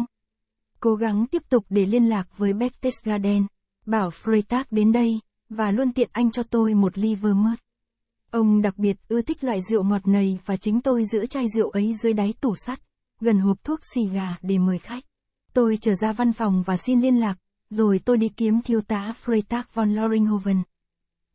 Cố gắng tiếp tục để liên lạc với Baptist Garden. Bảo Freytag đến đây, và luôn tiện anh cho tôi một ly vơ vermouth. Ông đặc biệt ưa thích loại rượu ngọt này và chính tôi giữ chai rượu ấy dưới đáy tủ sắt, gần hộp thuốc xì gà để mời khách. Tôi trở ra văn phòng và xin liên lạc, rồi tôi đi kiếm thiếu tá Freytag von Loringhoven.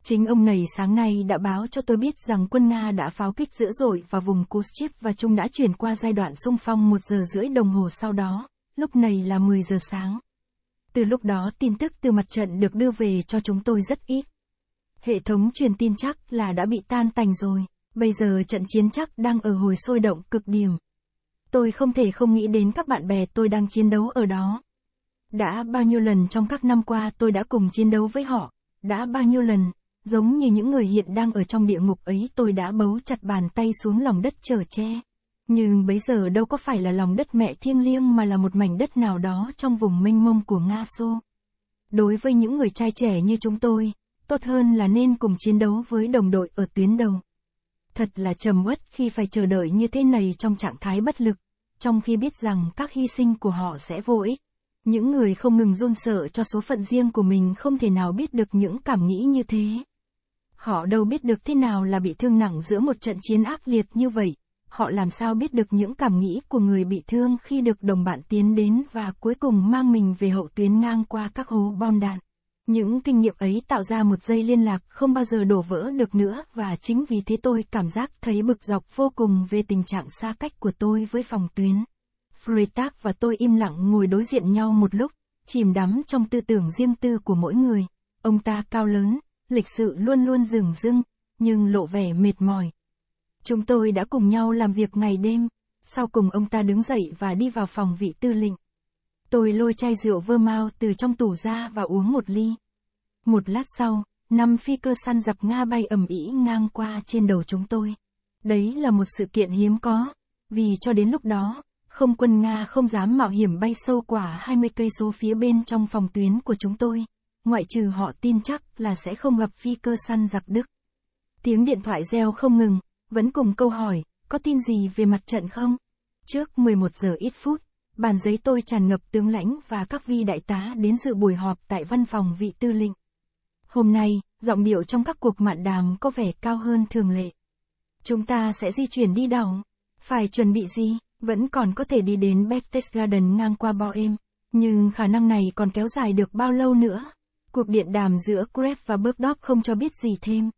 Chính ông này sáng nay đã báo cho tôi biết rằng quân Nga đã pháo kích dữ dội vào vùng Kuschip và chúng đã chuyển qua giai đoạn xung phong một giờ rưỡi đồng hồ sau đó, lúc này là 10 giờ sáng. Từ lúc đó tin tức từ mặt trận được đưa về cho chúng tôi rất ít. Hệ thống truyền tin chắc là đã bị tan tành rồi, bây giờ trận chiến chắc đang ở hồi sôi động cực điểm. Tôi không thể không nghĩ đến các bạn bè tôi đang chiến đấu ở đó. Đã bao nhiêu lần trong các năm qua tôi đã cùng chiến đấu với họ, đã bao nhiêu lần, giống như những người hiện đang ở trong địa ngục ấy tôi đã bấu chặt bàn tay xuống lòng đất chở che. Nhưng bấy giờ đâu có phải là lòng đất mẹ thiêng liêng mà là một mảnh đất nào đó trong vùng mênh mông của Nga Xô. Đối với những người trai trẻ như chúng tôi, tốt hơn là nên cùng chiến đấu với đồng đội ở tuyến đầu. Thật là trầm uất khi phải chờ đợi như thế này trong trạng thái bất lực, trong khi biết rằng các hy sinh của họ sẽ vô ích. Những người không ngừng run sợ cho số phận riêng của mình không thể nào biết được những cảm nghĩ như thế. Họ đâu biết được thế nào là bị thương nặng giữa một trận chiến ác liệt như vậy, họ làm sao biết được những cảm nghĩ của người bị thương khi được đồng bạn tiến đến và cuối cùng mang mình về hậu tuyến ngang qua các hố bom đạn. Những kinh nghiệm ấy tạo ra một dây liên lạc không bao giờ đổ vỡ được nữa và chính vì thế tôi cảm giác thấy bực dọc vô cùng về tình trạng xa cách của tôi với phòng tuyến. Freitag và tôi im lặng ngồi đối diện nhau một lúc, chìm đắm trong tư tưởng riêng tư của mỗi người. Ông ta cao lớn, lịch sự luôn luôn rừng rưng, nhưng lộ vẻ mệt mỏi. Chúng tôi đã cùng nhau làm việc ngày đêm, sau cùng ông ta đứng dậy và đi vào phòng vị tư lệnh. Tôi lôi chai rượu vơ mau từ trong tủ ra và uống một ly. Một lát sau, năm phi cơ săn giặc Nga bay ầm ĩ ngang qua trên đầu chúng tôi. Đấy là một sự kiện hiếm có, vì cho đến lúc đó, không quân Nga không dám mạo hiểm bay sâu quả 20 cây số phía bên trong phòng tuyến của chúng tôi, ngoại trừ họ tin chắc là sẽ không gặp phi cơ săn giặc Đức. Tiếng điện thoại reo không ngừng, vẫn cùng câu hỏi, có tin gì về mặt trận không? Trước 11 giờ ít phút, Bàn giấy tôi tràn ngập tướng lãnh và các vi đại tá đến dự buổi họp tại văn phòng vị tư lệnh. Hôm nay, giọng điệu trong các cuộc mạn đàm có vẻ cao hơn thường lệ. Chúng ta sẽ di chuyển đi đảo. Phải chuẩn bị gì? Vẫn còn có thể đi đến Baptist Garden ngang qua bao êm. Nhưng khả năng này còn kéo dài được bao lâu nữa? Cuộc điện đàm giữa Greb và Burkdorf không cho biết gì thêm.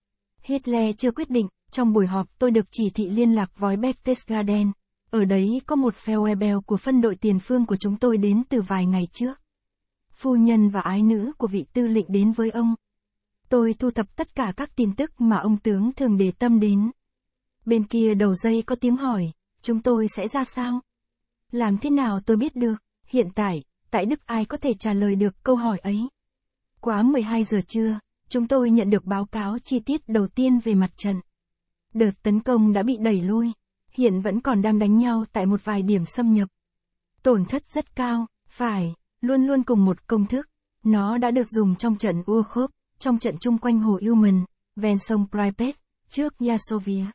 Hitler chưa quyết định, trong buổi họp tôi được chỉ thị liên lạc với Baptist Garden. Ở đấy có một phèo của phân đội tiền phương của chúng tôi đến từ vài ngày trước. Phu nhân và ái nữ của vị tư lệnh đến với ông. Tôi thu thập tất cả các tin tức mà ông tướng thường để tâm đến. Bên kia đầu dây có tiếng hỏi, chúng tôi sẽ ra sao? Làm thế nào tôi biết được, hiện tại, tại Đức ai có thể trả lời được câu hỏi ấy? Quá 12 giờ trưa, chúng tôi nhận được báo cáo chi tiết đầu tiên về mặt trận. Đợt tấn công đã bị đẩy lui, hiện vẫn còn đang đánh nhau tại một vài điểm xâm nhập. Tổn thất rất cao, phải, luôn luôn cùng một công thức. Nó đã được dùng trong trận ua Urkhov, trong trận chung quanh hồ Ilmen, ven sông Pripet, trước Yasovia.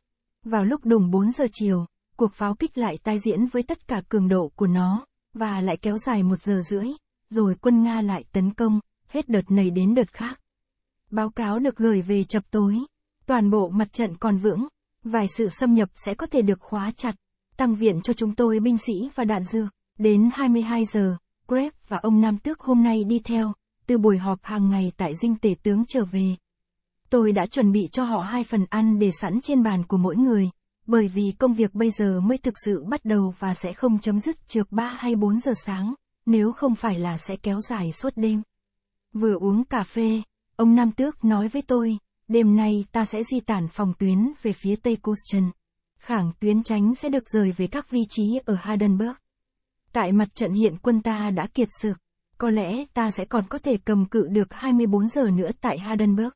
Vào lúc đùng 4 giờ chiều, cuộc pháo kích lại tái diễn với tất cả cường độ của nó, và lại kéo dài một giờ rưỡi, rồi quân Nga lại tấn công, hết đợt này đến đợt khác. Báo cáo được gửi về chập tối, toàn bộ mặt trận còn vững, Vài sự xâm nhập sẽ có thể được khóa chặt. Tăng viện cho chúng tôi binh sĩ và đạn dược. Đến 22 giờ, Greg và ông Nam Tước hôm nay đi theo, từ buổi họp hàng ngày tại dinh tể tướng trở về. Tôi đã chuẩn bị cho họ hai phần ăn để sẵn trên bàn của mỗi người, bởi vì công việc bây giờ mới thực sự bắt đầu và sẽ không chấm dứt trước 3 hay 4 giờ sáng, nếu không phải là sẽ kéo dài suốt đêm. Vừa uống cà phê, ông Nam Tước nói với tôi, đêm nay ta sẽ di tản phòng tuyến về phía Tây Kuschen. Khảng tuyến tránh sẽ được rời về các vị trí ở Hardenberg. Tại mặt trận hiện quân ta đã kiệt sực, có lẽ ta sẽ còn có thể cầm cự được 24 giờ nữa tại Hardenberg.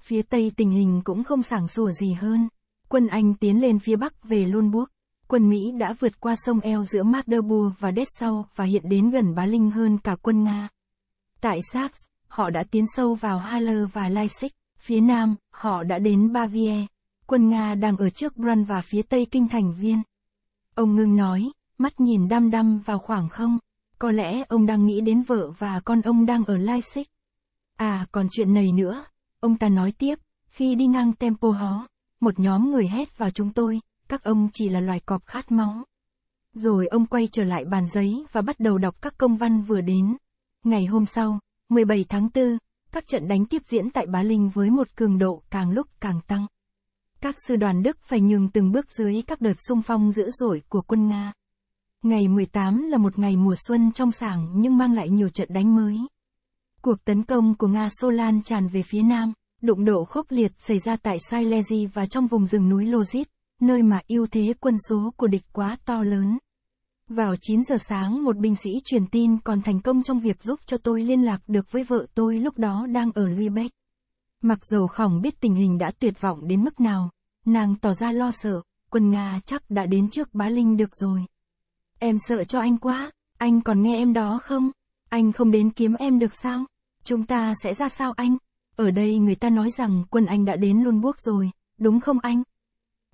Phía Tây tình hình cũng không sảng sủa gì hơn. Quân Anh tiến lên phía Bắc về Lundburg. Quân Mỹ đã vượt qua sông eo giữa Magdeburg và Dessau và hiện đến gần Bá Linh hơn cả quân Nga. Tại Saps, họ đã tiến sâu vào Halle và Leipzig. Phía Nam, họ đã đến Bavie. Quân Nga đang ở trước Brun và phía Tây kinh thành Viên. Ông ngưng nói, mắt nhìn đăm đăm vào khoảng không. Có lẽ ông đang nghĩ đến vợ và con ông đang ở Leipzig. À, còn chuyện này nữa. Ông ta nói tiếp, khi đi ngang Tempo Hó, một nhóm người hét vào chúng tôi, các ông chỉ là loài cọp khát máu. Rồi ông quay trở lại bàn giấy và bắt đầu đọc các công văn vừa đến. Ngày hôm sau, 17 tháng 4, các trận đánh tiếp diễn tại Bá Linh với một cường độ càng lúc càng tăng. Các sư đoàn Đức phải nhường từng bước dưới các đợt xung phong dữ dội của quân Nga. Ngày 18 là một ngày mùa xuân trong sảng nhưng mang lại nhiều trận đánh mới. Cuộc tấn công của Nga xô lan tràn về phía nam, đụng độ khốc liệt xảy ra tại Silesia và trong vùng rừng núi Lozit, nơi mà ưu thế quân số của địch quá to lớn. Vào 9 giờ sáng một binh sĩ truyền tin còn thành công trong việc giúp cho tôi liên lạc được với vợ tôi lúc đó đang ở Lubeck. Mặc dầu khỏng biết tình hình đã tuyệt vọng đến mức nào, nàng tỏ ra lo sợ, quân Nga chắc đã đến trước bá Linh được rồi. Em sợ cho anh quá, anh còn nghe em đó không? Anh không đến kiếm em được sao? Chúng ta sẽ ra sao anh? Ở đây người ta nói rằng quân anh đã đến luôn buốc rồi, đúng không anh?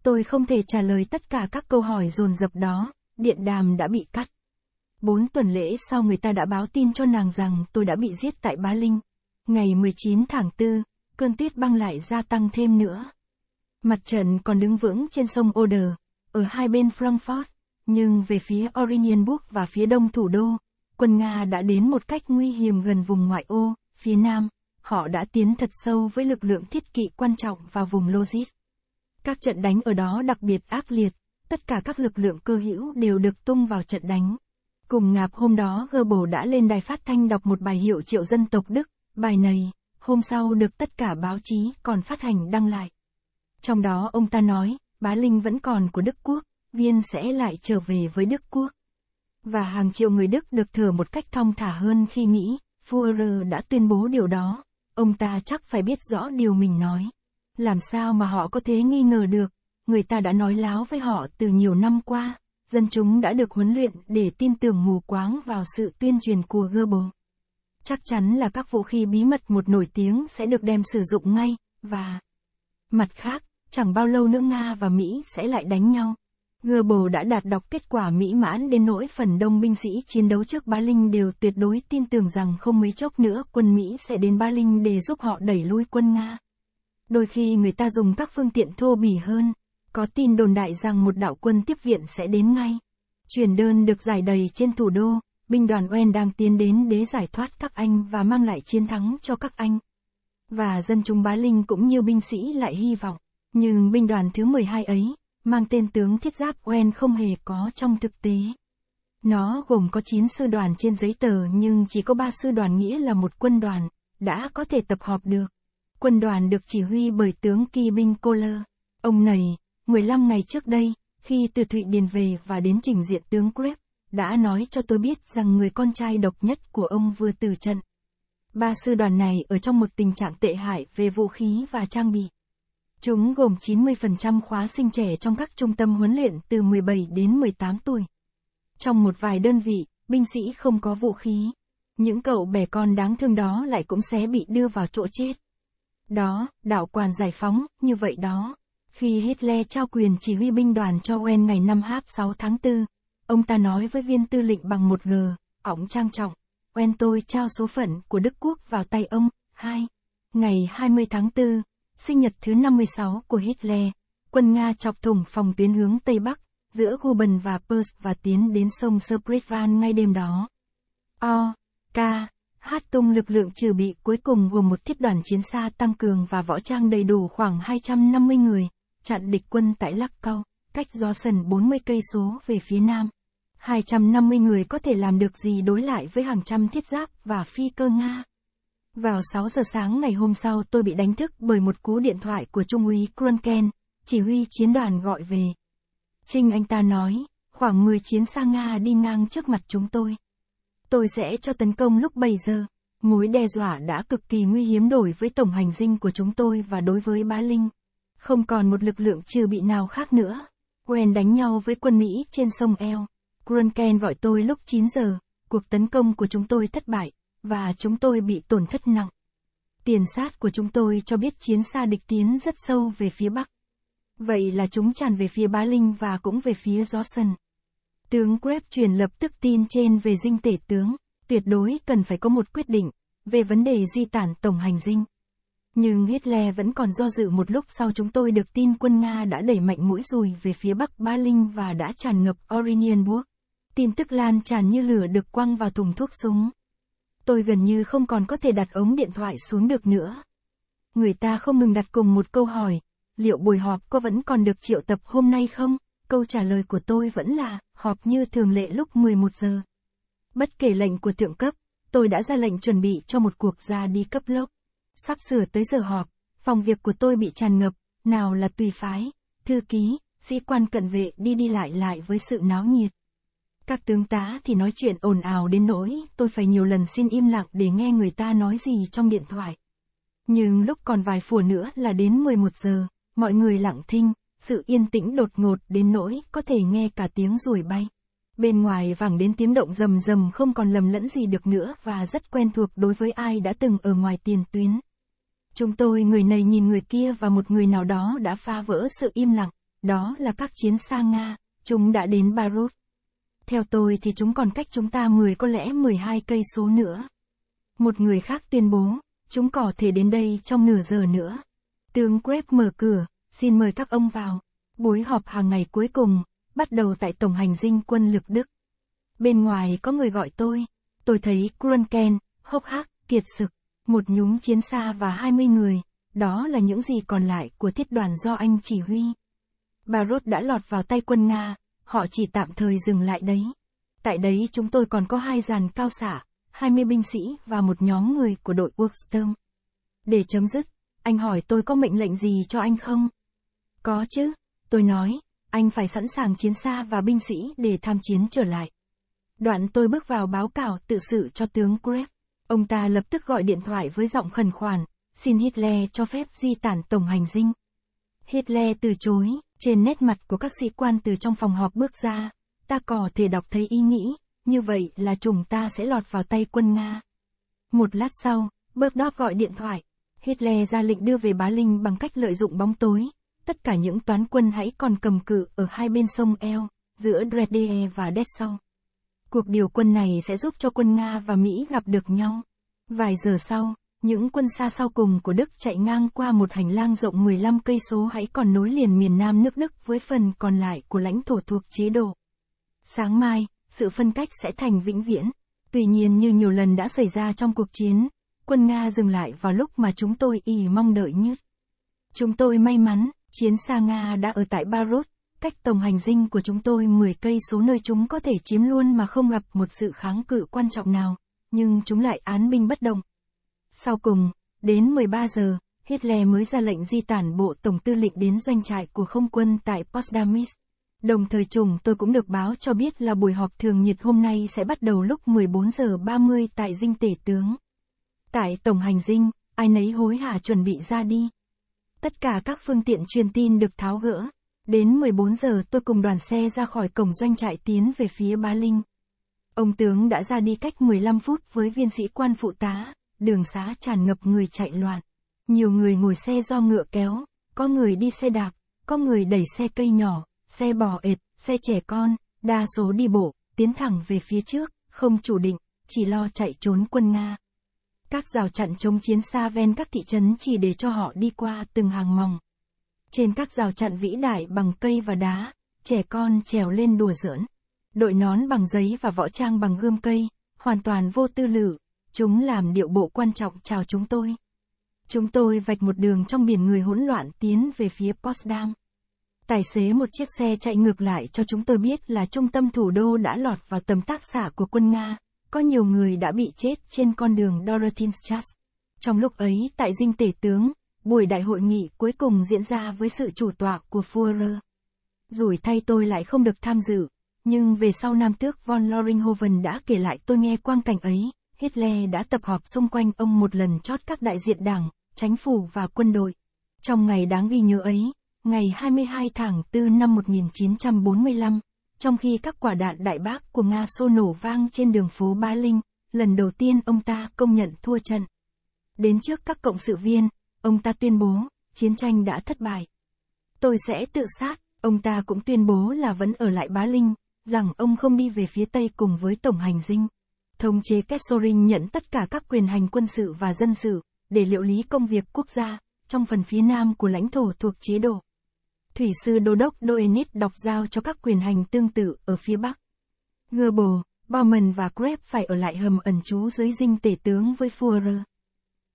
Tôi không thể trả lời tất cả các câu hỏi dồn dập đó điện đàm đã bị cắt. Bốn tuần lễ sau người ta đã báo tin cho nàng rằng tôi đã bị giết tại Ba Linh. Ngày 19 tháng 4, cơn tuyết băng lại gia tăng thêm nữa. Mặt trận còn đứng vững trên sông Oder, ở hai bên Frankfurt, nhưng về phía Oranienburg và phía đông thủ đô, quân Nga đã đến một cách nguy hiểm gần vùng ngoại ô, phía nam, họ đã tiến thật sâu với lực lượng thiết kỵ quan trọng vào vùng Lozit. Các trận đánh ở đó đặc biệt ác liệt, tất cả các lực lượng cơ hữu đều được tung vào trận đánh. Cùng ngạp hôm đó bổ đã lên đài phát thanh đọc một bài hiệu triệu dân tộc Đức, bài này, hôm sau được tất cả báo chí còn phát hành đăng lại. Trong đó ông ta nói, bá linh vẫn còn của Đức Quốc, viên sẽ lại trở về với Đức Quốc. Và hàng triệu người Đức được thừa một cách thong thả hơn khi nghĩ, Führer đã tuyên bố điều đó, ông ta chắc phải biết rõ điều mình nói. Làm sao mà họ có thể nghi ngờ được, người ta đã nói láo với họ từ nhiều năm qua, dân chúng đã được huấn luyện để tin tưởng mù quáng vào sự tuyên truyền của Goebbels. Chắc chắn là các vũ khí bí mật một nổi tiếng sẽ được đem sử dụng ngay, và... Mặt khác, chẳng bao lâu nữa Nga và Mỹ sẽ lại đánh nhau. Goebbels đã đạt đọc kết quả mỹ mãn đến nỗi phần đông binh sĩ chiến đấu trước Ba Linh đều tuyệt đối tin tưởng rằng không mấy chốc nữa quân Mỹ sẽ đến Ba Linh để giúp họ đẩy lui quân Nga. Đôi khi người ta dùng các phương tiện thô bỉ hơn, có tin đồn đại rằng một đạo quân tiếp viện sẽ đến ngay. Truyền đơn được giải đầy trên thủ đô, binh đoàn Oen đang tiến đến để giải thoát các anh và mang lại chiến thắng cho các anh. Và dân chúng bá linh cũng như binh sĩ lại hy vọng. Nhưng binh đoàn thứ 12 ấy, mang tên tướng thiết giáp Oen không hề có trong thực tế. Nó gồm có 9 sư đoàn trên giấy tờ nhưng chỉ có 3 sư đoàn nghĩa là một quân đoàn, đã có thể tập hợp được. Quân đoàn được chỉ huy bởi tướng Kỳ Binh Cô Ông này, 15 ngày trước đây, khi từ Thụy Điền về và đến trình diện tướng Greb, đã nói cho tôi biết rằng người con trai độc nhất của ông vừa từ trận. Ba sư đoàn này ở trong một tình trạng tệ hại về vũ khí và trang bị. Chúng gồm 90% khóa sinh trẻ trong các trung tâm huấn luyện từ 17 đến 18 tuổi. Trong một vài đơn vị, binh sĩ không có vũ khí. Những cậu bè con đáng thương đó lại cũng sẽ bị đưa vào chỗ chết. Đó, đảo quản giải phóng, như vậy đó. Khi Hitler trao quyền chỉ huy binh đoàn cho Wen ngày 5 h 6 tháng 4, ông ta nói với viên tư lệnh bằng một g, ỏng trang trọng, Wen tôi trao số phận của Đức Quốc vào tay ông, 2. Ngày 20 tháng 4, sinh nhật thứ 56 của Hitler, quân Nga chọc thủng phòng tuyến hướng Tây Bắc, giữa Guben và Pers và tiến đến sông Sepritvan ngay đêm đó. O, K, h tung lực lượng trừ bị cuối cùng gồm một thiết đoàn chiến xa tăng cường và võ trang đầy đủ khoảng 250 người, chặn địch quân tại Lắc Cao, cách do sần 40 cây số về phía nam. 250 người có thể làm được gì đối lại với hàng trăm thiết giáp và phi cơ Nga. Vào 6 giờ sáng ngày hôm sau tôi bị đánh thức bởi một cú điện thoại của Trung úy Krunken, chỉ huy chiến đoàn gọi về. Trinh anh ta nói, khoảng 10 chiến xa Nga đi ngang trước mặt chúng tôi. Tôi sẽ cho tấn công lúc 7 giờ. Mối đe dọa đã cực kỳ nguy hiểm đổi với tổng hành dinh của chúng tôi và đối với Bá Linh không còn một lực lượng trừ bị nào khác nữa. Quen đánh nhau với quân Mỹ trên sông El. Grunken gọi tôi lúc 9 giờ, cuộc tấn công của chúng tôi thất bại, và chúng tôi bị tổn thất nặng. Tiền sát của chúng tôi cho biết chiến xa địch tiến rất sâu về phía Bắc. Vậy là chúng tràn về phía Bá Linh và cũng về phía Johnson. Tướng Greb truyền lập tức tin trên về dinh tể tướng, tuyệt đối cần phải có một quyết định về vấn đề di tản tổng hành dinh. Nhưng Hitler vẫn còn do dự một lúc sau chúng tôi được tin quân Nga đã đẩy mạnh mũi dùi về phía bắc Ba Linh và đã tràn ngập Oranienburg. Tin tức lan tràn như lửa được quăng vào thùng thuốc súng. Tôi gần như không còn có thể đặt ống điện thoại xuống được nữa. Người ta không ngừng đặt cùng một câu hỏi, liệu buổi họp có vẫn còn được triệu tập hôm nay không? Câu trả lời của tôi vẫn là, họp như thường lệ lúc 11 giờ. Bất kể lệnh của thượng cấp, tôi đã ra lệnh chuẩn bị cho một cuộc ra đi cấp lốc. Sắp sửa tới giờ họp, phòng việc của tôi bị tràn ngập, nào là tùy phái, thư ký, sĩ quan cận vệ đi đi lại lại với sự náo nhiệt. Các tướng tá thì nói chuyện ồn ào đến nỗi, tôi phải nhiều lần xin im lặng để nghe người ta nói gì trong điện thoại. Nhưng lúc còn vài phủa nữa là đến 11 giờ, mọi người lặng thinh, sự yên tĩnh đột ngột đến nỗi có thể nghe cả tiếng ruồi bay. Bên ngoài vẳng đến tiếng động rầm rầm không còn lầm lẫn gì được nữa và rất quen thuộc đối với ai đã từng ở ngoài tiền tuyến. Chúng tôi người này nhìn người kia và một người nào đó đã phá vỡ sự im lặng, đó là các chiến xa Nga, chúng đã đến Beirut. Theo tôi thì chúng còn cách chúng ta 10 có lẽ 12 cây số nữa. Một người khác tuyên bố, chúng có thể đến đây trong nửa giờ nữa. Tướng Greb mở cửa, xin mời các ông vào. Buổi họp hàng ngày cuối cùng, bắt đầu tại Tổng hành dinh quân lực Đức. Bên ngoài có người gọi tôi, tôi thấy Krunken, hốc hác, kiệt sực, một nhúm chiến xa và 20 người, đó là những gì còn lại của thiết đoàn do anh chỉ huy. Barot đã lọt vào tay quân Nga, họ chỉ tạm thời dừng lại đấy. Tại đấy chúng tôi còn có hai dàn cao xả, 20 binh sĩ và một nhóm người của đội Workstorm. Để chấm dứt, anh hỏi tôi có mệnh lệnh gì cho anh không? Có chứ, tôi nói, anh phải sẵn sàng chiến xa và binh sĩ để tham chiến trở lại. Đoạn tôi bước vào báo cáo tự sự cho tướng Greb. Ông ta lập tức gọi điện thoại với giọng khẩn khoản, xin Hitler cho phép di tản tổng hành dinh. Hitler từ chối, trên nét mặt của các sĩ quan từ trong phòng họp bước ra, ta có thể đọc thấy ý nghĩ, như vậy là chúng ta sẽ lọt vào tay quân Nga. Một lát sau, Bergdorf gọi điện thoại, Hitler ra lệnh đưa về Bá Linh bằng cách lợi dụng bóng tối, tất cả những toán quân hãy còn cầm cự ở hai bên sông El, giữa Dredie và Dessau. Cuộc điều quân này sẽ giúp cho quân Nga và Mỹ gặp được nhau. Vài giờ sau, những quân xa sau cùng của Đức chạy ngang qua một hành lang rộng 15 cây số hãy còn nối liền miền nam nước Đức với phần còn lại của lãnh thổ thuộc chế độ. Sáng mai, sự phân cách sẽ thành vĩnh viễn. Tuy nhiên như nhiều lần đã xảy ra trong cuộc chiến, quân Nga dừng lại vào lúc mà chúng tôi y mong đợi nhất. Chúng tôi may mắn, chiến xa Nga đã ở tại Barot, cách tổng hành dinh của chúng tôi 10 cây số nơi chúng có thể chiếm luôn mà không gặp một sự kháng cự quan trọng nào, nhưng chúng lại án binh bất động. Sau cùng, đến 13 giờ, Hitler mới ra lệnh di tản bộ tổng tư lệnh đến doanh trại của không quân tại Potsdamis. Đồng thời trùng tôi cũng được báo cho biết là buổi họp thường nhiệt hôm nay sẽ bắt đầu lúc 14 giờ 30 tại dinh tể tướng. Tại tổng hành dinh, ai nấy hối hả chuẩn bị ra đi tất cả các phương tiện truyền tin được tháo gỡ. Đến 14 giờ tôi cùng đoàn xe ra khỏi cổng doanh trại tiến về phía Ba Linh. Ông tướng đã ra đi cách 15 phút với viên sĩ quan phụ tá, đường xá tràn ngập người chạy loạn. Nhiều người ngồi xe do ngựa kéo, có người đi xe đạp, có người đẩy xe cây nhỏ, xe bò ệt, xe trẻ con, đa số đi bộ, tiến thẳng về phía trước, không chủ định, chỉ lo chạy trốn quân Nga các rào chặn chống chiến xa ven các thị trấn chỉ để cho họ đi qua từng hàng mòng Trên các rào chặn vĩ đại bằng cây và đá, trẻ con trèo lên đùa giỡn. Đội nón bằng giấy và võ trang bằng gươm cây, hoàn toàn vô tư lự, chúng làm điệu bộ quan trọng chào chúng tôi. Chúng tôi vạch một đường trong biển người hỗn loạn tiến về phía Potsdam. Tài xế một chiếc xe chạy ngược lại cho chúng tôi biết là trung tâm thủ đô đã lọt vào tầm tác xả của quân Nga có nhiều người đã bị chết trên con đường Dorotinschas. Trong lúc ấy tại dinh tể tướng, buổi đại hội nghị cuối cùng diễn ra với sự chủ tọa của Führer. Rủi thay tôi lại không được tham dự, nhưng về sau Nam Tước von Loringhoven đã kể lại tôi nghe quang cảnh ấy, Hitler đã tập họp xung quanh ông một lần chót các đại diện đảng, chính phủ và quân đội. Trong ngày đáng ghi nhớ ấy, ngày 22 tháng 4 năm 1945, trong khi các quả đạn đại bác của Nga xô nổ vang trên đường phố Ba Linh, lần đầu tiên ông ta công nhận thua trận. Đến trước các cộng sự viên, ông ta tuyên bố, chiến tranh đã thất bại. Tôi sẽ tự sát, ông ta cũng tuyên bố là vẫn ở lại ba Linh, rằng ông không đi về phía Tây cùng với Tổng hành dinh. Thống chế Kessorin nhận tất cả các quyền hành quân sự và dân sự, để liệu lý công việc quốc gia, trong phần phía Nam của lãnh thổ thuộc chế độ thủy sư đô đốc Doenis đọc giao cho các quyền hành tương tự ở phía Bắc. Goebbels, Baumann và Kreb phải ở lại hầm ẩn trú dưới dinh tể tướng với Führer.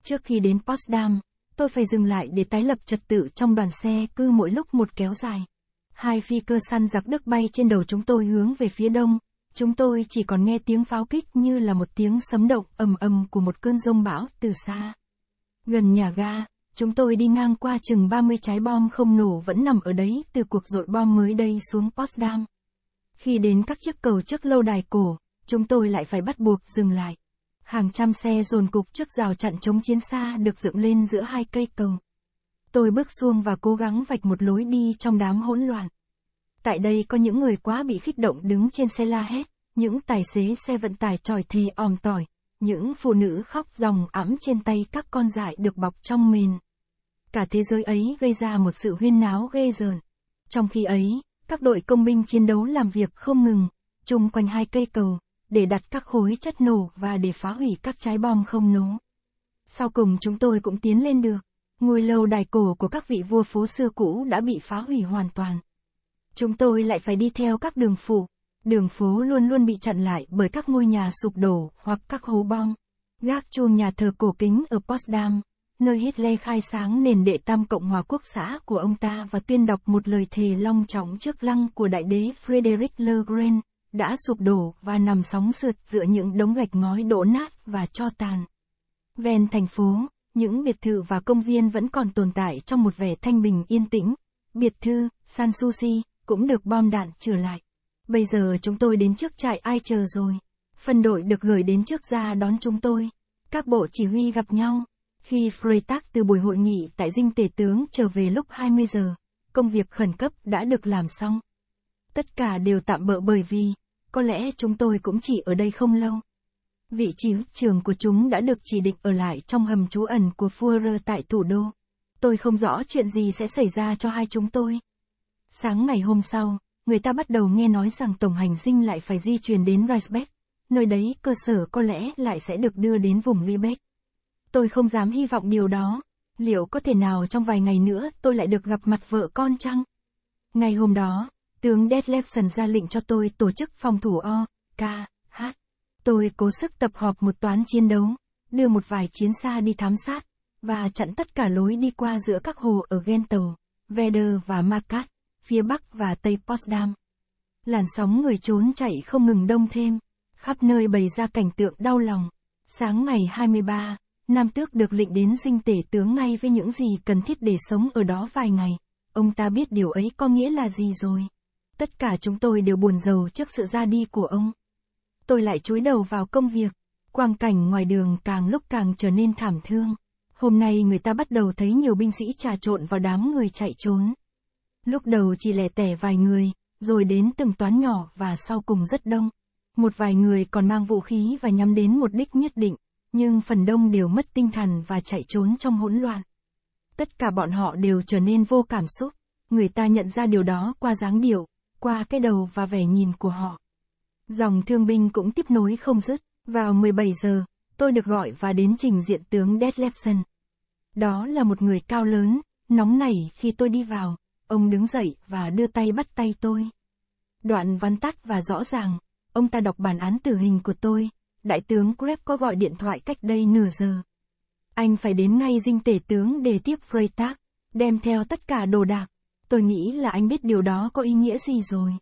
Trước khi đến Potsdam, tôi phải dừng lại để tái lập trật tự trong đoàn xe cứ mỗi lúc một kéo dài. Hai phi cơ săn giặc Đức bay trên đầu chúng tôi hướng về phía đông, chúng tôi chỉ còn nghe tiếng pháo kích như là một tiếng sấm động ầm ầm của một cơn rông bão từ xa. Gần nhà ga, chúng tôi đi ngang qua chừng 30 trái bom không nổ vẫn nằm ở đấy từ cuộc dội bom mới đây xuống Potsdam. Khi đến các chiếc cầu trước lâu đài cổ, chúng tôi lại phải bắt buộc dừng lại. Hàng trăm xe dồn cục trước rào chặn chống chiến xa được dựng lên giữa hai cây cầu. Tôi bước xuông và cố gắng vạch một lối đi trong đám hỗn loạn. Tại đây có những người quá bị khích động đứng trên xe la hét, những tài xế xe vận tải tròi thì òm tỏi, những phụ nữ khóc ròng ẵm trên tay các con dại được bọc trong mền cả thế giới ấy gây ra một sự huyên náo ghê rờn. Trong khi ấy, các đội công binh chiến đấu làm việc không ngừng, chung quanh hai cây cầu, để đặt các khối chất nổ và để phá hủy các trái bom không nổ. Sau cùng chúng tôi cũng tiến lên được, ngôi lâu đài cổ của các vị vua phố xưa cũ đã bị phá hủy hoàn toàn. Chúng tôi lại phải đi theo các đường phủ, đường phố luôn luôn bị chặn lại bởi các ngôi nhà sụp đổ hoặc các hố bom. Gác chuông nhà thờ cổ kính ở Potsdam, nơi Hitler khai sáng nền đệ tam Cộng hòa quốc xã của ông ta và tuyên đọc một lời thề long trọng trước lăng của đại đế Frederick Le đã sụp đổ và nằm sóng sượt giữa những đống gạch ngói đổ nát và cho tàn. Ven thành phố, những biệt thự và công viên vẫn còn tồn tại trong một vẻ thanh bình yên tĩnh. Biệt thư, San Susi, cũng được bom đạn trở lại. Bây giờ chúng tôi đến trước trại ai chờ rồi. Phân đội được gửi đến trước ra đón chúng tôi. Các bộ chỉ huy gặp nhau. Khi Freytag từ buổi hội nghị tại dinh tể tướng trở về lúc 20 giờ, công việc khẩn cấp đã được làm xong. Tất cả đều tạm bỡ bởi vì, có lẽ chúng tôi cũng chỉ ở đây không lâu. Vị trí trường của chúng đã được chỉ định ở lại trong hầm trú ẩn của Fuhrer tại thủ đô. Tôi không rõ chuyện gì sẽ xảy ra cho hai chúng tôi. Sáng ngày hôm sau, người ta bắt đầu nghe nói rằng Tổng hành dinh lại phải di chuyển đến Reisbeck. Nơi đấy cơ sở có lẽ lại sẽ được đưa đến vùng Liebeck tôi không dám hy vọng điều đó. Liệu có thể nào trong vài ngày nữa tôi lại được gặp mặt vợ con chăng? Ngày hôm đó, tướng Detlefson ra lệnh cho tôi tổ chức phòng thủ O, K, H. Tôi cố sức tập họp một toán chiến đấu, đưa một vài chiến xa đi thám sát, và chặn tất cả lối đi qua giữa các hồ ở Gentàu, Veder và Marcat, phía Bắc và Tây Potsdam. Làn sóng người trốn chạy không ngừng đông thêm, khắp nơi bày ra cảnh tượng đau lòng. Sáng ngày 23, Nam tước được lệnh đến dinh tể tướng ngay với những gì cần thiết để sống ở đó vài ngày. Ông ta biết điều ấy có nghĩa là gì rồi. Tất cả chúng tôi đều buồn rầu trước sự ra đi của ông. Tôi lại chúi đầu vào công việc. Quang cảnh ngoài đường càng lúc càng trở nên thảm thương. Hôm nay người ta bắt đầu thấy nhiều binh sĩ trà trộn vào đám người chạy trốn. Lúc đầu chỉ lẻ tẻ vài người, rồi đến từng toán nhỏ và sau cùng rất đông. Một vài người còn mang vũ khí và nhắm đến một đích nhất định nhưng phần đông đều mất tinh thần và chạy trốn trong hỗn loạn. Tất cả bọn họ đều trở nên vô cảm xúc, người ta nhận ra điều đó qua dáng điệu, qua cái đầu và vẻ nhìn của họ. Dòng thương binh cũng tiếp nối không dứt, vào 17 giờ, tôi được gọi và đến trình diện tướng Detlefson. Đó là một người cao lớn, nóng nảy khi tôi đi vào, ông đứng dậy và đưa tay bắt tay tôi. Đoạn văn tắt và rõ ràng, ông ta đọc bản án tử hình của tôi, đại tướng Greb có gọi điện thoại cách đây nửa giờ. Anh phải đến ngay dinh tể tướng để tiếp Freytag, đem theo tất cả đồ đạc. Tôi nghĩ là anh biết điều đó có ý nghĩa gì rồi.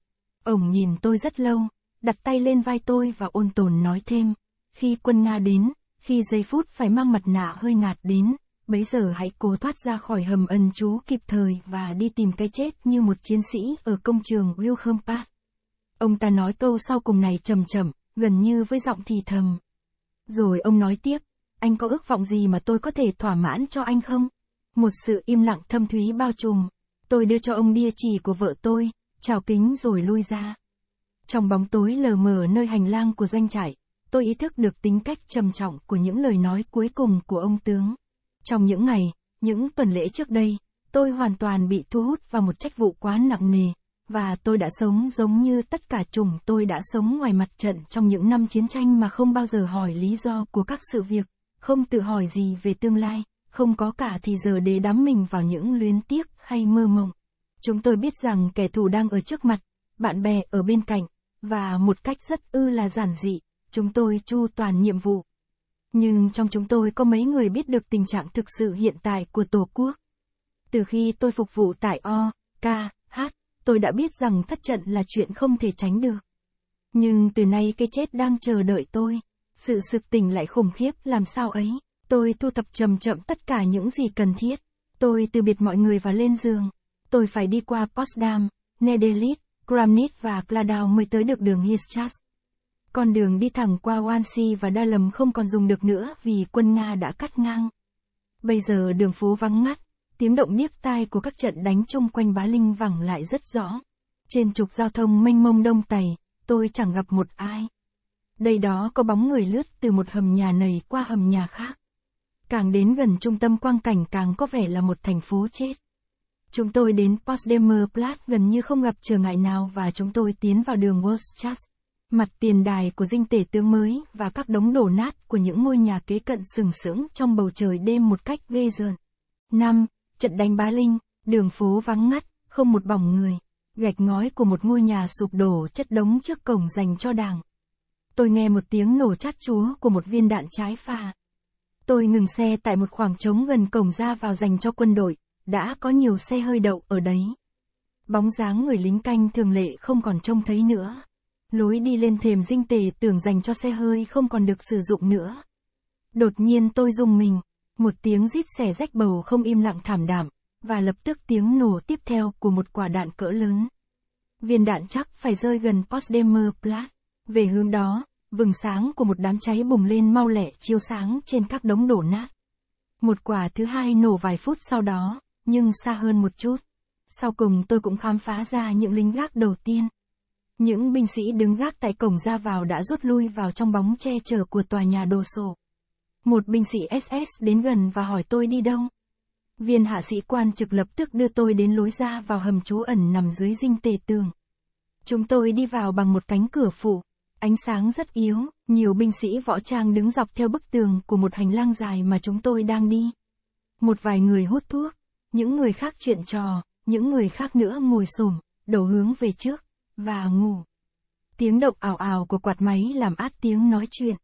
Ông nhìn tôi rất lâu, đặt tay lên vai tôi và ôn tồn nói thêm. Khi quân Nga đến, khi giây phút phải mang mặt nạ hơi ngạt đến, bấy giờ hãy cố thoát ra khỏi hầm ân chú kịp thời và đi tìm cái chết như một chiến sĩ ở công trường Wilhelm Park. Ông ta nói câu sau cùng này chậm chậm, gần như với giọng thì thầm. Rồi ông nói tiếp, anh có ước vọng gì mà tôi có thể thỏa mãn cho anh không? Một sự im lặng thâm thúy bao trùm. Tôi đưa cho ông bia chỉ của vợ tôi, chào kính rồi lui ra. Trong bóng tối lờ mờ nơi hành lang của doanh trại, tôi ý thức được tính cách trầm trọng của những lời nói cuối cùng của ông tướng. Trong những ngày, những tuần lễ trước đây, tôi hoàn toàn bị thu hút vào một trách vụ quá nặng nề, và tôi đã sống giống như tất cả chúng tôi đã sống ngoài mặt trận trong những năm chiến tranh mà không bao giờ hỏi lý do của các sự việc, không tự hỏi gì về tương lai, không có cả thì giờ để đắm mình vào những luyến tiếc hay mơ mộng. Chúng tôi biết rằng kẻ thù đang ở trước mặt, bạn bè ở bên cạnh, và một cách rất ư là giản dị, chúng tôi chu toàn nhiệm vụ. Nhưng trong chúng tôi có mấy người biết được tình trạng thực sự hiện tại của Tổ quốc. Từ khi tôi phục vụ tại O, K, tôi đã biết rằng thất trận là chuyện không thể tránh được. Nhưng từ nay cái chết đang chờ đợi tôi. Sự sực tỉnh lại khủng khiếp làm sao ấy. Tôi thu thập chậm chậm tất cả những gì cần thiết. Tôi từ biệt mọi người và lên giường. Tôi phải đi qua Potsdam, Nedelit, Gramnit và Cladau mới tới được đường Hischas. Con đường đi thẳng qua Wansi và đa Dalem không còn dùng được nữa vì quân Nga đã cắt ngang. Bây giờ đường phố vắng ngắt, tiếng động niếc tai của các trận đánh chung quanh bá linh vẳng lại rất rõ. Trên trục giao thông mênh mông đông tày, tôi chẳng gặp một ai. Đây đó có bóng người lướt từ một hầm nhà này qua hầm nhà khác. Càng đến gần trung tâm quang cảnh càng có vẻ là một thành phố chết. Chúng tôi đến Potsdamer Platz gần như không gặp trở ngại nào và chúng tôi tiến vào đường Wolfschatz. Mặt tiền đài của dinh tể tướng mới và các đống đổ nát của những ngôi nhà kế cận sừng sững trong bầu trời đêm một cách ghê rợn. 5. Trận đánh Bá Linh, đường phố vắng ngắt, không một bóng người. Gạch ngói của một ngôi nhà sụp đổ chất đống trước cổng dành cho đảng. Tôi nghe một tiếng nổ chát chúa của một viên đạn trái pha. Tôi ngừng xe tại một khoảng trống gần cổng ra vào dành cho quân đội, đã có nhiều xe hơi đậu ở đấy. Bóng dáng người lính canh thường lệ không còn trông thấy nữa. Lối đi lên thềm dinh tề tưởng dành cho xe hơi không còn được sử dụng nữa. Đột nhiên tôi dùng mình, một tiếng rít xẻ rách bầu không im lặng thảm đảm, và lập tức tiếng nổ tiếp theo của một quả đạn cỡ lớn. Viên đạn chắc phải rơi gần Potsdamer Platz. Về hướng đó, vừng sáng của một đám cháy bùng lên mau lẹ chiếu sáng trên các đống đổ nát. Một quả thứ hai nổ vài phút sau đó, nhưng xa hơn một chút. Sau cùng tôi cũng khám phá ra những lính gác đầu tiên. Những binh sĩ đứng gác tại cổng ra vào đã rút lui vào trong bóng che chở của tòa nhà đồ sộ. Một binh sĩ SS đến gần và hỏi tôi đi đâu. Viên hạ sĩ quan trực lập tức đưa tôi đến lối ra vào hầm trú ẩn nằm dưới dinh tề tường. Chúng tôi đi vào bằng một cánh cửa phụ. Ánh sáng rất yếu, nhiều binh sĩ võ trang đứng dọc theo bức tường của một hành lang dài mà chúng tôi đang đi. Một vài người hút thuốc, những người khác chuyện trò, những người khác nữa ngồi xổm, đầu hướng về trước, và ngủ. Tiếng động ảo ảo của quạt máy làm át tiếng nói chuyện.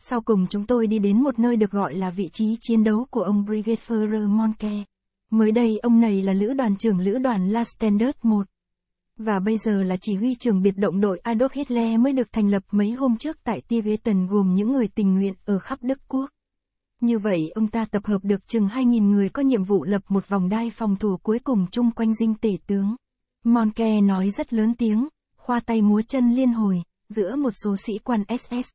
Sau cùng chúng tôi đi đến một nơi được gọi là vị trí chiến đấu của ông Brigadier Monke. Mới đây ông này là lữ đoàn trưởng lữ đoàn La Standard 1. Và bây giờ là chỉ huy trưởng biệt động đội Adolf Hitler mới được thành lập mấy hôm trước tại Tibetan gồm những người tình nguyện ở khắp Đức Quốc. Như vậy ông ta tập hợp được chừng 2.000 người có nhiệm vụ lập một vòng đai phòng thủ cuối cùng chung quanh dinh tể tướng. Monke nói rất lớn tiếng, khoa tay múa chân liên hồi, giữa một số sĩ quan SS.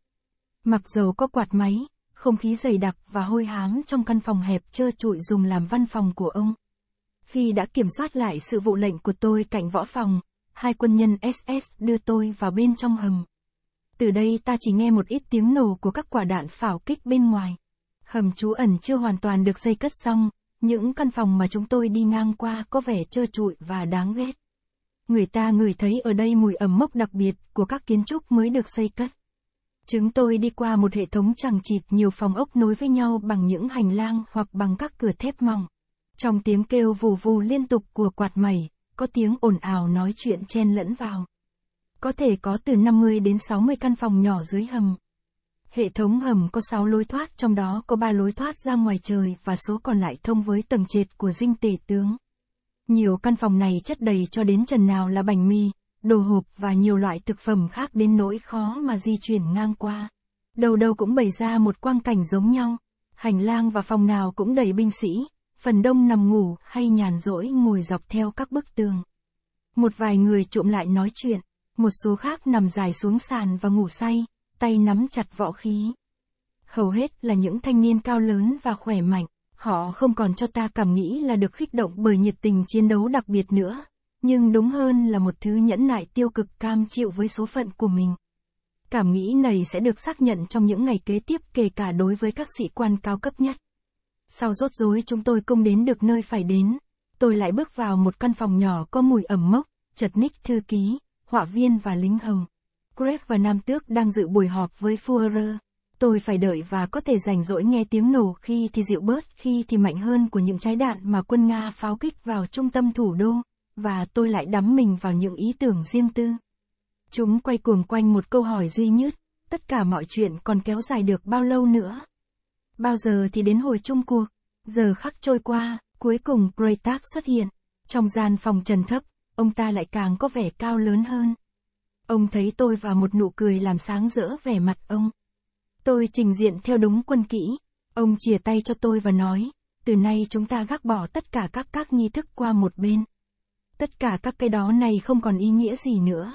Mặc dầu có quạt máy, không khí dày đặc và hôi hám trong căn phòng hẹp trơ trụi dùng làm văn phòng của ông. Khi đã kiểm soát lại sự vụ lệnh của tôi cạnh võ phòng, hai quân nhân SS đưa tôi vào bên trong hầm. Từ đây ta chỉ nghe một ít tiếng nổ của các quả đạn pháo kích bên ngoài. Hầm trú ẩn chưa hoàn toàn được xây cất xong, những căn phòng mà chúng tôi đi ngang qua có vẻ trơ trụi và đáng ghét. Người ta ngửi thấy ở đây mùi ẩm mốc đặc biệt của các kiến trúc mới được xây cất. Chúng tôi đi qua một hệ thống chẳng chịt nhiều phòng ốc nối với nhau bằng những hành lang hoặc bằng các cửa thép mỏng. Trong tiếng kêu vù vù liên tục của quạt mẩy, có tiếng ồn ào nói chuyện chen lẫn vào. Có thể có từ 50 đến 60 căn phòng nhỏ dưới hầm. Hệ thống hầm có 6 lối thoát trong đó có 3 lối thoát ra ngoài trời và số còn lại thông với tầng trệt của dinh tể tướng. Nhiều căn phòng này chất đầy cho đến trần nào là bánh mì, đồ hộp và nhiều loại thực phẩm khác đến nỗi khó mà di chuyển ngang qua. Đầu đầu cũng bày ra một quang cảnh giống nhau, hành lang và phòng nào cũng đầy binh sĩ, phần đông nằm ngủ hay nhàn rỗi ngồi dọc theo các bức tường. Một vài người trộm lại nói chuyện, một số khác nằm dài xuống sàn và ngủ say, tay nắm chặt võ khí. Hầu hết là những thanh niên cao lớn và khỏe mạnh, họ không còn cho ta cảm nghĩ là được khích động bởi nhiệt tình chiến đấu đặc biệt nữa nhưng đúng hơn là một thứ nhẫn nại tiêu cực cam chịu với số phận của mình. Cảm nghĩ này sẽ được xác nhận trong những ngày kế tiếp kể cả đối với các sĩ quan cao cấp nhất. Sau rốt rối chúng tôi cũng đến được nơi phải đến. Tôi lại bước vào một căn phòng nhỏ có mùi ẩm mốc, chật ních thư ký, họa viên và lính hồng. Greg và Nam Tước đang dự buổi họp với Fuhrer. Tôi phải đợi và có thể rảnh rỗi nghe tiếng nổ khi thì dịu bớt, khi thì mạnh hơn của những trái đạn mà quân Nga pháo kích vào trung tâm thủ đô và tôi lại đắm mình vào những ý tưởng riêng tư. Chúng quay cuồng quanh một câu hỏi duy nhất, tất cả mọi chuyện còn kéo dài được bao lâu nữa? Bao giờ thì đến hồi chung cuộc? Giờ khắc trôi qua, cuối cùng Greytak xuất hiện. Trong gian phòng trần thấp, ông ta lại càng có vẻ cao lớn hơn. Ông thấy tôi và một nụ cười làm sáng rỡ vẻ mặt ông. Tôi trình diện theo đúng quân kỹ. Ông chìa tay cho tôi và nói, từ nay chúng ta gác bỏ tất cả các các nghi thức qua một bên tất cả các cái đó này không còn ý nghĩa gì nữa.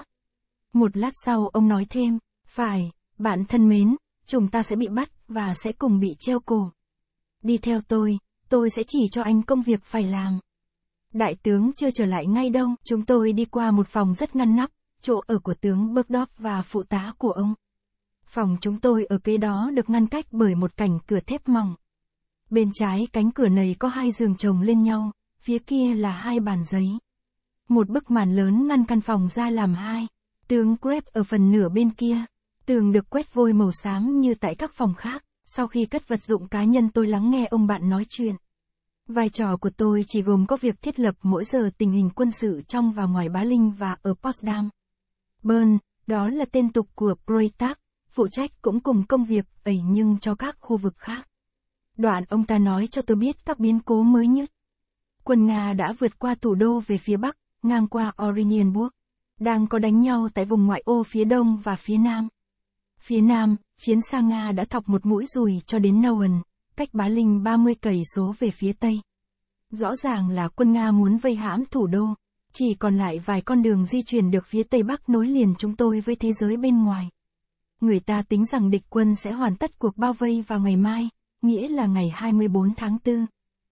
Một lát sau ông nói thêm, phải, bạn thân mến, chúng ta sẽ bị bắt và sẽ cùng bị treo cổ. Đi theo tôi, tôi sẽ chỉ cho anh công việc phải làm. Đại tướng chưa trở lại ngay đâu, chúng tôi đi qua một phòng rất ngăn nắp, chỗ ở của tướng Bergdorf và phụ tá của ông. Phòng chúng tôi ở kế đó được ngăn cách bởi một cảnh cửa thép mỏng. Bên trái cánh cửa này có hai giường chồng lên nhau, phía kia là hai bàn giấy. Một bức màn lớn ngăn căn phòng ra làm hai. Tường crepe ở phần nửa bên kia. Tường được quét vôi màu xám như tại các phòng khác. Sau khi cất vật dụng cá nhân tôi lắng nghe ông bạn nói chuyện. Vai trò của tôi chỉ gồm có việc thiết lập mỗi giờ tình hình quân sự trong và ngoài Bá Linh và ở Potsdam. Bern, đó là tên tục của Proitak, phụ trách cũng cùng công việc ấy nhưng cho các khu vực khác. Đoạn ông ta nói cho tôi biết các biến cố mới nhất. Quân Nga đã vượt qua thủ đô về phía Bắc, ngang qua Oranienburg. Đang có đánh nhau tại vùng ngoại ô phía đông và phía nam. Phía nam, chiến xa Nga đã thọc một mũi rùi cho đến Nowen, cách Bá Linh 30 cẩy số về phía tây. Rõ ràng là quân Nga muốn vây hãm thủ đô, chỉ còn lại vài con đường di chuyển được phía tây bắc nối liền chúng tôi với thế giới bên ngoài. Người ta tính rằng địch quân sẽ hoàn tất cuộc bao vây vào ngày mai, nghĩa là ngày 24 tháng 4.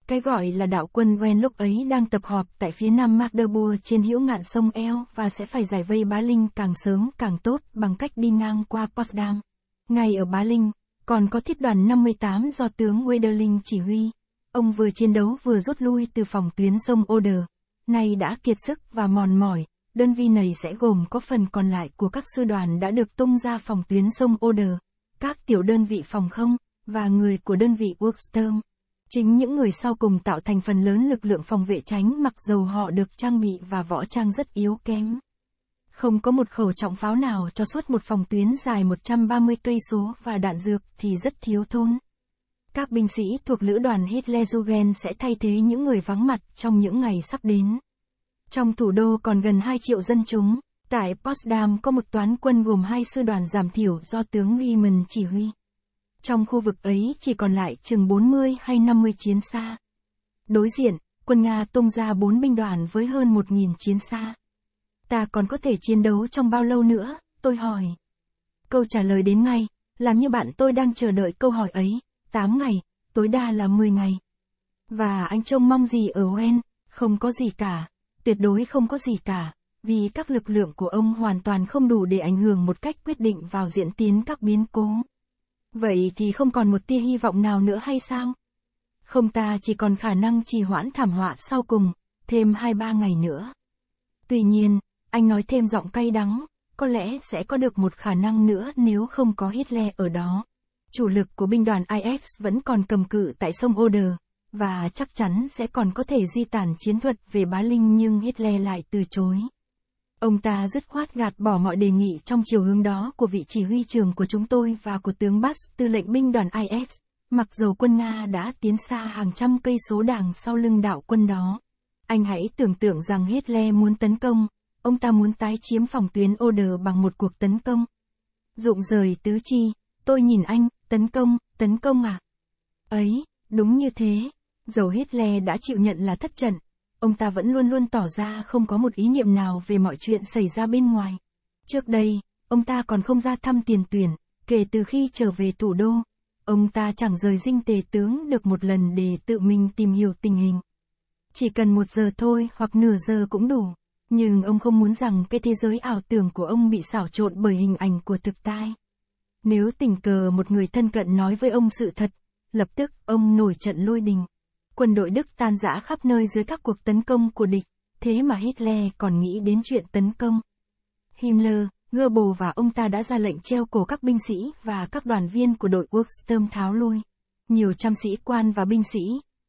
Cái gọi là đạo quân Wen lúc ấy đang tập họp tại phía nam Magdeburg trên hữu ngạn sông Eo và sẽ phải giải vây Bá Linh càng sớm càng tốt bằng cách đi ngang qua Potsdam. Ngay ở Bá Linh, còn có thiết đoàn 58 do tướng Wederling chỉ huy. Ông vừa chiến đấu vừa rút lui từ phòng tuyến sông Oder. Nay đã kiệt sức và mòn mỏi, đơn vị này sẽ gồm có phần còn lại của các sư đoàn đã được tung ra phòng tuyến sông Oder, các tiểu đơn vị phòng không, và người của đơn vị Worksturm. Chính những người sau cùng tạo thành phần lớn lực lượng phòng vệ tránh mặc dầu họ được trang bị và võ trang rất yếu kém. Không có một khẩu trọng pháo nào cho suốt một phòng tuyến dài 130 cây số và đạn dược thì rất thiếu thốn. Các binh sĩ thuộc lữ đoàn Hitlerjugend sẽ thay thế những người vắng mặt trong những ngày sắp đến. Trong thủ đô còn gần 2 triệu dân chúng, tại Potsdam có một toán quân gồm hai sư đoàn giảm thiểu do tướng Riemann chỉ huy. Trong khu vực ấy chỉ còn lại chừng 40 hay 50 chiến xa. Đối diện, quân Nga tung ra 4 binh đoàn với hơn 1.000 chiến xa. Ta còn có thể chiến đấu trong bao lâu nữa, tôi hỏi. Câu trả lời đến ngay, làm như bạn tôi đang chờ đợi câu hỏi ấy, 8 ngày, tối đa là 10 ngày. Và anh trông mong gì ở Oen, không có gì cả, tuyệt đối không có gì cả, vì các lực lượng của ông hoàn toàn không đủ để ảnh hưởng một cách quyết định vào diễn tiến các biến cố. Vậy thì không còn một tia hy vọng nào nữa hay sao? Không ta chỉ còn khả năng trì hoãn thảm họa sau cùng, thêm hai ba ngày nữa. Tuy nhiên, anh nói thêm giọng cay đắng, có lẽ sẽ có được một khả năng nữa nếu không có Hitler ở đó. Chủ lực của binh đoàn IX vẫn còn cầm cự tại sông Oder, và chắc chắn sẽ còn có thể di tản chiến thuật về Bá Linh nhưng Hitler lại từ chối. Ông ta dứt khoát gạt bỏ mọi đề nghị trong chiều hướng đó của vị chỉ huy trường của chúng tôi và của tướng Bass, tư lệnh binh đoàn IS, mặc dù quân Nga đã tiến xa hàng trăm cây số đảng sau lưng đạo quân đó. Anh hãy tưởng tượng rằng Hitler muốn tấn công, ông ta muốn tái chiếm phòng tuyến Oder bằng một cuộc tấn công. Dụng rời tứ chi, tôi nhìn anh, tấn công, tấn công à? Ấy, đúng như thế. Dầu Hitler đã chịu nhận là thất trận, ông ta vẫn luôn luôn tỏ ra không có một ý niệm nào về mọi chuyện xảy ra bên ngoài. Trước đây, ông ta còn không ra thăm tiền tuyển, kể từ khi trở về thủ đô, ông ta chẳng rời dinh tề tướng được một lần để tự mình tìm hiểu tình hình. Chỉ cần một giờ thôi hoặc nửa giờ cũng đủ, nhưng ông không muốn rằng cái thế giới ảo tưởng của ông bị xảo trộn bởi hình ảnh của thực tai. Nếu tình cờ một người thân cận nói với ông sự thật, lập tức ông nổi trận lôi đình quân đội Đức tan rã khắp nơi dưới các cuộc tấn công của địch, thế mà Hitler còn nghĩ đến chuyện tấn công. Himmler, Goebbels và ông ta đã ra lệnh treo cổ các binh sĩ và các đoàn viên của đội Wurtsturm tháo lui. Nhiều trăm sĩ quan và binh sĩ,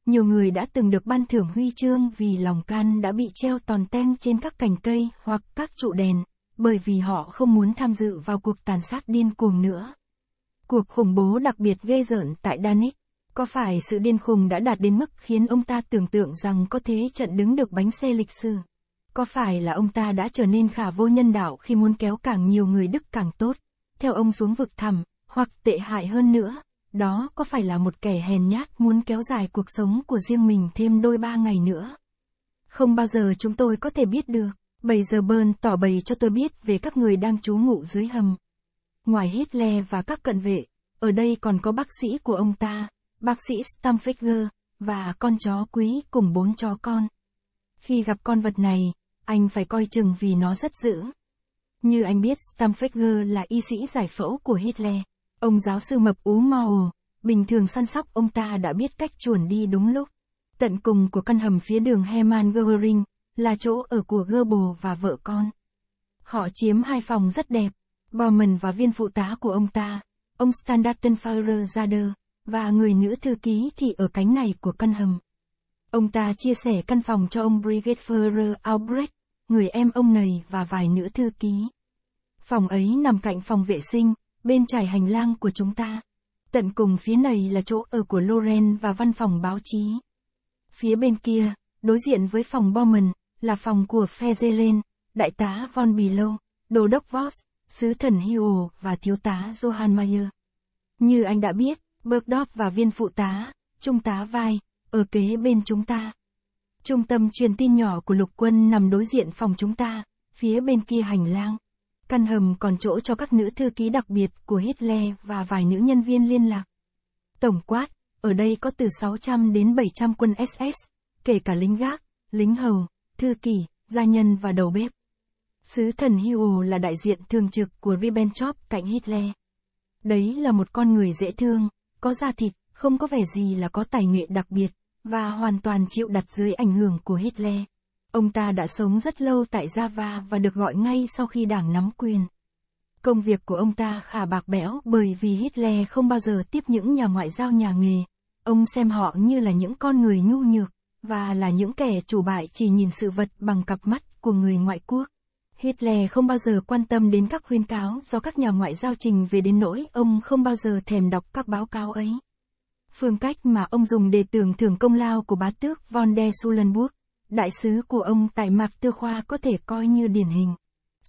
nhiều người đã từng được ban thưởng huy chương vì lòng can đã bị treo toàn tem trên các cành cây hoặc các trụ đèn, bởi vì họ không muốn tham dự vào cuộc tàn sát điên cuồng nữa. Cuộc khủng bố đặc biệt ghê rợn tại Danik có phải sự điên khùng đã đạt đến mức khiến ông ta tưởng tượng rằng có thế trận đứng được bánh xe lịch sử? Có phải là ông ta đã trở nên khả vô nhân đạo khi muốn kéo càng nhiều người Đức càng tốt, theo ông xuống vực thẳm, hoặc tệ hại hơn nữa, đó có phải là một kẻ hèn nhát muốn kéo dài cuộc sống của riêng mình thêm đôi ba ngày nữa? Không bao giờ chúng tôi có thể biết được, bây giờ Bơn tỏ bày cho tôi biết về các người đang trú ngụ dưới hầm. Ngoài Hitler và các cận vệ, ở đây còn có bác sĩ của ông ta, bác sĩ Stamfinger, và con chó quý cùng bốn chó con. Khi gặp con vật này, anh phải coi chừng vì nó rất dữ. Như anh biết Stamfinger là y sĩ giải phẫu của Hitler, ông giáo sư mập ú màu, bình thường săn sóc ông ta đã biết cách chuồn đi đúng lúc. Tận cùng của căn hầm phía đường Hermann Göring, là chỗ ở của Goebbels và vợ con. Họ chiếm hai phòng rất đẹp, Bormann và viên phụ tá của ông ta, ông Standartenfahrer Zader và người nữ thư ký thì ở cánh này của căn hầm. Ông ta chia sẻ căn phòng cho ông Brigadier Albrecht, người em ông này và vài nữ thư ký. Phòng ấy nằm cạnh phòng vệ sinh, bên trải hành lang của chúng ta. Tận cùng phía này là chỗ ở của Loren và văn phòng báo chí. Phía bên kia, đối diện với phòng Bowman, là phòng của Fezelen, đại tá Von Bilow, đô đốc Voss, sứ thần Hugh và thiếu tá johann Mayer. Như anh đã biết, Murdoch và viên phụ tá, trung tá vai, ở kế bên chúng ta. Trung tâm truyền tin nhỏ của lục quân nằm đối diện phòng chúng ta, phía bên kia hành lang. Căn hầm còn chỗ cho các nữ thư ký đặc biệt của Hitler và vài nữ nhân viên liên lạc. Tổng quát, ở đây có từ 600 đến 700 quân SS, kể cả lính gác, lính hầu, thư kỷ, gia nhân và đầu bếp. Sứ thần Hugo là đại diện thường trực của Ribbentrop cạnh Hitler. Đấy là một con người dễ thương, có da thịt, không có vẻ gì là có tài nghệ đặc biệt, và hoàn toàn chịu đặt dưới ảnh hưởng của Hitler. Ông ta đã sống rất lâu tại Java và được gọi ngay sau khi đảng nắm quyền. Công việc của ông ta khá bạc bẽo bởi vì Hitler không bao giờ tiếp những nhà ngoại giao nhà nghề. Ông xem họ như là những con người nhu nhược, và là những kẻ chủ bại chỉ nhìn sự vật bằng cặp mắt của người ngoại quốc. Hitler không bao giờ quan tâm đến các khuyên cáo do các nhà ngoại giao trình về đến nỗi ông không bao giờ thèm đọc các báo cáo ấy. Phương cách mà ông dùng để tưởng thưởng công lao của bá tước von der Schulenburg, đại sứ của ông tại Mạc Tư Khoa có thể coi như điển hình.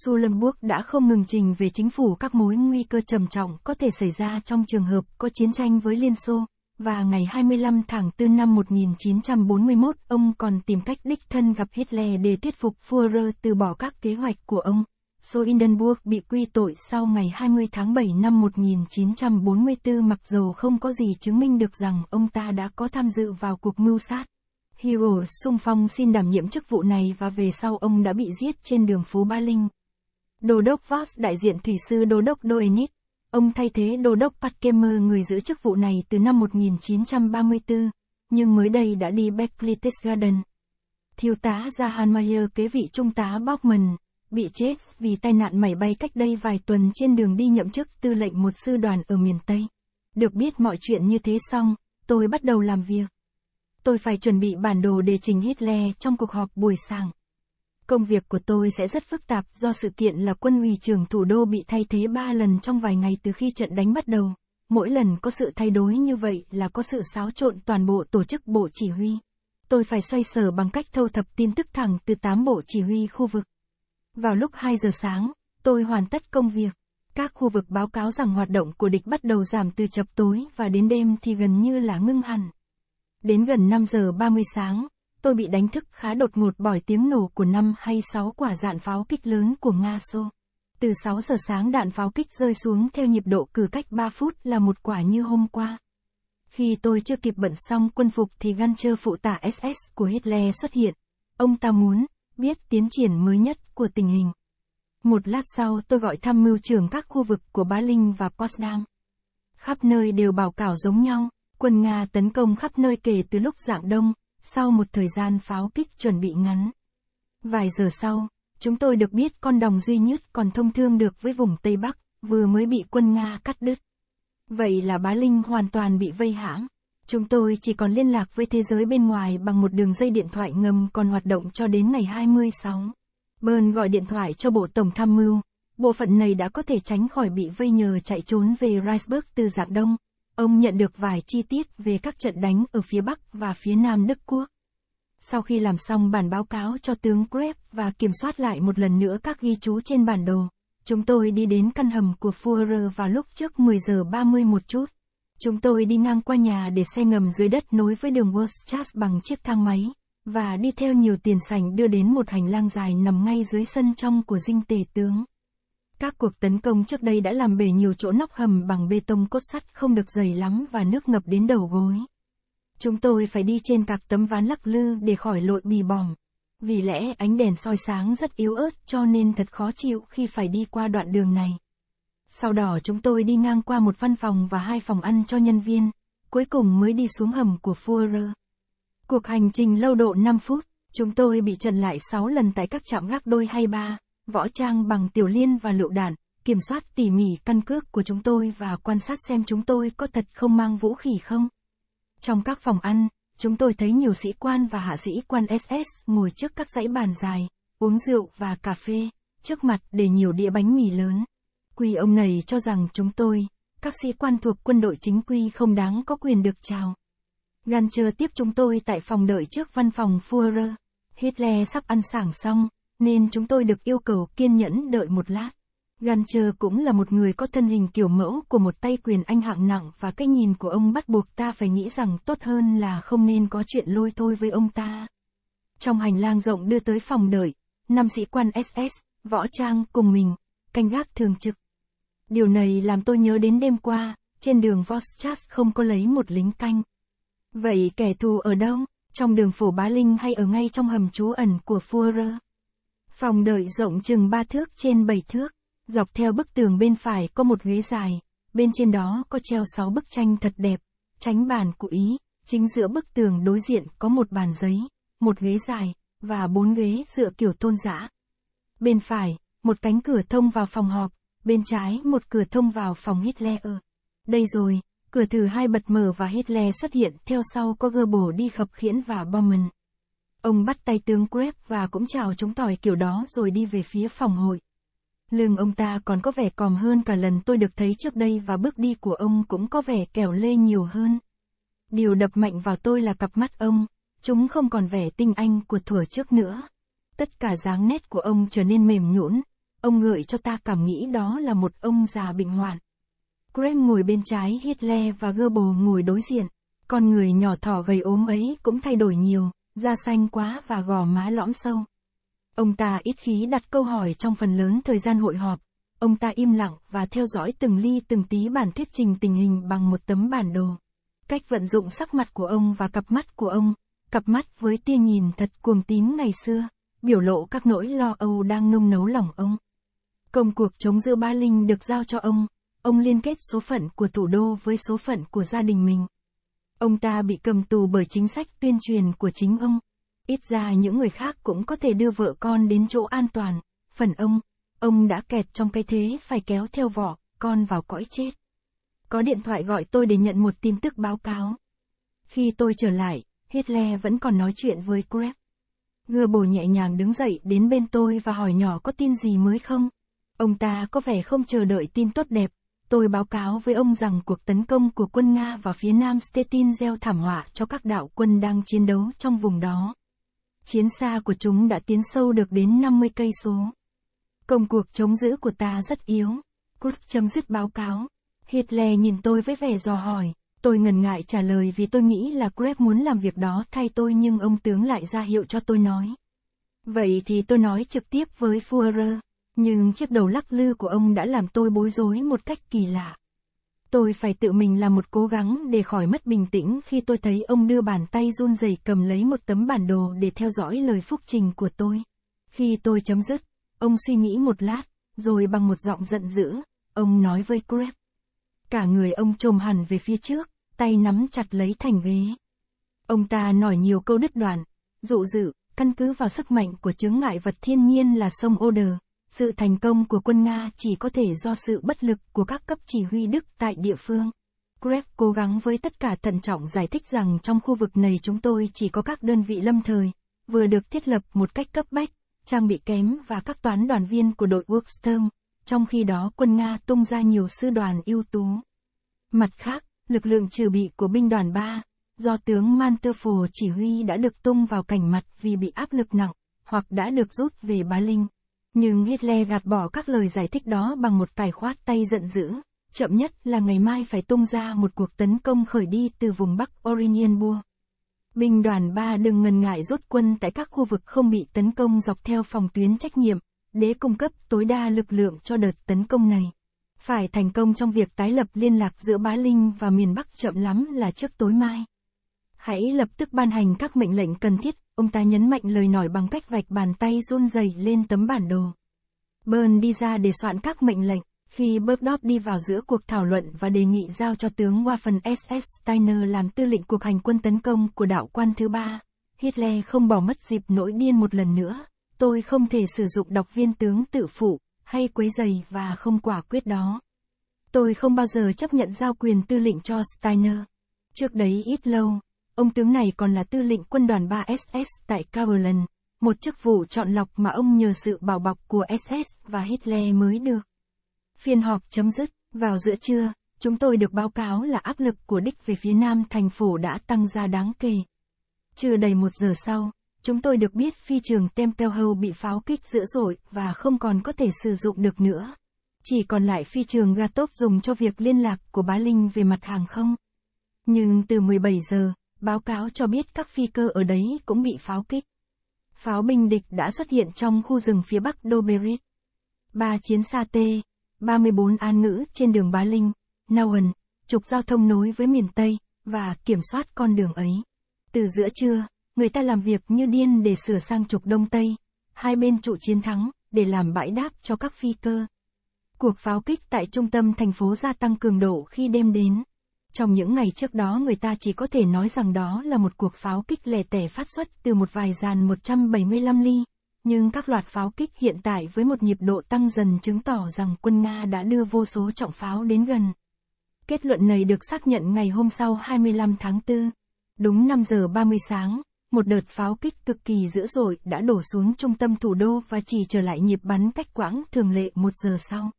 Schulenburg đã không ngừng trình về chính phủ các mối nguy cơ trầm trọng có thể xảy ra trong trường hợp có chiến tranh với Liên Xô và ngày 25 tháng 4 năm 1941, ông còn tìm cách đích thân gặp Hitler để thuyết phục Führer từ bỏ các kế hoạch của ông. Soindenburg bị quy tội sau ngày 20 tháng 7 năm 1944 mặc dù không có gì chứng minh được rằng ông ta đã có tham dự vào cuộc mưu sát. Hero sung phong xin đảm nhiệm chức vụ này và về sau ông đã bị giết trên đường phố Ba Linh. Đô đốc Voss đại diện thủy sư đô đốc Doenit Ông thay thế đô đốc Patkemer người giữ chức vụ này từ năm 1934, nhưng mới đây đã đi Berklitz Garden. Thiếu tá Jahan Mayer kế vị trung tá Bachmann, bị chết vì tai nạn máy bay cách đây vài tuần trên đường đi nhậm chức tư lệnh một sư đoàn ở miền Tây. Được biết mọi chuyện như thế xong, tôi bắt đầu làm việc. Tôi phải chuẩn bị bản đồ để trình Hitler trong cuộc họp buổi sáng. Công việc của tôi sẽ rất phức tạp do sự kiện là quân ủy trưởng thủ đô bị thay thế ba lần trong vài ngày từ khi trận đánh bắt đầu. Mỗi lần có sự thay đổi như vậy là có sự xáo trộn toàn bộ tổ chức bộ chỉ huy. Tôi phải xoay sở bằng cách thâu thập tin tức thẳng từ 8 bộ chỉ huy khu vực. Vào lúc 2 giờ sáng, tôi hoàn tất công việc. Các khu vực báo cáo rằng hoạt động của địch bắt đầu giảm từ chập tối và đến đêm thì gần như là ngưng hẳn. Đến gần 5 giờ 30 sáng, tôi bị đánh thức khá đột ngột bởi tiếng nổ của năm hay sáu quả dạn pháo kích lớn của Nga Xô. Từ 6 giờ sáng đạn pháo kích rơi xuống theo nhịp độ cử cách 3 phút là một quả như hôm qua. Khi tôi chưa kịp bận xong quân phục thì chơ phụ tả SS của Hitler xuất hiện. Ông ta muốn biết tiến triển mới nhất của tình hình. Một lát sau tôi gọi thăm mưu trưởng các khu vực của Bá Linh và Potsdam. Khắp nơi đều báo cáo giống nhau, quân Nga tấn công khắp nơi kể từ lúc dạng đông, sau một thời gian pháo kích chuẩn bị ngắn. Vài giờ sau, chúng tôi được biết con đồng duy nhất còn thông thương được với vùng Tây Bắc, vừa mới bị quân Nga cắt đứt. Vậy là bá Linh hoàn toàn bị vây hãm. Chúng tôi chỉ còn liên lạc với thế giới bên ngoài bằng một đường dây điện thoại ngầm còn hoạt động cho đến ngày 26. Bơn gọi điện thoại cho Bộ Tổng Tham mưu. Bộ phận này đã có thể tránh khỏi bị vây nhờ chạy trốn về Riceburg từ Giảng Đông, Ông nhận được vài chi tiết về các trận đánh ở phía Bắc và phía Nam Đức Quốc. Sau khi làm xong bản báo cáo cho tướng Greb và kiểm soát lại một lần nữa các ghi chú trên bản đồ, chúng tôi đi đến căn hầm của Fuhrer vào lúc trước 10 giờ 30 một chút. Chúng tôi đi ngang qua nhà để xe ngầm dưới đất nối với đường Wolfschatz bằng chiếc thang máy, và đi theo nhiều tiền sảnh đưa đến một hành lang dài nằm ngay dưới sân trong của dinh tể tướng. Các cuộc tấn công trước đây đã làm bể nhiều chỗ nóc hầm bằng bê tông cốt sắt không được dày lắm và nước ngập đến đầu gối. Chúng tôi phải đi trên các tấm ván lắc lư để khỏi lội bì bòm. Vì lẽ ánh đèn soi sáng rất yếu ớt cho nên thật khó chịu khi phải đi qua đoạn đường này. Sau đó chúng tôi đi ngang qua một văn phòng và hai phòng ăn cho nhân viên, cuối cùng mới đi xuống hầm của Fuhrer. Cuộc hành trình lâu độ 5 phút, chúng tôi bị trần lại 6 lần tại các trạm gác đôi hay ba võ trang bằng tiểu liên và lựu đạn, kiểm soát tỉ mỉ căn cước của chúng tôi và quan sát xem chúng tôi có thật không mang vũ khí không. Trong các phòng ăn, chúng tôi thấy nhiều sĩ quan và hạ sĩ quan SS ngồi trước các dãy bàn dài, uống rượu và cà phê, trước mặt để nhiều đĩa bánh mì lớn. Quy ông này cho rằng chúng tôi, các sĩ quan thuộc quân đội chính quy không đáng có quyền được chào. Gan chờ tiếp chúng tôi tại phòng đợi trước văn phòng Führer. Hitler sắp ăn sảng xong, nên chúng tôi được yêu cầu kiên nhẫn đợi một lát. Gancher cũng là một người có thân hình kiểu mẫu của một tay quyền anh hạng nặng và cái nhìn của ông bắt buộc ta phải nghĩ rằng tốt hơn là không nên có chuyện lôi thôi với ông ta. Trong hành lang rộng đưa tới phòng đợi, năm sĩ quan SS, võ trang cùng mình, canh gác thường trực. Điều này làm tôi nhớ đến đêm qua, trên đường Voschas không có lấy một lính canh. Vậy kẻ thù ở đâu? Trong đường phố Bá Linh hay ở ngay trong hầm trú ẩn của Fuhrer? Phòng đợi rộng chừng 3 thước trên 7 thước, dọc theo bức tường bên phải có một ghế dài, bên trên đó có treo 6 bức tranh thật đẹp, tránh bàn của Ý, chính giữa bức tường đối diện có một bàn giấy, một ghế dài, và bốn ghế dựa kiểu tôn giả. Bên phải, một cánh cửa thông vào phòng họp, bên trái một cửa thông vào phòng Hitler. Đây rồi, cửa thứ hai bật mở và Hitler xuất hiện theo sau có bổ đi khập khiễn và Bowman. Ông bắt tay tướng Greb và cũng chào chúng tỏi kiểu đó rồi đi về phía phòng hội. Lưng ông ta còn có vẻ còm hơn cả lần tôi được thấy trước đây và bước đi của ông cũng có vẻ kẻo lê nhiều hơn. Điều đập mạnh vào tôi là cặp mắt ông, chúng không còn vẻ tinh anh của thuở trước nữa. Tất cả dáng nét của ông trở nên mềm nhũn, ông ngợi cho ta cảm nghĩ đó là một ông già bệnh hoạn. Graham ngồi bên trái Hitler và Goebbels ngồi đối diện. Con người nhỏ thỏ gầy ốm ấy cũng thay đổi nhiều da xanh quá và gò má lõm sâu. Ông ta ít khí đặt câu hỏi trong phần lớn thời gian hội họp, ông ta im lặng và theo dõi từng ly từng tí bản thuyết trình tình hình bằng một tấm bản đồ. Cách vận dụng sắc mặt của ông và cặp mắt của ông, cặp mắt với tia nhìn thật cuồng tín ngày xưa, biểu lộ các nỗi lo âu đang nung nấu lòng ông. Công cuộc chống giữ Ba Linh được giao cho ông, ông liên kết số phận của thủ đô với số phận của gia đình mình. Ông ta bị cầm tù bởi chính sách tuyên truyền của chính ông. Ít ra những người khác cũng có thể đưa vợ con đến chỗ an toàn, phần ông, ông đã kẹt trong cái thế phải kéo theo vỏ, con vào cõi chết. Có điện thoại gọi tôi để nhận một tin tức báo cáo. Khi tôi trở lại, Hitler vẫn còn nói chuyện với Greb. Ngừa bổ nhẹ nhàng đứng dậy đến bên tôi và hỏi nhỏ có tin gì mới không. Ông ta có vẻ không chờ đợi tin tốt đẹp, tôi báo cáo với ông rằng cuộc tấn công của quân Nga vào phía nam Stettin gieo thảm họa cho các đạo quân đang chiến đấu trong vùng đó. Chiến xa của chúng đã tiến sâu được đến 50 cây số. Công cuộc chống giữ của ta rất yếu. Kurt chấm dứt báo cáo. Hitler nhìn tôi với vẻ dò hỏi. Tôi ngần ngại trả lời vì tôi nghĩ là Greb muốn làm việc đó thay tôi nhưng ông tướng lại ra hiệu cho tôi nói. Vậy thì tôi nói trực tiếp với Fuhrer. Nhưng chiếc đầu lắc lư của ông đã làm tôi bối rối một cách kỳ lạ. Tôi phải tự mình làm một cố gắng để khỏi mất bình tĩnh khi tôi thấy ông đưa bàn tay run rẩy cầm lấy một tấm bản đồ để theo dõi lời phúc trình của tôi. Khi tôi chấm dứt, ông suy nghĩ một lát, rồi bằng một giọng giận dữ, ông nói với Greb. Cả người ông trồm hẳn về phía trước, tay nắm chặt lấy thành ghế. Ông ta nói nhiều câu đứt đoạn, dụ dự, căn cứ vào sức mạnh của chướng ngại vật thiên nhiên là sông Oder, sự thành công của quân Nga chỉ có thể do sự bất lực của các cấp chỉ huy Đức tại địa phương. Greg cố gắng với tất cả thận trọng giải thích rằng trong khu vực này chúng tôi chỉ có các đơn vị lâm thời, vừa được thiết lập một cách cấp bách, trang bị kém và các toán đoàn viên của đội Workstorm, trong khi đó quân Nga tung ra nhiều sư đoàn ưu tú. Mặt khác, lực lượng trừ bị của binh đoàn 3, do tướng Manterful chỉ huy đã được tung vào cảnh mặt vì bị áp lực nặng, hoặc đã được rút về ba Linh. Nhưng Hitler gạt bỏ các lời giải thích đó bằng một tài khoát tay giận dữ. Chậm nhất là ngày mai phải tung ra một cuộc tấn công khởi đi từ vùng Bắc Oranienburg. Binh đoàn 3 đừng ngần ngại rút quân tại các khu vực không bị tấn công dọc theo phòng tuyến trách nhiệm, để cung cấp tối đa lực lượng cho đợt tấn công này. Phải thành công trong việc tái lập liên lạc giữa Bá Linh và miền Bắc chậm lắm là trước tối mai. Hãy lập tức ban hành các mệnh lệnh cần thiết Ông ta nhấn mạnh lời nói bằng cách vạch bàn tay run rẩy lên tấm bản đồ. Bern đi ra để soạn các mệnh lệnh, khi Burdorf đi vào giữa cuộc thảo luận và đề nghị giao cho tướng Waffen SS Steiner làm tư lệnh cuộc hành quân tấn công của đạo quan thứ ba. Hitler không bỏ mất dịp nỗi điên một lần nữa, tôi không thể sử dụng đọc viên tướng tự phụ, hay quấy giày và không quả quyết đó. Tôi không bao giờ chấp nhận giao quyền tư lệnh cho Steiner. Trước đấy ít lâu, Ông tướng này còn là tư lệnh quân đoàn 3 SS tại Cumberland, một chức vụ chọn lọc mà ông nhờ sự bảo bọc của SS và Hitler mới được. Phiên họp chấm dứt, vào giữa trưa, chúng tôi được báo cáo là áp lực của đích về phía nam thành phố đã tăng ra đáng kể. Trừ đầy một giờ sau, chúng tôi được biết phi trường Tempelhau bị pháo kích dữ dội và không còn có thể sử dụng được nữa. Chỉ còn lại phi trường Gatop dùng cho việc liên lạc của Bá Linh về mặt hàng không. Nhưng từ 17 giờ, Báo cáo cho biết các phi cơ ở đấy cũng bị pháo kích. Pháo binh địch đã xuất hiện trong khu rừng phía bắc Doberit. Ba chiến xa T-34 an ngữ trên đường Bá Linh, Nauen, trục giao thông nối với miền Tây, và kiểm soát con đường ấy. Từ giữa trưa, người ta làm việc như điên để sửa sang trục Đông Tây, hai bên trụ chiến thắng, để làm bãi đáp cho các phi cơ. Cuộc pháo kích tại trung tâm thành phố gia tăng cường độ khi đêm đến. Trong những ngày trước đó người ta chỉ có thể nói rằng đó là một cuộc pháo kích lẻ tẻ phát xuất từ một vài dàn 175 ly. Nhưng các loạt pháo kích hiện tại với một nhịp độ tăng dần chứng tỏ rằng quân Nga đã đưa vô số trọng pháo đến gần. Kết luận này được xác nhận ngày hôm sau 25 tháng 4. Đúng 5 giờ 30 sáng, một đợt pháo kích cực kỳ dữ dội đã đổ xuống trung tâm thủ đô và chỉ trở lại nhịp bắn cách quãng thường lệ một giờ sau.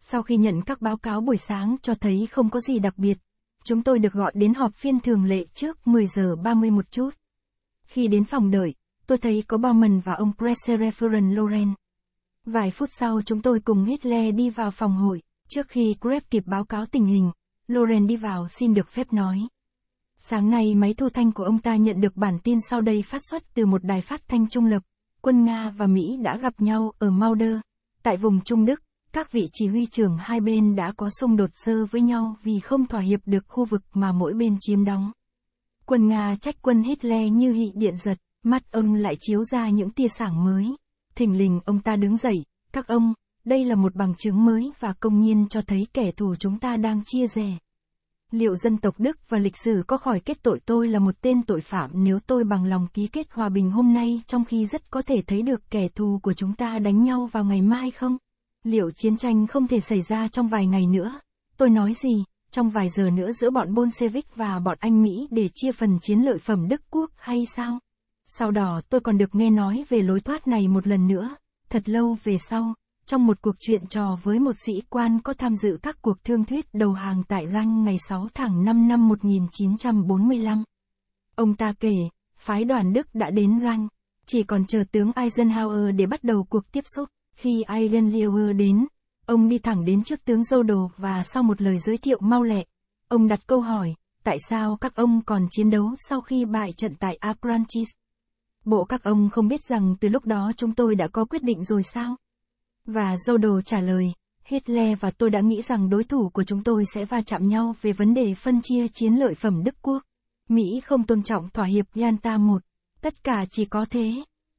Sau khi nhận các báo cáo buổi sáng cho thấy không có gì đặc biệt, chúng tôi được gọi đến họp phiên thường lệ trước 10 giờ 30 một chút. Khi đến phòng đợi, tôi thấy có Bowman và ông Pressereferent Loren. Vài phút sau chúng tôi cùng Hitler đi vào phòng hội, trước khi Greb kịp báo cáo tình hình, Loren đi vào xin được phép nói. Sáng nay máy thu thanh của ông ta nhận được bản tin sau đây phát xuất từ một đài phát thanh trung lập. Quân Nga và Mỹ đã gặp nhau ở Mauder, tại vùng Trung Đức, các vị chỉ huy trưởng hai bên đã có xung đột sơ với nhau vì không thỏa hiệp được khu vực mà mỗi bên chiếm đóng. Quân Nga trách quân Hitler như hị điện giật, mắt ông lại chiếu ra những tia sảng mới. Thình lình ông ta đứng dậy, các ông, đây là một bằng chứng mới và công nhiên cho thấy kẻ thù chúng ta đang chia rẽ. Liệu dân tộc Đức và lịch sử có khỏi kết tội tôi là một tên tội phạm nếu tôi bằng lòng ký kết hòa bình hôm nay trong khi rất có thể thấy được kẻ thù của chúng ta đánh nhau vào ngày mai không? Liệu chiến tranh không thể xảy ra trong vài ngày nữa? Tôi nói gì? Trong vài giờ nữa giữa bọn Bolshevik và bọn Anh Mỹ để chia phần chiến lợi phẩm Đức Quốc hay sao? Sau đó tôi còn được nghe nói về lối thoát này một lần nữa, thật lâu về sau, trong một cuộc chuyện trò với một sĩ quan có tham dự các cuộc thương thuyết đầu hàng tại Ranh ngày 6 tháng 5 năm 1945. Ông ta kể, phái đoàn Đức đã đến Ranh, chỉ còn chờ tướng Eisenhower để bắt đầu cuộc tiếp xúc. Khi Ireland Lewer đến, ông đi thẳng đến trước tướng dâu đồ và sau một lời giới thiệu mau lẹ, ông đặt câu hỏi, tại sao các ông còn chiến đấu sau khi bại trận tại Apranchis? Bộ các ông không biết rằng từ lúc đó chúng tôi đã có quyết định rồi sao? Và dâu đồ trả lời, Hitler và tôi đã nghĩ rằng đối thủ của chúng tôi sẽ va chạm nhau về vấn đề phân chia chiến lợi phẩm Đức Quốc. Mỹ không tôn trọng thỏa hiệp Yalta một, Tất cả chỉ có thế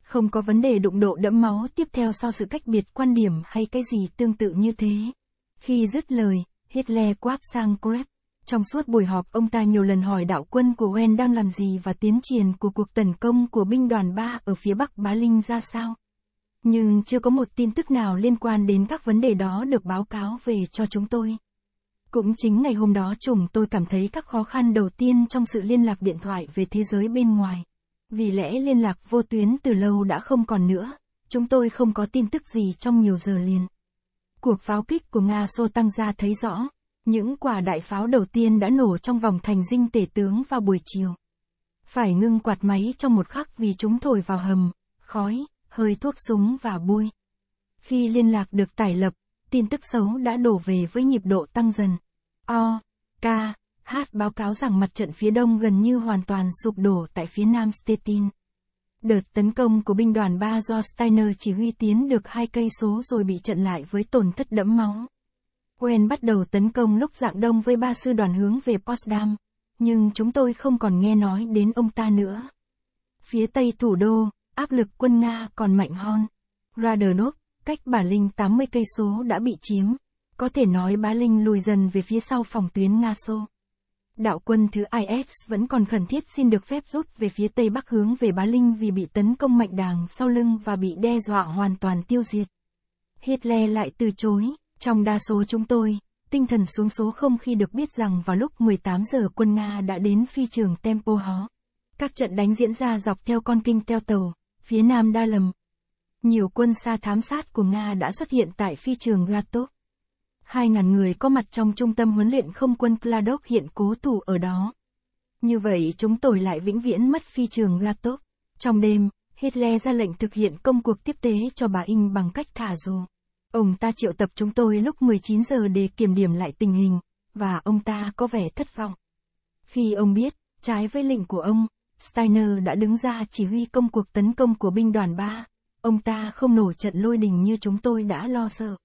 không có vấn đề đụng độ đẫm máu tiếp theo sau sự cách biệt quan điểm hay cái gì tương tự như thế. Khi dứt lời, Hitler quát sang Krebs. Trong suốt buổi họp ông ta nhiều lần hỏi đạo quân của Wen đang làm gì và tiến triển của cuộc tấn công của binh đoàn 3 ở phía bắc Bá Linh ra sao. Nhưng chưa có một tin tức nào liên quan đến các vấn đề đó được báo cáo về cho chúng tôi. Cũng chính ngày hôm đó chúng tôi cảm thấy các khó khăn đầu tiên trong sự liên lạc điện thoại về thế giới bên ngoài. Vì lẽ liên lạc vô tuyến từ lâu đã không còn nữa, chúng tôi không có tin tức gì trong nhiều giờ liền. Cuộc pháo kích của Nga Sô Tăng Gia thấy rõ, những quả đại pháo đầu tiên đã nổ trong vòng thành dinh tể tướng vào buổi chiều. Phải ngưng quạt máy trong một khắc vì chúng thổi vào hầm, khói, hơi thuốc súng và bôi. Khi liên lạc được tải lập, tin tức xấu đã đổ về với nhịp độ tăng dần. O, K, Hát báo cáo rằng mặt trận phía đông gần như hoàn toàn sụp đổ tại phía nam Stettin. Đợt tấn công của binh đoàn 3 do Steiner chỉ huy tiến được hai cây số rồi bị trận lại với tổn thất đẫm máu. Quen bắt đầu tấn công lúc dạng đông với ba sư đoàn hướng về Potsdam, nhưng chúng tôi không còn nghe nói đến ông ta nữa. Phía tây thủ đô, áp lực quân Nga còn mạnh hơn. Radernov, cách Bà Linh 80 cây số đã bị chiếm, có thể nói Bá Linh lùi dần về phía sau phòng tuyến Nga Xô đạo quân thứ IS vẫn còn khẩn thiết xin được phép rút về phía tây bắc hướng về Bá Linh vì bị tấn công mạnh đàng sau lưng và bị đe dọa hoàn toàn tiêu diệt. Hitler lại từ chối, trong đa số chúng tôi, tinh thần xuống số không khi được biết rằng vào lúc 18 giờ quân Nga đã đến phi trường Tempo Hó. Các trận đánh diễn ra dọc theo con kinh teo tàu, phía nam Đa Lầm. Nhiều quân xa thám sát của Nga đã xuất hiện tại phi trường Gatov. 2.000 người có mặt trong trung tâm huấn luyện không quân Kladok hiện cố thủ ở đó. Như vậy chúng tôi lại vĩnh viễn mất phi trường Latop. Trong đêm, Hitler ra lệnh thực hiện công cuộc tiếp tế cho bà In bằng cách thả dù. Ông ta triệu tập chúng tôi lúc 19 giờ để kiểm điểm lại tình hình, và ông ta có vẻ thất vọng. Khi ông biết, trái với lệnh của ông, Steiner đã đứng ra chỉ huy công cuộc tấn công của binh đoàn 3. Ông ta không nổi trận lôi đình như chúng tôi đã lo sợ.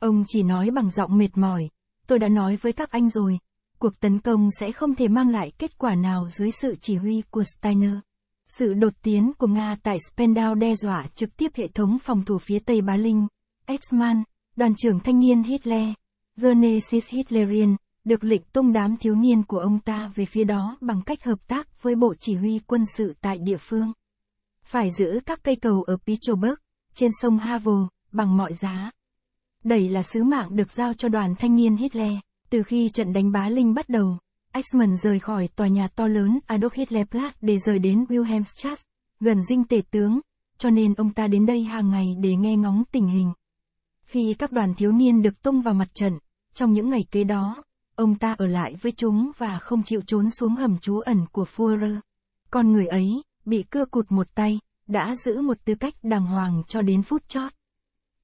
Ông chỉ nói bằng giọng mệt mỏi, tôi đã nói với các anh rồi, cuộc tấn công sẽ không thể mang lại kết quả nào dưới sự chỉ huy của Steiner. Sự đột tiến của Nga tại Spendau đe dọa trực tiếp hệ thống phòng thủ phía Tây Bá Linh. Etzmann, đoàn trưởng thanh niên Hitler, Genesis Hitlerian, được lệnh tung đám thiếu niên của ông ta về phía đó bằng cách hợp tác với Bộ Chỉ huy quân sự tại địa phương. Phải giữ các cây cầu ở Pittsburgh, trên sông Havel, bằng mọi giá. Đây là sứ mạng được giao cho đoàn thanh niên Hitler. Từ khi trận đánh bá Linh bắt đầu, Eichmann rời khỏi tòa nhà to lớn Adolf Hitler Platz để rời đến Wilhelmstrasse, gần dinh tể tướng, cho nên ông ta đến đây hàng ngày để nghe ngóng tình hình. Khi các đoàn thiếu niên được tung vào mặt trận, trong những ngày kế đó, ông ta ở lại với chúng và không chịu trốn xuống hầm trú ẩn của Führer. Con người ấy, bị cưa cụt một tay, đã giữ một tư cách đàng hoàng cho đến phút chót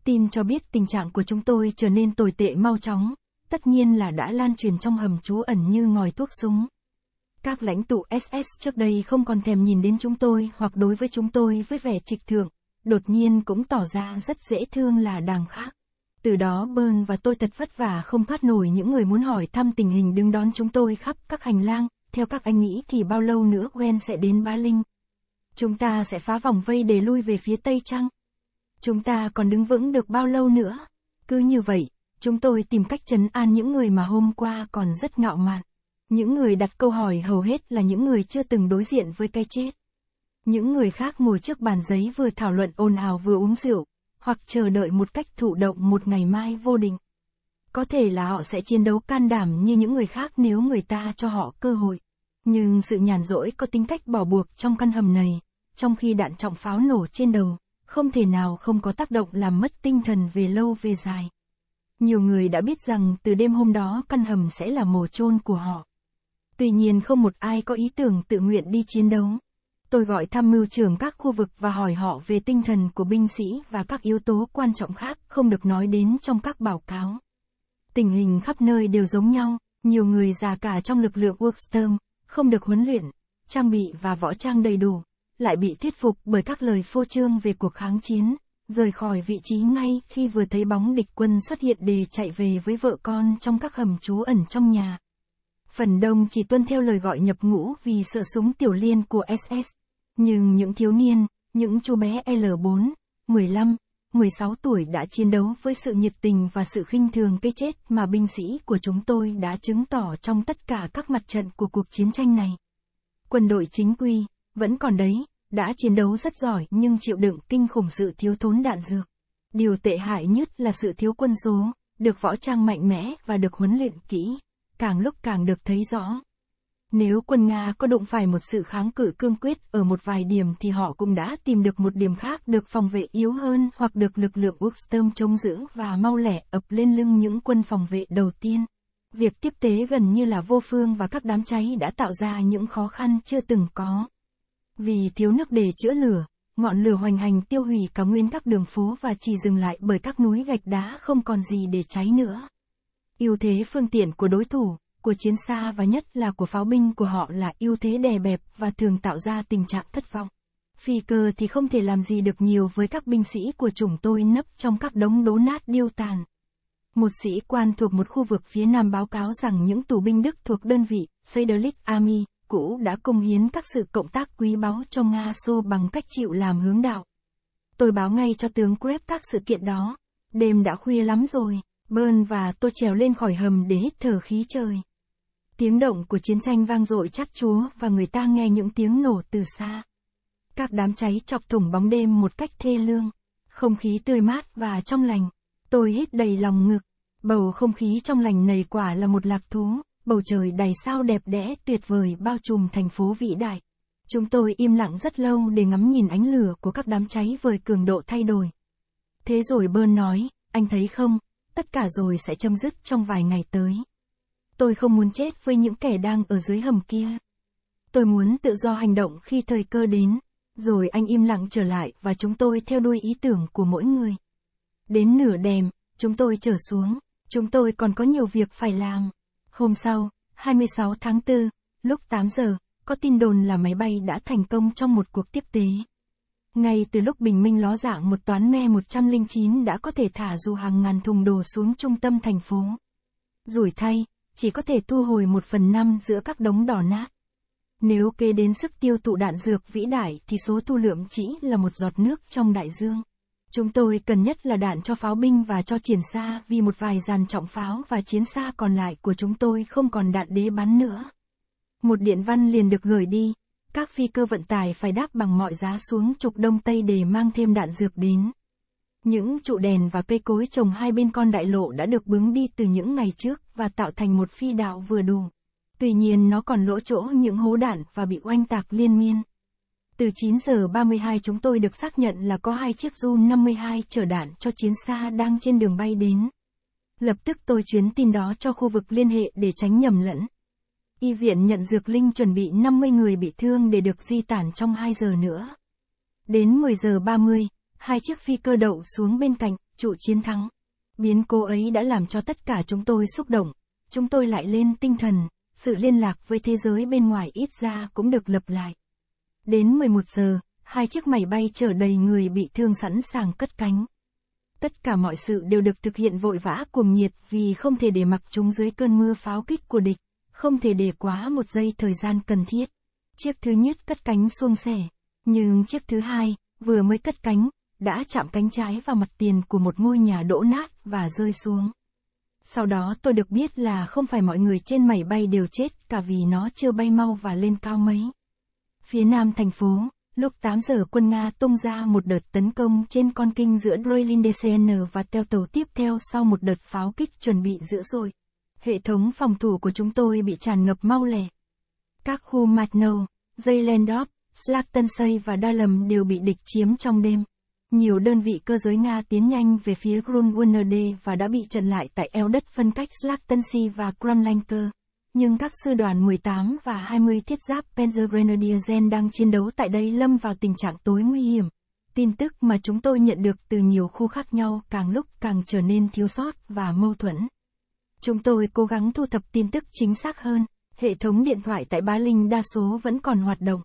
tin cho biết tình trạng của chúng tôi trở nên tồi tệ mau chóng, tất nhiên là đã lan truyền trong hầm trú ẩn như ngòi thuốc súng. Các lãnh tụ SS trước đây không còn thèm nhìn đến chúng tôi hoặc đối với chúng tôi với vẻ trịch thượng, đột nhiên cũng tỏ ra rất dễ thương là đàng khác. Từ đó Bơn và tôi thật vất vả không thoát nổi những người muốn hỏi thăm tình hình đứng đón chúng tôi khắp các hành lang, theo các anh nghĩ thì bao lâu nữa Gwen sẽ đến Ba Linh. Chúng ta sẽ phá vòng vây để lui về phía Tây Trăng. Chúng ta còn đứng vững được bao lâu nữa? Cứ như vậy, chúng tôi tìm cách chấn an những người mà hôm qua còn rất ngạo mạn. Những người đặt câu hỏi hầu hết là những người chưa từng đối diện với cái chết. Những người khác ngồi trước bàn giấy vừa thảo luận ồn ào vừa uống rượu, hoặc chờ đợi một cách thụ động một ngày mai vô định. Có thể là họ sẽ chiến đấu can đảm như những người khác nếu người ta cho họ cơ hội. Nhưng sự nhàn rỗi có tính cách bỏ buộc trong căn hầm này, trong khi đạn trọng pháo nổ trên đầu, không thể nào không có tác động làm mất tinh thần về lâu về dài. Nhiều người đã biết rằng từ đêm hôm đó căn hầm sẽ là mồ chôn của họ. Tuy nhiên không một ai có ý tưởng tự nguyện đi chiến đấu. Tôi gọi tham mưu trưởng các khu vực và hỏi họ về tinh thần của binh sĩ và các yếu tố quan trọng khác không được nói đến trong các báo cáo. Tình hình khắp nơi đều giống nhau, nhiều người già cả trong lực lượng Workstorm, không được huấn luyện, trang bị và võ trang đầy đủ, lại bị thuyết phục bởi các lời phô trương về cuộc kháng chiến, rời khỏi vị trí ngay khi vừa thấy bóng địch quân xuất hiện để chạy về với vợ con trong các hầm trú ẩn trong nhà. Phần đông chỉ tuân theo lời gọi nhập ngũ vì sợ súng tiểu liên của SS. Nhưng những thiếu niên, những chú bé L4, 15, 16 tuổi đã chiến đấu với sự nhiệt tình và sự khinh thường cái chết mà binh sĩ của chúng tôi đã chứng tỏ trong tất cả các mặt trận của cuộc chiến tranh này. Quân đội chính quy, vẫn còn đấy, đã chiến đấu rất giỏi nhưng chịu đựng kinh khủng sự thiếu thốn đạn dược. Điều tệ hại nhất là sự thiếu quân số, được võ trang mạnh mẽ và được huấn luyện kỹ, càng lúc càng được thấy rõ. Nếu quân Nga có đụng phải một sự kháng cự cương quyết ở một vài điểm thì họ cũng đã tìm được một điểm khác được phòng vệ yếu hơn hoặc được lực lượng Uxterm chống giữ và mau lẻ ập lên lưng những quân phòng vệ đầu tiên. Việc tiếp tế gần như là vô phương và các đám cháy đã tạo ra những khó khăn chưa từng có. Vì thiếu nước để chữa lửa, ngọn lửa hoành hành tiêu hủy cả nguyên các đường phố và chỉ dừng lại bởi các núi gạch đá không còn gì để cháy nữa. Ưu thế phương tiện của đối thủ, của chiến xa và nhất là của pháo binh của họ là ưu thế đè bẹp và thường tạo ra tình trạng thất vọng. Phi cơ thì không thể làm gì được nhiều với các binh sĩ của chủng tôi nấp trong các đống đố nát điêu tàn. Một sĩ quan thuộc một khu vực phía Nam báo cáo rằng những tù binh Đức thuộc đơn vị Sederlich Army cũ đã công hiến các sự cộng tác quý báu cho Nga Xô bằng cách chịu làm hướng đạo. Tôi báo ngay cho tướng Greb các sự kiện đó. Đêm đã khuya lắm rồi, Bơn và tôi trèo lên khỏi hầm để hít thở khí trời. Tiếng động của chiến tranh vang dội chắc chúa và người ta nghe những tiếng nổ từ xa. Các đám cháy chọc thủng bóng đêm một cách thê lương. Không khí tươi mát và trong lành. Tôi hít đầy lòng ngực. Bầu không khí trong lành nầy quả là một lạc thú. Bầu trời đầy sao đẹp đẽ tuyệt vời bao trùm thành phố vĩ đại. Chúng tôi im lặng rất lâu để ngắm nhìn ánh lửa của các đám cháy với cường độ thay đổi. Thế rồi Bơn nói, anh thấy không, tất cả rồi sẽ chấm dứt trong vài ngày tới. Tôi không muốn chết với những kẻ đang ở dưới hầm kia. Tôi muốn tự do hành động khi thời cơ đến. Rồi anh im lặng trở lại và chúng tôi theo đuôi ý tưởng của mỗi người. Đến nửa đêm, chúng tôi trở xuống. Chúng tôi còn có nhiều việc phải làm. Hôm sau, 26 tháng 4, lúc 8 giờ, có tin đồn là máy bay đã thành công trong một cuộc tiếp tế. Ngay từ lúc bình minh ló dạng một toán me 109 đã có thể thả dù hàng ngàn thùng đồ xuống trung tâm thành phố. Rủi thay, chỉ có thể thu hồi một phần năm giữa các đống đỏ nát. Nếu kế đến sức tiêu thụ đạn dược vĩ đại thì số thu lượm chỉ là một giọt nước trong đại dương. Chúng tôi cần nhất là đạn cho pháo binh và cho triển xa vì một vài dàn trọng pháo và chiến xa còn lại của chúng tôi không còn đạn đế bắn nữa. Một điện văn liền được gửi đi, các phi cơ vận tải phải đáp bằng mọi giá xuống trục Đông Tây để mang thêm đạn dược đến. Những trụ đèn và cây cối trồng hai bên con đại lộ đã được bứng đi từ những ngày trước và tạo thành một phi đạo vừa đủ. Tuy nhiên nó còn lỗ chỗ những hố đạn và bị oanh tạc liên miên. Từ 9 giờ 32 chúng tôi được xác nhận là có hai chiếc Ju-52 chở đạn cho chiến xa đang trên đường bay đến. Lập tức tôi chuyến tin đó cho khu vực liên hệ để tránh nhầm lẫn. Y viện nhận dược linh chuẩn bị 50 người bị thương để được di tản trong 2 giờ nữa. Đến 10 giờ 30, hai chiếc phi cơ đậu xuống bên cạnh, trụ chiến thắng. Biến cố ấy đã làm cho tất cả chúng tôi xúc động. Chúng tôi lại lên tinh thần, sự liên lạc với thế giới bên ngoài ít ra cũng được lập lại. Đến 11 giờ, hai chiếc máy bay chở đầy người bị thương sẵn sàng cất cánh. Tất cả mọi sự đều được thực hiện vội vã cuồng nhiệt vì không thể để mặc chúng dưới cơn mưa pháo kích của địch, không thể để quá một giây thời gian cần thiết. Chiếc thứ nhất cất cánh suông sẻ, nhưng chiếc thứ hai, vừa mới cất cánh, đã chạm cánh trái vào mặt tiền của một ngôi nhà đổ nát và rơi xuống. Sau đó tôi được biết là không phải mọi người trên máy bay đều chết cả vì nó chưa bay mau và lên cao mấy. Phía nam thành phố, lúc 8 giờ quân Nga tung ra một đợt tấn công trên con kinh giữa DCN và teo tàu tiếp theo sau một đợt pháo kích chuẩn bị dữ dội. Hệ thống phòng thủ của chúng tôi bị tràn ngập mau lẻ. Các khu Matno, Zeylendorf, Slaktansay và Đa đều bị địch chiếm trong đêm. Nhiều đơn vị cơ giới Nga tiến nhanh về phía Grunwernerde và đã bị chặn lại tại eo đất phân cách Slaktansy và Kramlanker nhưng các sư đoàn 18 và 20 thiết giáp Panzer Grenadier Gen đang chiến đấu tại đây lâm vào tình trạng tối nguy hiểm. Tin tức mà chúng tôi nhận được từ nhiều khu khác nhau càng lúc càng trở nên thiếu sót và mâu thuẫn. Chúng tôi cố gắng thu thập tin tức chính xác hơn, hệ thống điện thoại tại Bá Linh đa số vẫn còn hoạt động.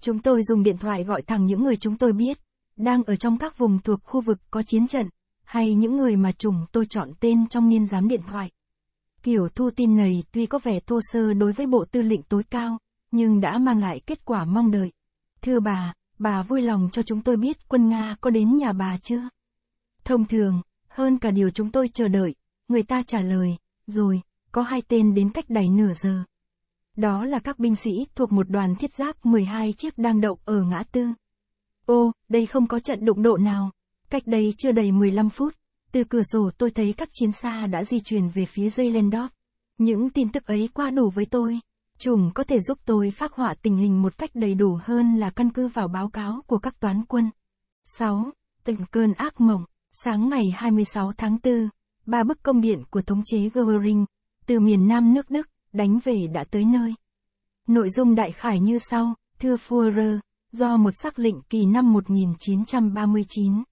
Chúng tôi dùng điện thoại gọi thẳng những người chúng tôi biết, đang ở trong các vùng thuộc khu vực có chiến trận, hay những người mà chúng tôi chọn tên trong niên giám điện thoại. Kiểu thu tin này tuy có vẻ thô sơ đối với bộ tư lệnh tối cao, nhưng đã mang lại kết quả mong đợi. Thưa bà, bà vui lòng cho chúng tôi biết quân Nga có đến nhà bà chưa? Thông thường, hơn cả điều chúng tôi chờ đợi, người ta trả lời, rồi, có hai tên đến cách đầy nửa giờ. Đó là các binh sĩ thuộc một đoàn thiết giáp 12 chiếc đang đậu ở ngã tư. Ô, đây không có trận đụng độ nào. Cách đây chưa đầy 15 phút, từ cửa sổ tôi thấy các chiến xa đã di chuyển về phía dây Zeylendorf. Những tin tức ấy quá đủ với tôi. Chủng có thể giúp tôi phát họa tình hình một cách đầy đủ hơn là căn cứ vào báo cáo của các toán quân. 6. Tình cơn ác mộng. Sáng ngày 26 tháng 4, ba bức công điện của Thống chế Goering, từ miền Nam nước Đức, đánh về đã tới nơi. Nội dung đại khải như sau, thưa Fuhrer, do một sắc lệnh kỳ năm 1939,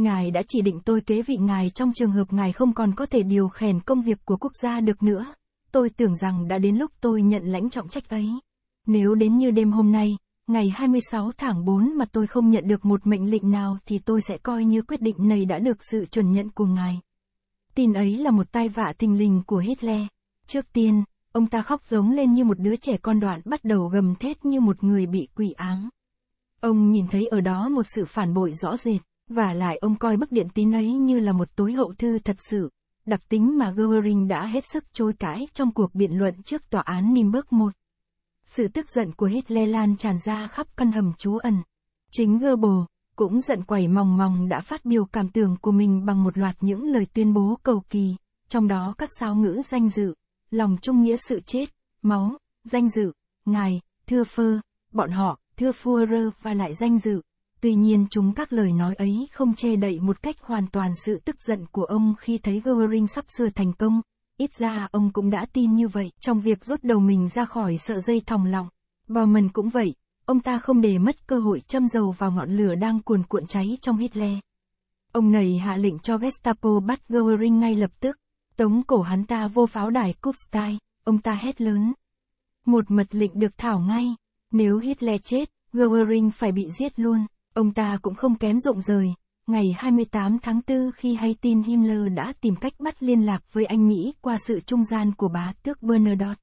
Ngài đã chỉ định tôi kế vị Ngài trong trường hợp Ngài không còn có thể điều khèn công việc của quốc gia được nữa. Tôi tưởng rằng đã đến lúc tôi nhận lãnh trọng trách ấy. Nếu đến như đêm hôm nay, ngày 26 tháng 4 mà tôi không nhận được một mệnh lệnh nào thì tôi sẽ coi như quyết định này đã được sự chuẩn nhận của Ngài. Tin ấy là một tai vạ tình lình của Hitler. Trước tiên, ông ta khóc giống lên như một đứa trẻ con đoạn bắt đầu gầm thét như một người bị quỷ áng. Ông nhìn thấy ở đó một sự phản bội rõ rệt. Và lại ông coi bức điện tín ấy như là một tối hậu thư thật sự, đặc tính mà Goering đã hết sức chối cãi trong cuộc biện luận trước tòa án Nimburg 1. Sự tức giận của Hitler lan tràn ra khắp căn hầm trú ẩn. Chính Goebbels cũng giận quẩy mòng mòng đã phát biểu cảm tưởng của mình bằng một loạt những lời tuyên bố cầu kỳ, trong đó các sao ngữ danh dự, lòng trung nghĩa sự chết, máu, danh dự, ngài, thưa phơ, bọn họ, thưa Führer và lại danh dự, Tuy nhiên chúng các lời nói ấy không che đậy một cách hoàn toàn sự tức giận của ông khi thấy Goering sắp sửa thành công. Ít ra ông cũng đã tin như vậy trong việc rút đầu mình ra khỏi sợi dây thòng lọng. Bowman cũng vậy, ông ta không để mất cơ hội châm dầu vào ngọn lửa đang cuồn cuộn cháy trong Hitler. Ông này hạ lệnh cho Gestapo bắt Goering ngay lập tức, tống cổ hắn ta vô pháo đài Kupstein, ông ta hét lớn. Một mật lệnh được thảo ngay, nếu Hitler chết, Goering phải bị giết luôn. Ông ta cũng không kém rộng rời. Ngày 28 tháng 4 khi hay tin Himmler đã tìm cách bắt liên lạc với anh Mỹ qua sự trung gian của bá tước Bernadotte.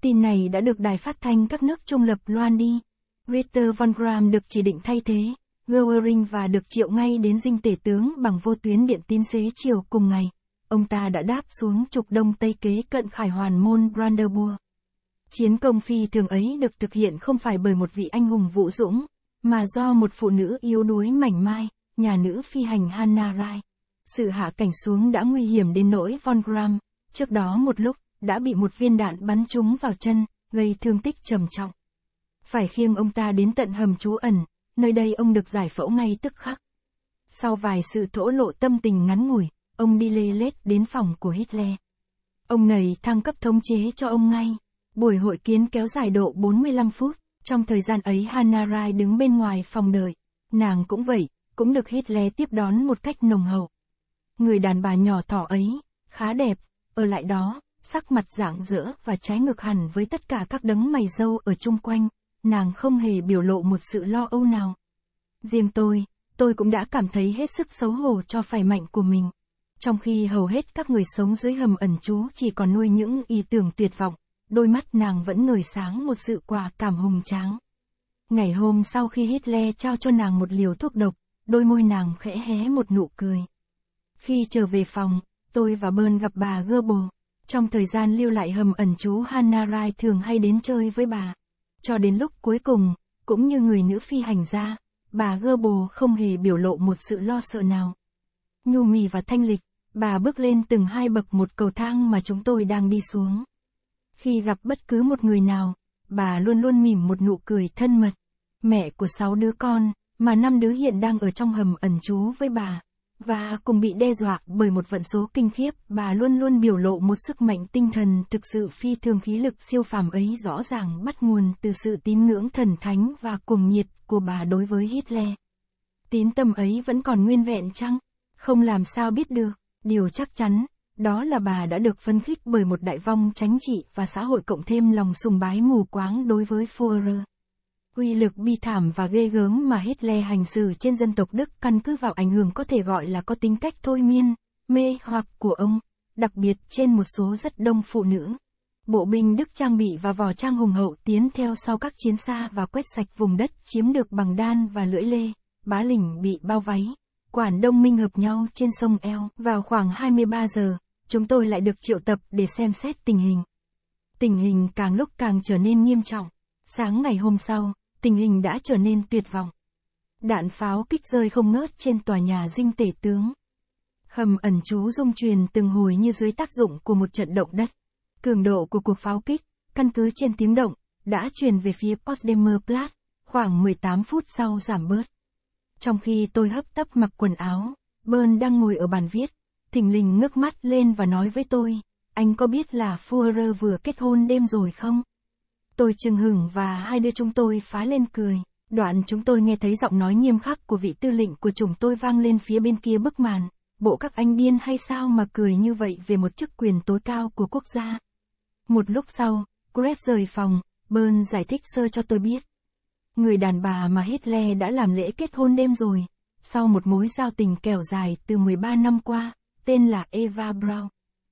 Tin này đã được đài phát thanh các nước trung lập loan đi. Ritter von Gram được chỉ định thay thế, Goering và được triệu ngay đến dinh tể tướng bằng vô tuyến điện tin xế chiều cùng ngày. Ông ta đã đáp xuống trục đông tây kế cận khải hoàn môn Brandenburg. Chiến công phi thường ấy được thực hiện không phải bởi một vị anh hùng vũ dũng, mà do một phụ nữ yếu đuối mảnh mai, nhà nữ phi hành Hannah Rai. Sự hạ cảnh xuống đã nguy hiểm đến nỗi Von Gram, trước đó một lúc, đã bị một viên đạn bắn trúng vào chân, gây thương tích trầm trọng. Phải khiêng ông ta đến tận hầm trú ẩn, nơi đây ông được giải phẫu ngay tức khắc. Sau vài sự thổ lộ tâm tình ngắn ngủi, ông đi lê lết đến phòng của Hitler. Ông này thăng cấp thống chế cho ông ngay. Buổi hội kiến kéo dài độ 45 phút. Trong thời gian ấy Hanarai đứng bên ngoài phòng đợi, nàng cũng vậy, cũng được Hitler tiếp đón một cách nồng hậu. Người đàn bà nhỏ thỏ ấy, khá đẹp, ở lại đó, sắc mặt dạng dỡ và trái ngược hẳn với tất cả các đấng mày râu ở chung quanh, nàng không hề biểu lộ một sự lo âu nào. Riêng tôi, tôi cũng đã cảm thấy hết sức xấu hổ cho phải mạnh của mình. Trong khi hầu hết các người sống dưới hầm ẩn trú chỉ còn nuôi những ý tưởng tuyệt vọng, đôi mắt nàng vẫn ngời sáng một sự quả cảm hùng tráng. Ngày hôm sau khi Hitler trao cho nàng một liều thuốc độc, đôi môi nàng khẽ hé một nụ cười. Khi trở về phòng, tôi và Bơn gặp bà Goebbels. Trong thời gian lưu lại hầm ẩn chú Hannah Rai thường hay đến chơi với bà. Cho đến lúc cuối cùng, cũng như người nữ phi hành gia, bà Goebbels không hề biểu lộ một sự lo sợ nào. Nhu mì và thanh lịch, bà bước lên từng hai bậc một cầu thang mà chúng tôi đang đi xuống. Khi gặp bất cứ một người nào, bà luôn luôn mỉm một nụ cười thân mật. Mẹ của sáu đứa con, mà năm đứa hiện đang ở trong hầm ẩn trú với bà. Và cùng bị đe dọa bởi một vận số kinh khiếp, bà luôn luôn biểu lộ một sức mạnh tinh thần thực sự phi thường khí lực siêu phàm ấy rõ ràng bắt nguồn từ sự tín ngưỡng thần thánh và cuồng nhiệt của bà đối với Hitler. Tín tâm ấy vẫn còn nguyên vẹn chăng? Không làm sao biết được, điều chắc chắn, đó là bà đã được phân khích bởi một đại vong chánh trị và xã hội cộng thêm lòng sùng bái mù quáng đối với Führer. Uy lực bi thảm và ghê gớm mà Hitler hành xử trên dân tộc Đức căn cứ vào ảnh hưởng có thể gọi là có tính cách thôi miên, mê hoặc của ông, đặc biệt trên một số rất đông phụ nữ. Bộ binh Đức trang bị và vỏ trang hùng hậu tiến theo sau các chiến xa và quét sạch vùng đất chiếm được bằng đan và lưỡi lê, bá lĩnh bị bao váy. Quản đông minh hợp nhau trên sông Eo vào khoảng 23 giờ, chúng tôi lại được triệu tập để xem xét tình hình. Tình hình càng lúc càng trở nên nghiêm trọng. Sáng ngày hôm sau, tình hình đã trở nên tuyệt vọng. Đạn pháo kích rơi không ngớt trên tòa nhà dinh tể tướng. Hầm ẩn trú rung truyền từng hồi như dưới tác dụng của một trận động đất. Cường độ của cuộc pháo kích, căn cứ trên tiếng động, đã truyền về phía Potsdamer Platz, khoảng 18 phút sau giảm bớt. Trong khi tôi hấp tấp mặc quần áo, Bơn đang ngồi ở bàn viết, thình lình ngước mắt lên và nói với tôi, anh có biết là Fuhrer vừa kết hôn đêm rồi không? Tôi chừng hửng và hai đứa chúng tôi phá lên cười. Đoạn chúng tôi nghe thấy giọng nói nghiêm khắc của vị tư lệnh của chúng tôi vang lên phía bên kia bức màn. Bộ các anh điên hay sao mà cười như vậy về một chức quyền tối cao của quốc gia? Một lúc sau, Greb rời phòng, Bern giải thích sơ cho tôi biết. Người đàn bà mà Hitler đã làm lễ kết hôn đêm rồi, sau một mối giao tình kéo dài từ 13 năm qua tên là Eva Brown.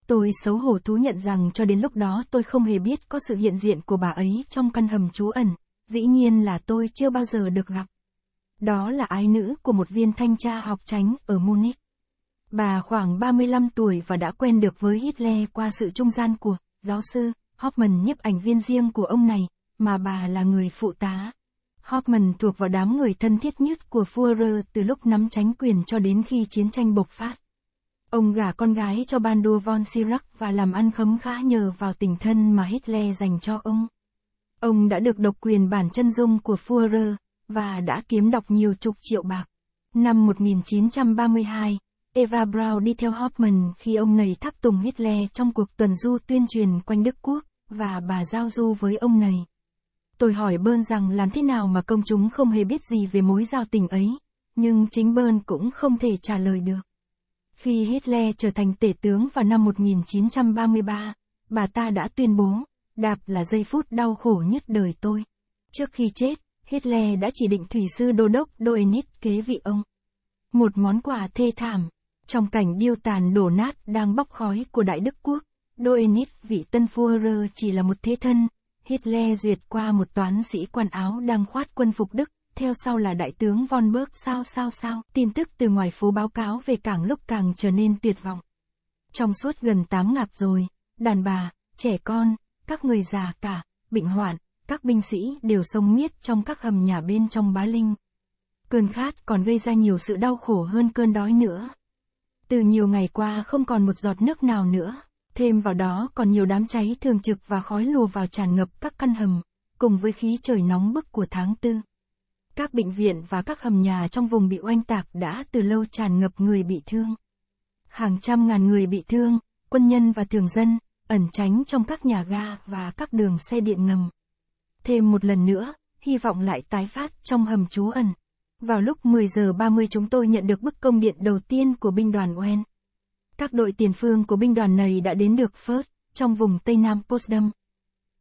Tôi xấu hổ thú nhận rằng cho đến lúc đó tôi không hề biết có sự hiện diện của bà ấy trong căn hầm trú ẩn, dĩ nhiên là tôi chưa bao giờ được gặp. Đó là ai nữ của một viên thanh tra học tránh ở Munich. Bà khoảng 35 tuổi và đã quen được với Hitler qua sự trung gian của giáo sư Hoffman nhiếp ảnh viên riêng của ông này, mà bà là người phụ tá. Hoffman thuộc vào đám người thân thiết nhất của Führer từ lúc nắm tránh quyền cho đến khi chiến tranh bộc phát. Ông gả con gái cho Bandu von Sirac và làm ăn khấm khá nhờ vào tình thân mà Hitler dành cho ông. Ông đã được độc quyền bản chân dung của Führer, và đã kiếm đọc nhiều chục triệu bạc. Năm 1932, Eva Braun đi theo Hoffman khi ông này thắp tùng Hitler trong cuộc tuần du tuyên truyền quanh Đức Quốc, và bà giao du với ông này. Tôi hỏi Bơn rằng làm thế nào mà công chúng không hề biết gì về mối giao tình ấy, nhưng chính Bơn cũng không thể trả lời được. Khi Hitler trở thành tể tướng vào năm 1933, bà ta đã tuyên bố, đạp là giây phút đau khổ nhất đời tôi. Trước khi chết, Hitler đã chỉ định thủy sư đô đốc Doenitz kế vị ông. Một món quà thê thảm, trong cảnh điêu tàn đổ nát đang bốc khói của Đại Đức Quốc, Doenitz vị tân Führer chỉ là một thế thân, Hitler duyệt qua một toán sĩ quan áo đang khoát quân phục Đức, theo sau là đại tướng Von Berg sao sao sao, tin tức từ ngoài phố báo cáo về càng lúc càng trở nên tuyệt vọng. Trong suốt gần 8 ngạp rồi, đàn bà, trẻ con, các người già cả, bệnh hoạn, các binh sĩ đều sông miết trong các hầm nhà bên trong bá linh. Cơn khát còn gây ra nhiều sự đau khổ hơn cơn đói nữa. Từ nhiều ngày qua không còn một giọt nước nào nữa, thêm vào đó còn nhiều đám cháy thường trực và khói lùa vào tràn ngập các căn hầm, cùng với khí trời nóng bức của tháng tư. Các bệnh viện và các hầm nhà trong vùng bị oanh tạc đã từ lâu tràn ngập người bị thương. Hàng trăm ngàn người bị thương, quân nhân và thường dân, ẩn tránh trong các nhà ga và các đường xe điện ngầm. Thêm một lần nữa, hy vọng lại tái phát trong hầm trú ẩn. Vào lúc 10 giờ 30 chúng tôi nhận được bức công điện đầu tiên của binh đoàn Wen. Các đội tiền phương của binh đoàn này đã đến được First, trong vùng Tây Nam Potsdam.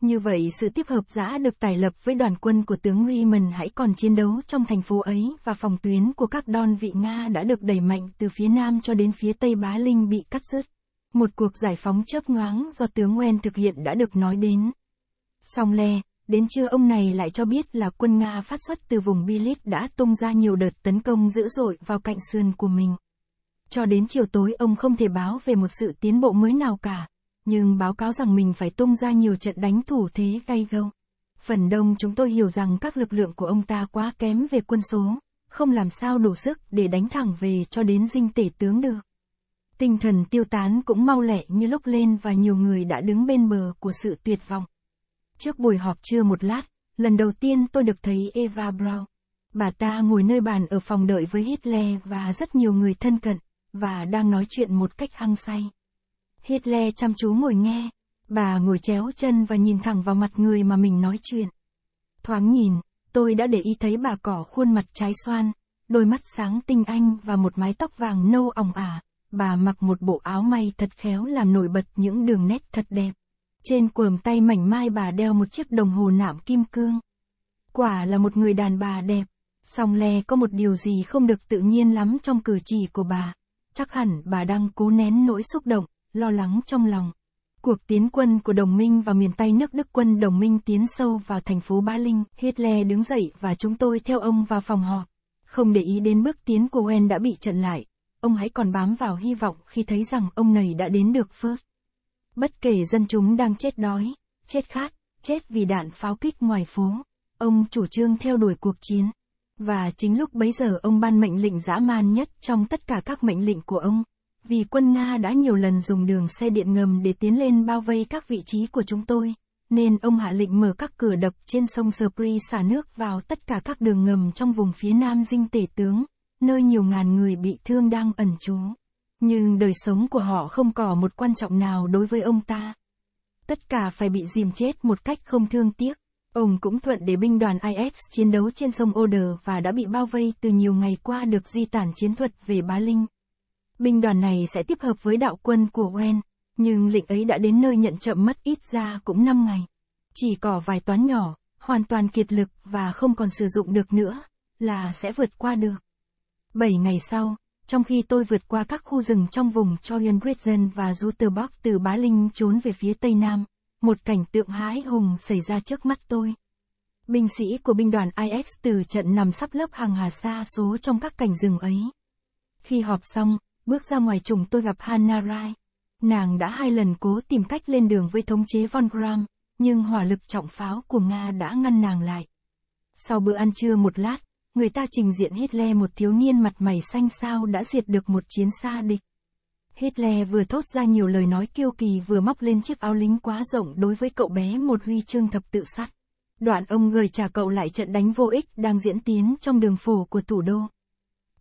Như vậy sự tiếp hợp giã được tài lập với đoàn quân của tướng Riemann hãy còn chiến đấu trong thành phố ấy và phòng tuyến của các đơn vị Nga đã được đẩy mạnh từ phía nam cho đến phía tây Bá Linh bị cắt rứt. Một cuộc giải phóng chớp nhoáng do tướng Wen thực hiện đã được nói đến. Song le, đến trưa ông này lại cho biết là quân Nga phát xuất từ vùng Bilis đã tung ra nhiều đợt tấn công dữ dội vào cạnh sườn của mình. Cho đến chiều tối ông không thể báo về một sự tiến bộ mới nào cả, nhưng báo cáo rằng mình phải tung ra nhiều trận đánh thủ thế gay gâu. Phần đông chúng tôi hiểu rằng các lực lượng của ông ta quá kém về quân số, không làm sao đủ sức để đánh thẳng về cho đến dinh tể tướng được. Tinh thần tiêu tán cũng mau lẹ như lúc lên và nhiều người đã đứng bên bờ của sự tuyệt vọng. Trước buổi họp trưa một lát, lần đầu tiên tôi được thấy Eva Brown. Bà ta ngồi nơi bàn ở phòng đợi với Hitler và rất nhiều người thân cận, và đang nói chuyện một cách hăng say. Hitler chăm chú ngồi nghe, bà ngồi chéo chân và nhìn thẳng vào mặt người mà mình nói chuyện. Thoáng nhìn, tôi đã để ý thấy bà cỏ khuôn mặt trái xoan, đôi mắt sáng tinh anh và một mái tóc vàng nâu ỏng ả. Bà mặc một bộ áo may thật khéo làm nổi bật những đường nét thật đẹp. Trên quờm tay mảnh mai bà đeo một chiếc đồng hồ nạm kim cương. Quả là một người đàn bà đẹp, song lè có một điều gì không được tự nhiên lắm trong cử chỉ của bà. Chắc hẳn bà đang cố nén nỗi xúc động, lo lắng trong lòng. Cuộc tiến quân của đồng minh và miền Tây nước Đức quân đồng minh tiến sâu vào thành phố Ba Linh, Hitler đứng dậy và chúng tôi theo ông vào phòng họp. Không để ý đến bước tiến của Wen đã bị chặn lại, ông hãy còn bám vào hy vọng khi thấy rằng ông này đã đến được phước. Bất kể dân chúng đang chết đói, chết khát, chết vì đạn pháo kích ngoài phố, ông chủ trương theo đuổi cuộc chiến. Và chính lúc bấy giờ ông ban mệnh lệnh dã man nhất trong tất cả các mệnh lệnh của ông, vì quân Nga đã nhiều lần dùng đường xe điện ngầm để tiến lên bao vây các vị trí của chúng tôi, nên ông hạ lệnh mở các cửa đập trên sông Spree xả nước vào tất cả các đường ngầm trong vùng phía nam dinh tể tướng, nơi nhiều ngàn người bị thương đang ẩn trú. Nhưng đời sống của họ không có một quan trọng nào đối với ông ta. Tất cả phải bị dìm chết một cách không thương tiếc. Ông cũng thuận để binh đoàn IS chiến đấu trên sông Oder và đã bị bao vây từ nhiều ngày qua được di tản chiến thuật về Bá Linh binh đoàn này sẽ tiếp hợp với đạo quân của Wen, nhưng lệnh ấy đã đến nơi nhận chậm mất ít ra cũng 5 ngày. Chỉ có vài toán nhỏ, hoàn toàn kiệt lực và không còn sử dụng được nữa, là sẽ vượt qua được. 7 ngày sau, trong khi tôi vượt qua các khu rừng trong vùng Choyon Region và Jutterbach từ Bá Linh trốn về phía Tây Nam, một cảnh tượng hãi hùng xảy ra trước mắt tôi. Binh sĩ của binh đoàn IX từ trận nằm sắp lớp hàng hà xa số trong các cảnh rừng ấy. Khi họp xong, Bước ra ngoài trùng tôi gặp Hanna Rai. Nàng đã hai lần cố tìm cách lên đường với thống chế Von Gram, nhưng hỏa lực trọng pháo của Nga đã ngăn nàng lại. Sau bữa ăn trưa một lát, người ta trình diện Hitler một thiếu niên mặt mày xanh xao đã diệt được một chiến xa địch. Hitler vừa thốt ra nhiều lời nói kiêu kỳ vừa móc lên chiếc áo lính quá rộng đối với cậu bé một huy chương thập tự sắt. Đoạn ông người trả cậu lại trận đánh vô ích đang diễn tiến trong đường phố của thủ đô.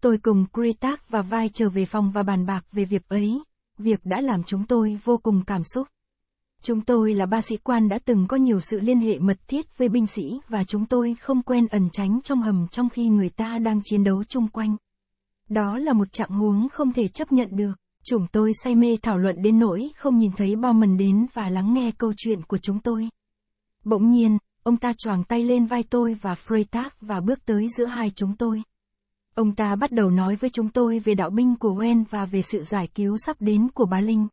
Tôi cùng Kritak và Vai trở về phòng và bàn bạc về việc ấy. Việc đã làm chúng tôi vô cùng cảm xúc. Chúng tôi là ba sĩ quan đã từng có nhiều sự liên hệ mật thiết với binh sĩ và chúng tôi không quen ẩn tránh trong hầm trong khi người ta đang chiến đấu chung quanh. Đó là một trạng huống không thể chấp nhận được. Chúng tôi say mê thảo luận đến nỗi không nhìn thấy Bowman đến và lắng nghe câu chuyện của chúng tôi. Bỗng nhiên, ông ta choàng tay lên vai tôi và Freytag và bước tới giữa hai chúng tôi. Ông ta bắt đầu nói với chúng tôi về đạo binh của Wen và về sự giải cứu sắp đến của bá Linh.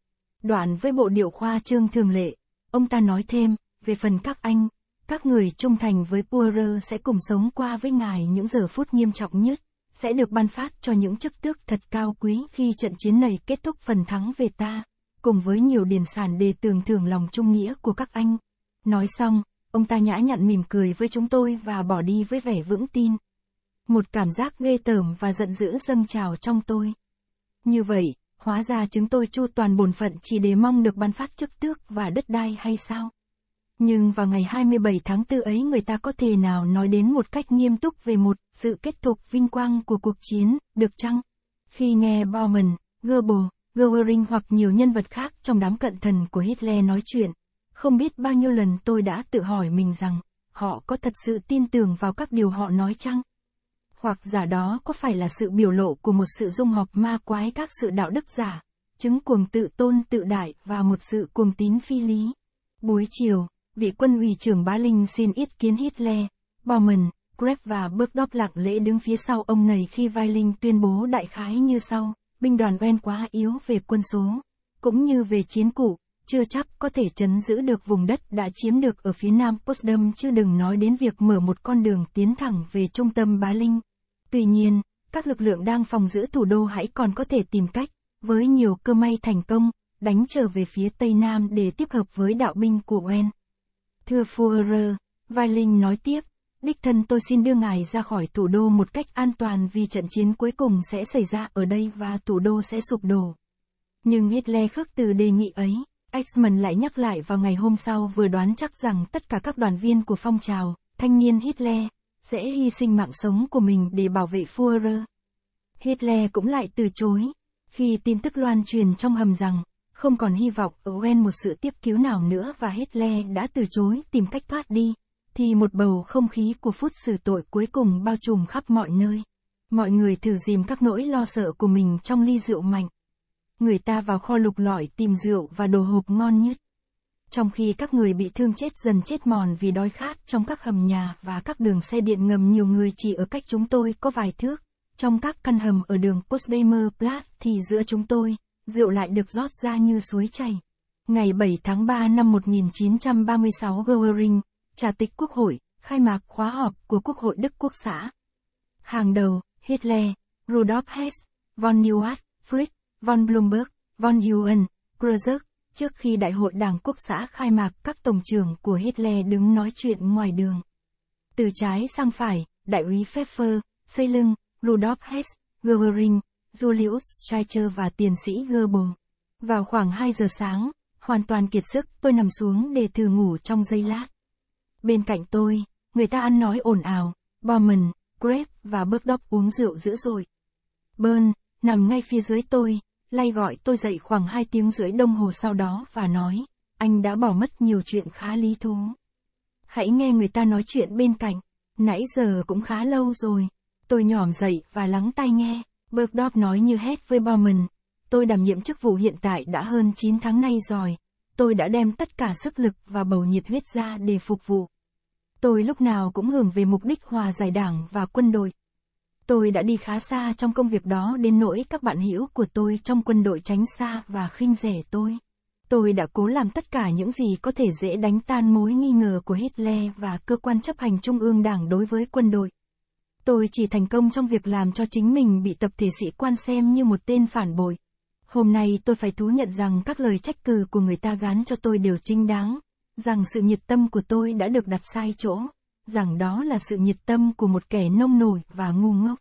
Đoạn với bộ điệu khoa trương thường lệ, ông ta nói thêm, về phần các anh, các người trung thành với Purer sẽ cùng sống qua với ngài những giờ phút nghiêm trọng nhất, sẽ được ban phát cho những chức tước thật cao quý khi trận chiến này kết thúc phần thắng về ta, cùng với nhiều điển sản đề tường thưởng lòng trung nghĩa của các anh. Nói xong, ông ta nhã nhặn mỉm cười với chúng tôi và bỏ đi với vẻ vững tin. Một cảm giác ghê tởm và giận dữ dâng trào trong tôi. Như vậy, hóa ra chúng tôi chu toàn bổn phận chỉ để mong được ban phát chức tước và đất đai hay sao? Nhưng vào ngày 27 tháng 4 ấy người ta có thể nào nói đến một cách nghiêm túc về một sự kết thúc vinh quang của cuộc chiến, được chăng? Khi nghe Bauman, Goebbels, Goering hoặc nhiều nhân vật khác trong đám cận thần của Hitler nói chuyện, không biết bao nhiêu lần tôi đã tự hỏi mình rằng, họ có thật sự tin tưởng vào các điều họ nói chăng? Hoặc giả đó có phải là sự biểu lộ của một sự dung hợp ma quái các sự đạo đức giả, chứng cuồng tự tôn tự đại và một sự cuồng tín phi lý. Buổi chiều, vị quân ủy trưởng Bá Linh xin ý kiến Hitler, Baumann, Greb và Bergdorf lặng lễ đứng phía sau ông này khi Vai Linh tuyên bố đại khái như sau, binh đoàn ven quá yếu về quân số, cũng như về chiến cụ, chưa chắc có thể chấn giữ được vùng đất đã chiếm được ở phía nam Potsdam chứ đừng nói đến việc mở một con đường tiến thẳng về trung tâm Bá Linh. Tuy nhiên, các lực lượng đang phòng giữ thủ đô hãy còn có thể tìm cách, với nhiều cơ may thành công, đánh trở về phía Tây Nam để tiếp hợp với đạo binh của Wen. Thưa Fuhrer, Vai Linh nói tiếp, đích thân tôi xin đưa ngài ra khỏi thủ đô một cách an toàn vì trận chiến cuối cùng sẽ xảy ra ở đây và thủ đô sẽ sụp đổ. Nhưng Hitler khước từ đề nghị ấy, Eichmann lại nhắc lại vào ngày hôm sau vừa đoán chắc rằng tất cả các đoàn viên của phong trào, thanh niên Hitler, sẽ hy sinh mạng sống của mình để bảo vệ Führer. Hitler cũng lại từ chối, khi tin tức loan truyền trong hầm rằng, không còn hy vọng ở Owen một sự tiếp cứu nào nữa và Hitler đã từ chối tìm cách thoát đi, thì một bầu không khí của phút xử tội cuối cùng bao trùm khắp mọi nơi. Mọi người thử dìm các nỗi lo sợ của mình trong ly rượu mạnh. Người ta vào kho lục lọi tìm rượu và đồ hộp ngon nhất trong khi các người bị thương chết dần chết mòn vì đói khát trong các hầm nhà và các đường xe điện ngầm nhiều người chỉ ở cách chúng tôi có vài thước. Trong các căn hầm ở đường Potsdamer Platz thì giữa chúng tôi, rượu lại được rót ra như suối chảy. Ngày 7 tháng 3 năm 1936 Goering, chủ tịch Quốc hội, khai mạc khóa họp của Quốc hội Đức Quốc xã. Hàng đầu, Hitler, Rudolf Hess, von Neuhaus, Fritz von Blumberg, von Huyen, Kruzek, Trước khi Đại hội Đảng Quốc xã khai mạc, các tổng trưởng của Hitler đứng nói chuyện ngoài đường. Từ trái sang phải, Đại úy Pfeffer, Xây Lưng, Rudolf Hess, Goering, Julius Streicher và tiến sĩ Goebbels. Vào khoảng 2 giờ sáng, hoàn toàn kiệt sức, tôi nằm xuống để thử ngủ trong giây lát. Bên cạnh tôi, người ta ăn nói ồn ào, Bormann, Grape và Bergdorf uống rượu dữ dội. Bern, nằm ngay phía dưới tôi, lay gọi tôi dậy khoảng 2 tiếng rưỡi đồng hồ sau đó và nói, anh đã bỏ mất nhiều chuyện khá lý thú. Hãy nghe người ta nói chuyện bên cạnh, nãy giờ cũng khá lâu rồi. Tôi nhỏm dậy và lắng tai nghe, Bergdorf nói như hét với Bauman. Tôi đảm nhiệm chức vụ hiện tại đã hơn 9 tháng nay rồi. Tôi đã đem tất cả sức lực và bầu nhiệt huyết ra để phục vụ. Tôi lúc nào cũng hưởng về mục đích hòa giải đảng và quân đội. Tôi đã đi khá xa trong công việc đó đến nỗi các bạn hữu của tôi trong quân đội tránh xa và khinh rẻ tôi. Tôi đã cố làm tất cả những gì có thể dễ đánh tan mối nghi ngờ của Hitler và cơ quan chấp hành trung ương đảng đối với quân đội. Tôi chỉ thành công trong việc làm cho chính mình bị tập thể sĩ quan xem như một tên phản bội. Hôm nay tôi phải thú nhận rằng các lời trách cừ của người ta gán cho tôi đều chính đáng, rằng sự nhiệt tâm của tôi đã được đặt sai chỗ rằng đó là sự nhiệt tâm của một kẻ nông nổi và ngu ngốc.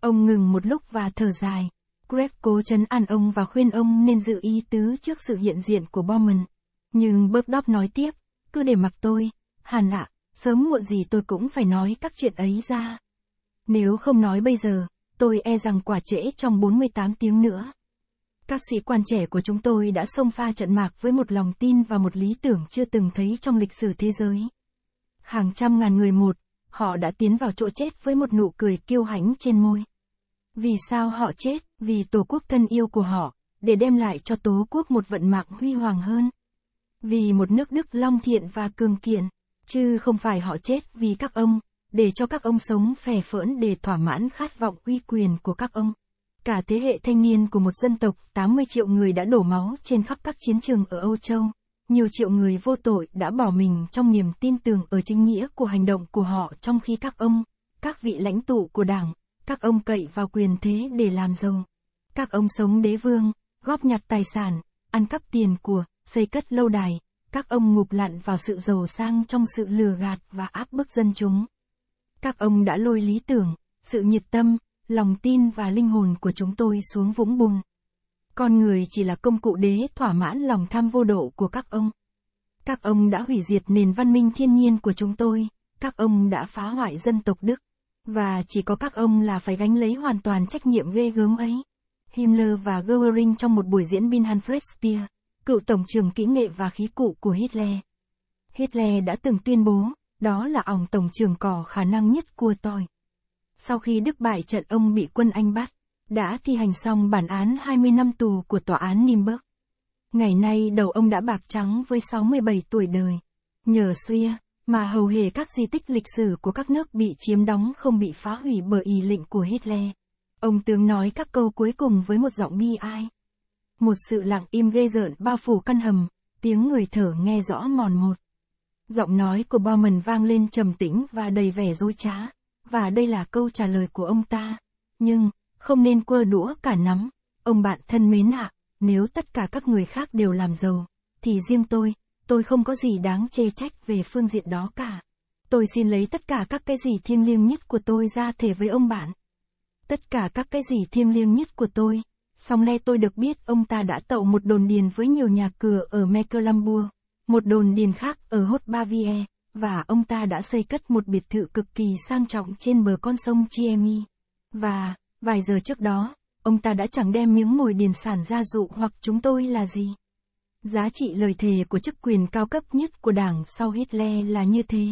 Ông ngừng một lúc và thở dài. Greg cố chấn an ông và khuyên ông nên giữ ý tứ trước sự hiện diện của Bowman. Nhưng Burdop nói tiếp, cứ để mặc tôi, Hàn ạ, sớm muộn gì tôi cũng phải nói các chuyện ấy ra. Nếu không nói bây giờ, tôi e rằng quả trễ trong 48 tiếng nữa. Các sĩ quan trẻ của chúng tôi đã xông pha trận mạc với một lòng tin và một lý tưởng chưa từng thấy trong lịch sử thế giới hàng trăm ngàn người một, họ đã tiến vào chỗ chết với một nụ cười kiêu hãnh trên môi. Vì sao họ chết? Vì Tổ quốc thân yêu của họ, để đem lại cho Tổ quốc một vận mạng huy hoàng hơn. Vì một nước Đức long thiện và cường kiện, chứ không phải họ chết vì các ông, để cho các ông sống phè phỡn để thỏa mãn khát vọng uy quyền của các ông. Cả thế hệ thanh niên của một dân tộc 80 triệu người đã đổ máu trên khắp các chiến trường ở Âu Châu nhiều triệu người vô tội đã bỏ mình trong niềm tin tưởng ở chính nghĩa của hành động của họ trong khi các ông, các vị lãnh tụ của đảng, các ông cậy vào quyền thế để làm giàu. Các ông sống đế vương, góp nhặt tài sản, ăn cắp tiền của, xây cất lâu đài, các ông ngục lặn vào sự giàu sang trong sự lừa gạt và áp bức dân chúng. Các ông đã lôi lý tưởng, sự nhiệt tâm, lòng tin và linh hồn của chúng tôi xuống vũng bùn. Con người chỉ là công cụ đế thỏa mãn lòng tham vô độ của các ông. Các ông đã hủy diệt nền văn minh thiên nhiên của chúng tôi, các ông đã phá hoại dân tộc Đức, và chỉ có các ông là phải gánh lấy hoàn toàn trách nhiệm ghê gớm ấy. Himmler và Goering trong một buổi diễn bin Manfred Speer, cựu tổng trưởng kỹ nghệ và khí cụ của Hitler. Hitler đã từng tuyên bố, đó là ông tổng trưởng cỏ khả năng nhất của tôi. Sau khi Đức bại trận ông bị quân Anh bắt, đã thi hành xong bản án 20 năm tù của tòa án Nimburg. Ngày nay đầu ông đã bạc trắng với 67 tuổi đời. Nhờ Syria, mà hầu hề các di tích lịch sử của các nước bị chiếm đóng không bị phá hủy bởi ý lệnh của Hitler. Ông tướng nói các câu cuối cùng với một giọng bi ai. Một sự lặng im ghê rợn bao phủ căn hầm, tiếng người thở nghe rõ mòn một. Giọng nói của Bowman vang lên trầm tĩnh và đầy vẻ dối trá, và đây là câu trả lời của ông ta. Nhưng, không nên quơ đũa cả nắm. Ông bạn thân mến ạ, à, nếu tất cả các người khác đều làm giàu, thì riêng tôi, tôi không có gì đáng chê trách về phương diện đó cả. Tôi xin lấy tất cả các cái gì thiêng liêng nhất của tôi ra thể với ông bạn. Tất cả các cái gì thiêng liêng nhất của tôi, song nay tôi được biết ông ta đã tậu một đồn điền với nhiều nhà cửa ở Mecklenburg, một đồn điền khác ở Hốt Bavie, và ông ta đã xây cất một biệt thự cực kỳ sang trọng trên bờ con sông Chiemi. Và, Vài giờ trước đó, ông ta đã chẳng đem miếng mồi điền sản ra dụ hoặc chúng tôi là gì. Giá trị lời thề của chức quyền cao cấp nhất của đảng sau Hitler là như thế.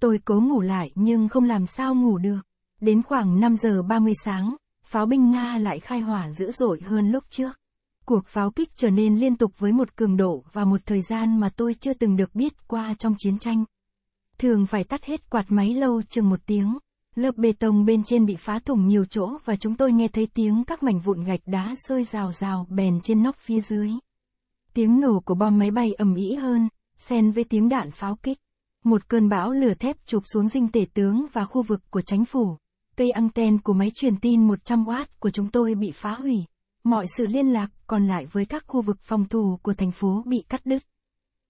Tôi cố ngủ lại nhưng không làm sao ngủ được. Đến khoảng 5 giờ 30 sáng, pháo binh Nga lại khai hỏa dữ dội hơn lúc trước. Cuộc pháo kích trở nên liên tục với một cường độ và một thời gian mà tôi chưa từng được biết qua trong chiến tranh. Thường phải tắt hết quạt máy lâu chừng một tiếng. Lớp bê tông bên trên bị phá thủng nhiều chỗ và chúng tôi nghe thấy tiếng các mảnh vụn gạch đá rơi rào rào bèn trên nóc phía dưới. Tiếng nổ của bom máy bay ầm ĩ hơn, xen với tiếng đạn pháo kích. Một cơn bão lửa thép chụp xuống dinh tể tướng và khu vực của chính phủ. Cây anten của máy truyền tin 100W của chúng tôi bị phá hủy. Mọi sự liên lạc còn lại với các khu vực phòng thủ của thành phố bị cắt đứt.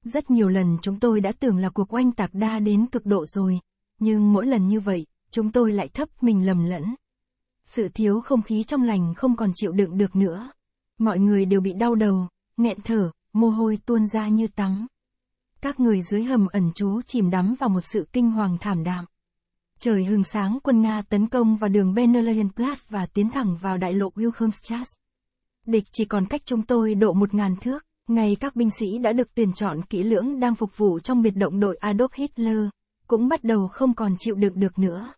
Rất nhiều lần chúng tôi đã tưởng là cuộc oanh tạc đa đến cực độ rồi, nhưng mỗi lần như vậy, chúng tôi lại thấp mình lầm lẫn. Sự thiếu không khí trong lành không còn chịu đựng được nữa. Mọi người đều bị đau đầu, nghẹn thở, mồ hôi tuôn ra như tắm. Các người dưới hầm ẩn trú chìm đắm vào một sự kinh hoàng thảm đạm. Trời hừng sáng quân Nga tấn công vào đường Benelyenplatz và tiến thẳng vào đại lộ Wilhelmstrasse. Địch chỉ còn cách chúng tôi độ một ngàn thước, ngày các binh sĩ đã được tuyển chọn kỹ lưỡng đang phục vụ trong biệt động đội Adolf Hitler, cũng bắt đầu không còn chịu đựng được nữa.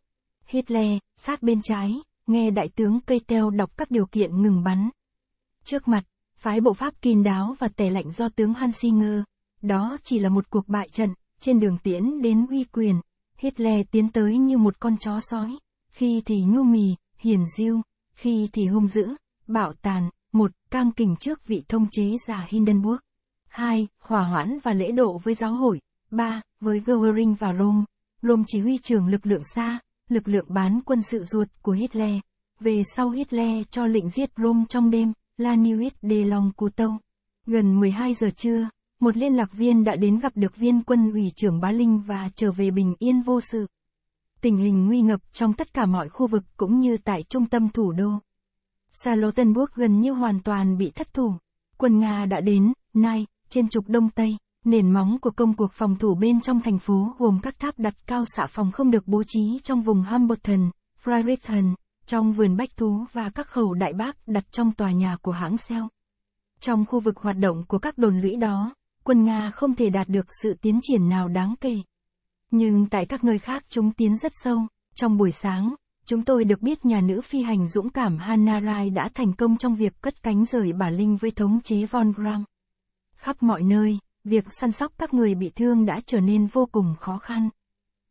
Hitler, sát bên trái, nghe đại tướng cây teo đọc các điều kiện ngừng bắn. Trước mặt, phái bộ Pháp kín đáo và tẻ lạnh do tướng Hansinger, đó chỉ là một cuộc bại trận, trên đường tiến đến uy quyền, Hitler tiến tới như một con chó sói, khi thì nhu mì, hiền diêu, khi thì hung dữ, bạo tàn, một cam kình trước vị thông chế già Hindenburg, hai hòa hoãn và lễ độ với giáo hội, ba với Goering và Rome, Rome chỉ huy trưởng lực lượng xa, lực lượng bán quân sự ruột của Hitler. Về sau Hitler cho lệnh giết Rome trong đêm, La Nuit de Long Couteau. Gần 12 giờ trưa, một liên lạc viên đã đến gặp được viên quân ủy trưởng Bá Linh và trở về bình yên vô sự. Tình hình nguy ngập trong tất cả mọi khu vực cũng như tại trung tâm thủ đô. Charlottenburg gần như hoàn toàn bị thất thủ. Quân Nga đã đến, nay, trên trục Đông Tây. Nền móng của công cuộc phòng thủ bên trong thành phố gồm các tháp đặt cao xạ phòng không được bố trí trong vùng Humberton, Fredericton, trong vườn bách thú và các khẩu đại bác đặt trong tòa nhà của hãng Shell. Trong khu vực hoạt động của các đồn lũy đó, quân Nga không thể đạt được sự tiến triển nào đáng kể. Nhưng tại các nơi khác chúng tiến rất sâu. Trong buổi sáng, chúng tôi được biết nhà nữ phi hành dũng cảm Hannah Rai đã thành công trong việc cất cánh rời Bà Linh với thống chế Von Gram. Khắp mọi nơi, việc săn sóc các người bị thương đã trở nên vô cùng khó khăn.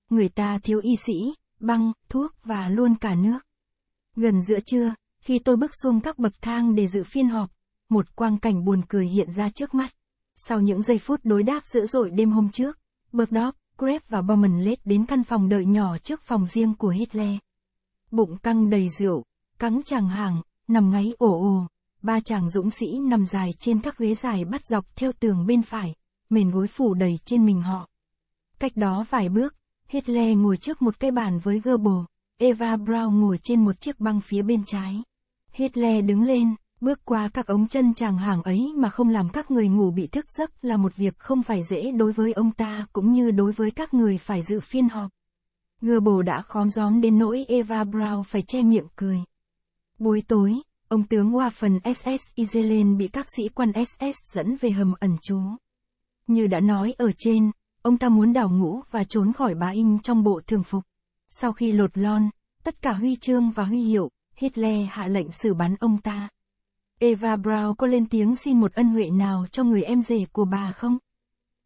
Người ta thiếu y sĩ, băng, thuốc và luôn cả nước. Gần giữa trưa, khi tôi bước xuống các bậc thang để dự phiên họp, một quang cảnh buồn cười hiện ra trước mắt. Sau những giây phút đối đáp dữ dội đêm hôm trước, Burdock, Greb và Bowman lết đến căn phòng đợi nhỏ trước phòng riêng của Hitler. Bụng căng đầy rượu, cắn chàng hàng, nằm ngáy ổ ồ ba chàng dũng sĩ nằm dài trên các ghế dài bắt dọc theo tường bên phải, mền gối phủ đầy trên mình họ. Cách đó vài bước, Hitler ngồi trước một cái bàn với Goebbels, Eva Braun ngồi trên một chiếc băng phía bên trái. Hitler đứng lên, bước qua các ống chân chàng hàng ấy mà không làm các người ngủ bị thức giấc là một việc không phải dễ đối với ông ta cũng như đối với các người phải dự phiên họp. Goebbels đã khóm gióm đến nỗi Eva Braun phải che miệng cười. Buổi tối, Ông tướng Hoa phần SS Izelen bị các sĩ quan SS dẫn về hầm ẩn trú. Như đã nói ở trên, ông ta muốn đào ngũ và trốn khỏi bá Anh trong bộ thường phục. Sau khi lột lon, tất cả huy chương và huy hiệu, Hitler hạ lệnh xử bắn ông ta. Eva Brown có lên tiếng xin một ân huệ nào cho người em rể của bà không?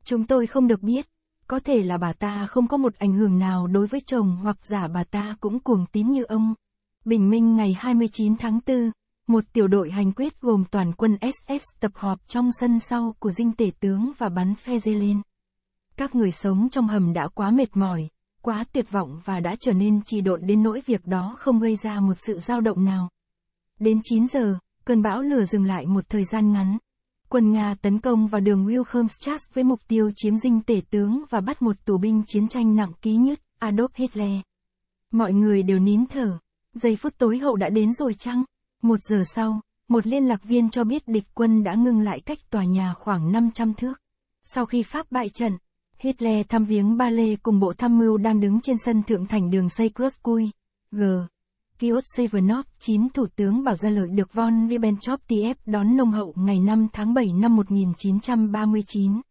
Chúng tôi không được biết, có thể là bà ta không có một ảnh hưởng nào đối với chồng hoặc giả bà ta cũng cuồng tín như ông. Bình minh ngày 29 tháng 4 một tiểu đội hành quyết gồm toàn quân SS tập họp trong sân sau của dinh tể tướng và bắn phe dây lên. Các người sống trong hầm đã quá mệt mỏi, quá tuyệt vọng và đã trở nên trì độn đến nỗi việc đó không gây ra một sự dao động nào. Đến 9 giờ, cơn bão lửa dừng lại một thời gian ngắn. Quân Nga tấn công vào đường Wilhelmstrasse với mục tiêu chiếm dinh tể tướng và bắt một tù binh chiến tranh nặng ký nhất, Adolf Hitler. Mọi người đều nín thở. Giây phút tối hậu đã đến rồi chăng? Một giờ sau, một liên lạc viên cho biết địch quân đã ngưng lại cách tòa nhà khoảng 500 thước. Sau khi Pháp bại trận, Hitler thăm viếng Ba Lê cùng bộ tham mưu đang đứng trên sân thượng thành đường xây Kroskui. G. Kiot Sevenov, 9 Thủ tướng bảo ra lời được Von Ribbentrop TF đón nông hậu ngày 5 tháng 7 năm 1939.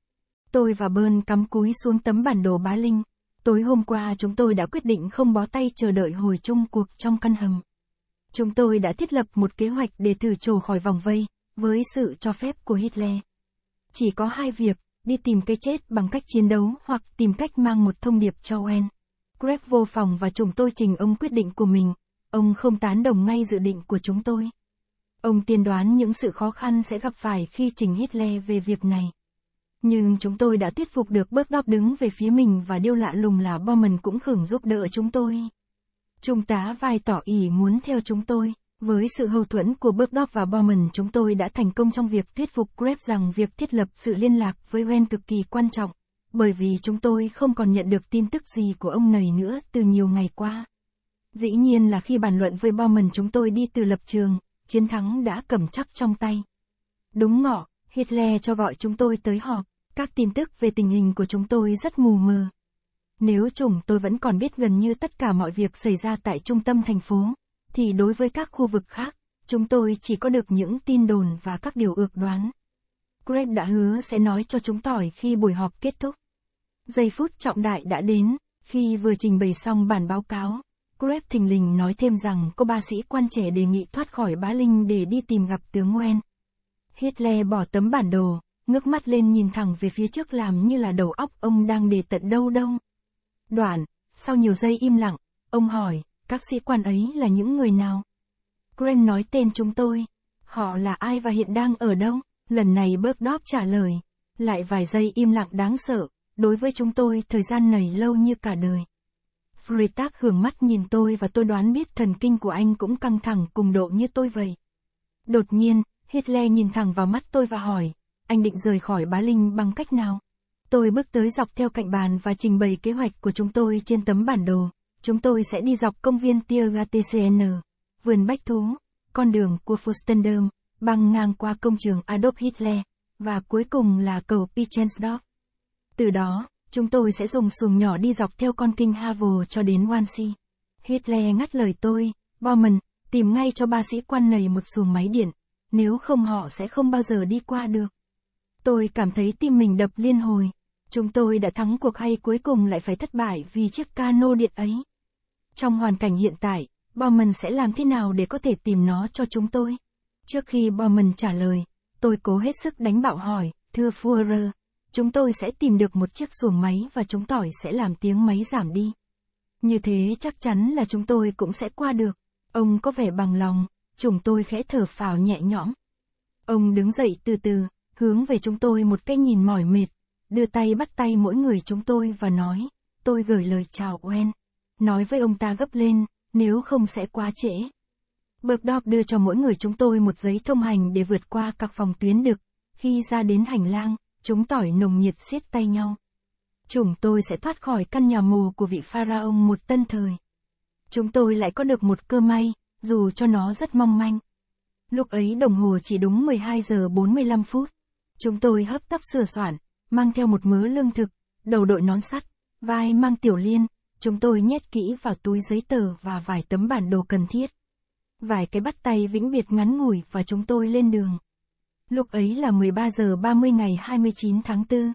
Tôi và Bơn cắm cúi xuống tấm bản đồ Bá Linh. Tối hôm qua chúng tôi đã quyết định không bó tay chờ đợi hồi chung cuộc trong căn hầm chúng tôi đã thiết lập một kế hoạch để thử trổ khỏi vòng vây, với sự cho phép của Hitler. Chỉ có hai việc, đi tìm cái chết bằng cách chiến đấu hoặc tìm cách mang một thông điệp cho Oen. Greg vô phòng và chúng tôi trình ông quyết định của mình. Ông không tán đồng ngay dự định của chúng tôi. Ông tiên đoán những sự khó khăn sẽ gặp phải khi trình Hitler về việc này. Nhưng chúng tôi đã thuyết phục được bớt đóp đứng về phía mình và điều lạ lùng là Bormann cũng khửng giúp đỡ chúng tôi. Trung tá vai tỏ ý muốn theo chúng tôi. Với sự hậu thuẫn của Burkdorf và Bowman, chúng tôi đã thành công trong việc thuyết phục Greb rằng việc thiết lập sự liên lạc với Wen cực kỳ quan trọng, bởi vì chúng tôi không còn nhận được tin tức gì của ông này nữa từ nhiều ngày qua. Dĩ nhiên là khi bàn luận với Bowman, chúng tôi đi từ lập trường, chiến thắng đã cầm chắc trong tay. Đúng ngọ, Hitler cho gọi chúng tôi tới họp, các tin tức về tình hình của chúng tôi rất mù mờ. Nếu chủng tôi vẫn còn biết gần như tất cả mọi việc xảy ra tại trung tâm thành phố, thì đối với các khu vực khác, chúng tôi chỉ có được những tin đồn và các điều ước đoán. Greg đã hứa sẽ nói cho chúng tỏi khi buổi họp kết thúc. Giây phút trọng đại đã đến, khi vừa trình bày xong bản báo cáo, Greg thình lình nói thêm rằng có ba sĩ quan trẻ đề nghị thoát khỏi bá linh để đi tìm gặp tướng Wen. Hitler bỏ tấm bản đồ, ngước mắt lên nhìn thẳng về phía trước làm như là đầu óc ông đang để tận đâu đông Đoạn, sau nhiều giây im lặng, ông hỏi, các sĩ quan ấy là những người nào? Grant nói tên chúng tôi. Họ là ai và hiện đang ở đâu? Lần này Bergdorf trả lời. Lại vài giây im lặng đáng sợ, đối với chúng tôi thời gian này lâu như cả đời. Freitag hưởng mắt nhìn tôi và tôi đoán biết thần kinh của anh cũng căng thẳng cùng độ như tôi vậy. Đột nhiên, Hitler nhìn thẳng vào mắt tôi và hỏi, anh định rời khỏi Bá Linh bằng cách nào? Tôi bước tới dọc theo cạnh bàn và trình bày kế hoạch của chúng tôi trên tấm bản đồ. Chúng tôi sẽ đi dọc công viên Tierga vườn bách thú, con đường của Fustendam, băng ngang qua công trường Adolf Hitler, và cuối cùng là cầu Pichensdorf. Từ đó, chúng tôi sẽ dùng xuồng nhỏ đi dọc theo con kinh Havel cho đến Wansi. Hitler ngắt lời tôi, Bauman, tìm ngay cho ba sĩ quan này một xuồng máy điện, nếu không họ sẽ không bao giờ đi qua được. Tôi cảm thấy tim mình đập liên hồi. Chúng tôi đã thắng cuộc hay cuối cùng lại phải thất bại vì chiếc cano điện ấy. Trong hoàn cảnh hiện tại, Bauman sẽ làm thế nào để có thể tìm nó cho chúng tôi? Trước khi Bauman trả lời, tôi cố hết sức đánh bạo hỏi, thưa Fuhrer, chúng tôi sẽ tìm được một chiếc xuồng máy và chúng tỏi sẽ làm tiếng máy giảm đi. Như thế chắc chắn là chúng tôi cũng sẽ qua được. Ông có vẻ bằng lòng, chúng tôi khẽ thở phào nhẹ nhõm. Ông đứng dậy từ từ, hướng về chúng tôi một cái nhìn mỏi mệt, đưa tay bắt tay mỗi người chúng tôi và nói, tôi gửi lời chào quen Nói với ông ta gấp lên, nếu không sẽ quá trễ. Burkdorf đưa cho mỗi người chúng tôi một giấy thông hành để vượt qua các phòng tuyến được Khi ra đến hành lang, chúng tỏi nồng nhiệt siết tay nhau. Chúng tôi sẽ thoát khỏi căn nhà mù của vị pharaoh một tân thời. Chúng tôi lại có được một cơ may, dù cho nó rất mong manh. Lúc ấy đồng hồ chỉ đúng 12 giờ 45 phút. Chúng tôi hấp tấp sửa soạn, mang theo một mớ lương thực, đầu đội nón sắt, vai mang tiểu liên, chúng tôi nhét kỹ vào túi giấy tờ và vài tấm bản đồ cần thiết. Vài cái bắt tay vĩnh biệt ngắn ngủi và chúng tôi lên đường. Lúc ấy là 13 giờ 30 ngày 29 tháng 4.